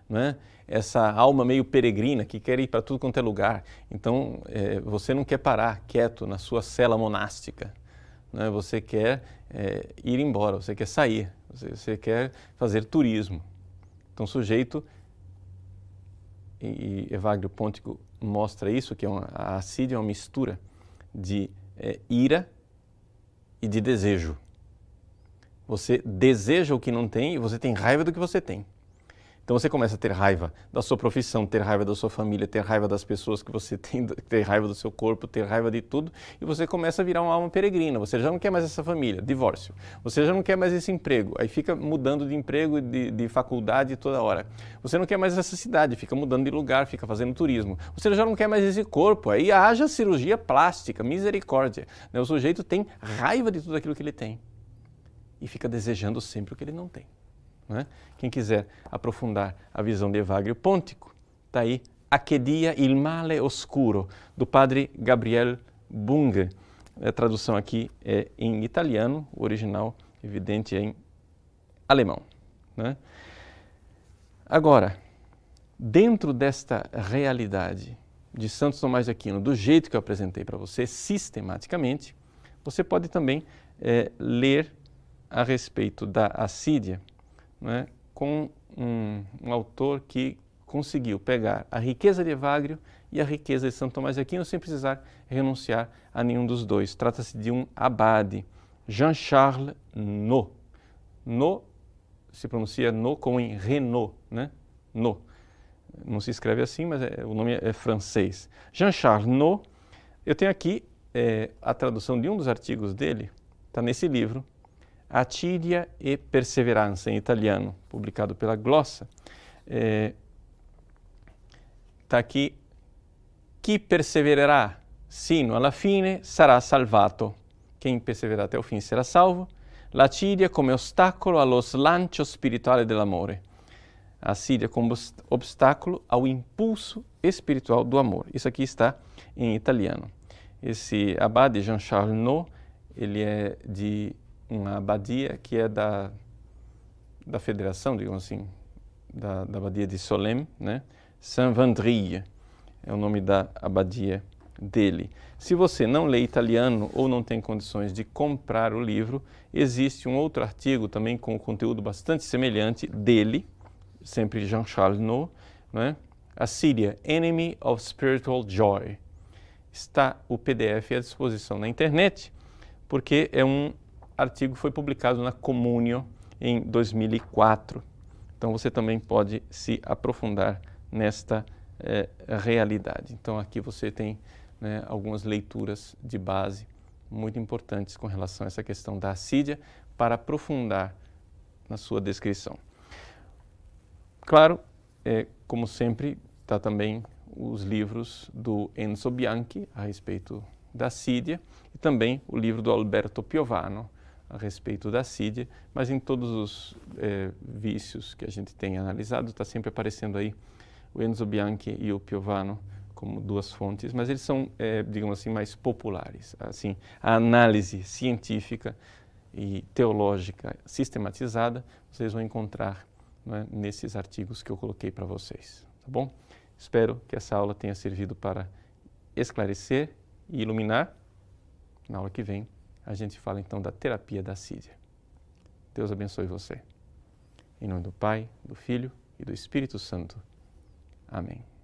né? essa alma meio peregrina que quer ir para tudo quanto é lugar. Então, é, você não quer parar quieto na sua cela monástica, né? você quer é, ir embora, você quer sair, você, você, quer fazer turismo. Então, o sujeito, e, e Evagrio Pontico mostra isso, que é uma, a assídia é uma mistura de é, ira, e de desejo. Você deseja o que não tem e você tem raiva do que você tem. Então você começa a ter raiva da sua profissão, ter raiva da sua família, ter raiva das pessoas que você tem, ter raiva do seu corpo, ter raiva de tudo, e você começa a virar uma alma peregrina. Você já não quer mais essa família, divórcio. Você já não quer mais esse emprego, aí fica mudando de emprego, de, de faculdade toda hora. Você não quer mais essa cidade, fica mudando de lugar, fica fazendo turismo. Você já não quer mais esse corpo, aí haja cirurgia plástica, misericórdia. Né? O sujeito tem raiva de tudo aquilo que ele tem e fica desejando sempre o que ele não tem. Né? Quem quiser aprofundar a visão de Evagrio Pontico, está aí Aquedia il male oscuro, do padre Gabriel Bunge. A tradução aqui é em italiano, o original, evidente, é em alemão. Né? Agora, dentro desta realidade de Santos Tomás de Aquino, do jeito que eu apresentei para você, sistematicamente, você pode também é, ler a respeito da assídia né, com um, um, autor que conseguiu pegar a riqueza de Evagrio e a riqueza de Santo Tomás de Aquino sem precisar renunciar a nenhum dos dois. Trata-se de um abade, Jean-Charles No. No se pronuncia No como em Renault, né? No. Não se escreve assim, mas é, o nome é, é francês. Jean-Charles No. Eu tenho aqui é, a tradução de um dos artigos dele, está nesse livro, Attiria e Perseveranza, em italiano, publicado pela Glossa. Está é, tá aqui. Chi persevererà sino alla fine sarà salvato. Quem perseverar até o fim será salvo. L'Acidia come ostacolo allo slancio spirituale dell'amore. A Síria como obstáculo ao impulso espiritual do amor. Isso aqui está em italiano. Esse abade Jean Charles ele é de uma abadia que é da, da federação, digamos assim, da, da abadia de Solem, né? Saint-Vendry é o nome da abadia dele. Se você não lê italiano ou não tem condições de comprar o livro, existe um outro artigo também com conteúdo bastante semelhante dele, sempre Jean Charles né? A Síria, Enemy of Spiritual Joy. Está o PDF à disposição na internet, porque é um artigo foi publicado na Comunio em 2004. Então você também pode se aprofundar nesta eh, realidade. Então aqui você tem né, algumas leituras de base muito importantes com relação a essa questão da assídia para aprofundar na sua descrição. Claro, eh, como sempre, está também os livros do Enzo Bianchi a respeito da assídia e também o livro do Alberto Piovano a respeito da CID, mas em todos os eh, vícios que a gente tem analisado, está sempre aparecendo aí o Enzo Bianchi e o Piovano como duas fontes, mas eles são, eh, digamos assim, mais populares. Assim, a análise científica e teológica sistematizada vocês vão encontrar né, nesses artigos que eu coloquei para vocês, tá bom? Espero que essa aula tenha servido para esclarecer e iluminar. Na aula que vem a gente fala então da terapia da Síria. Deus abençoe você. Em nome do Pai, do Filho e do Espírito Santo. Amém.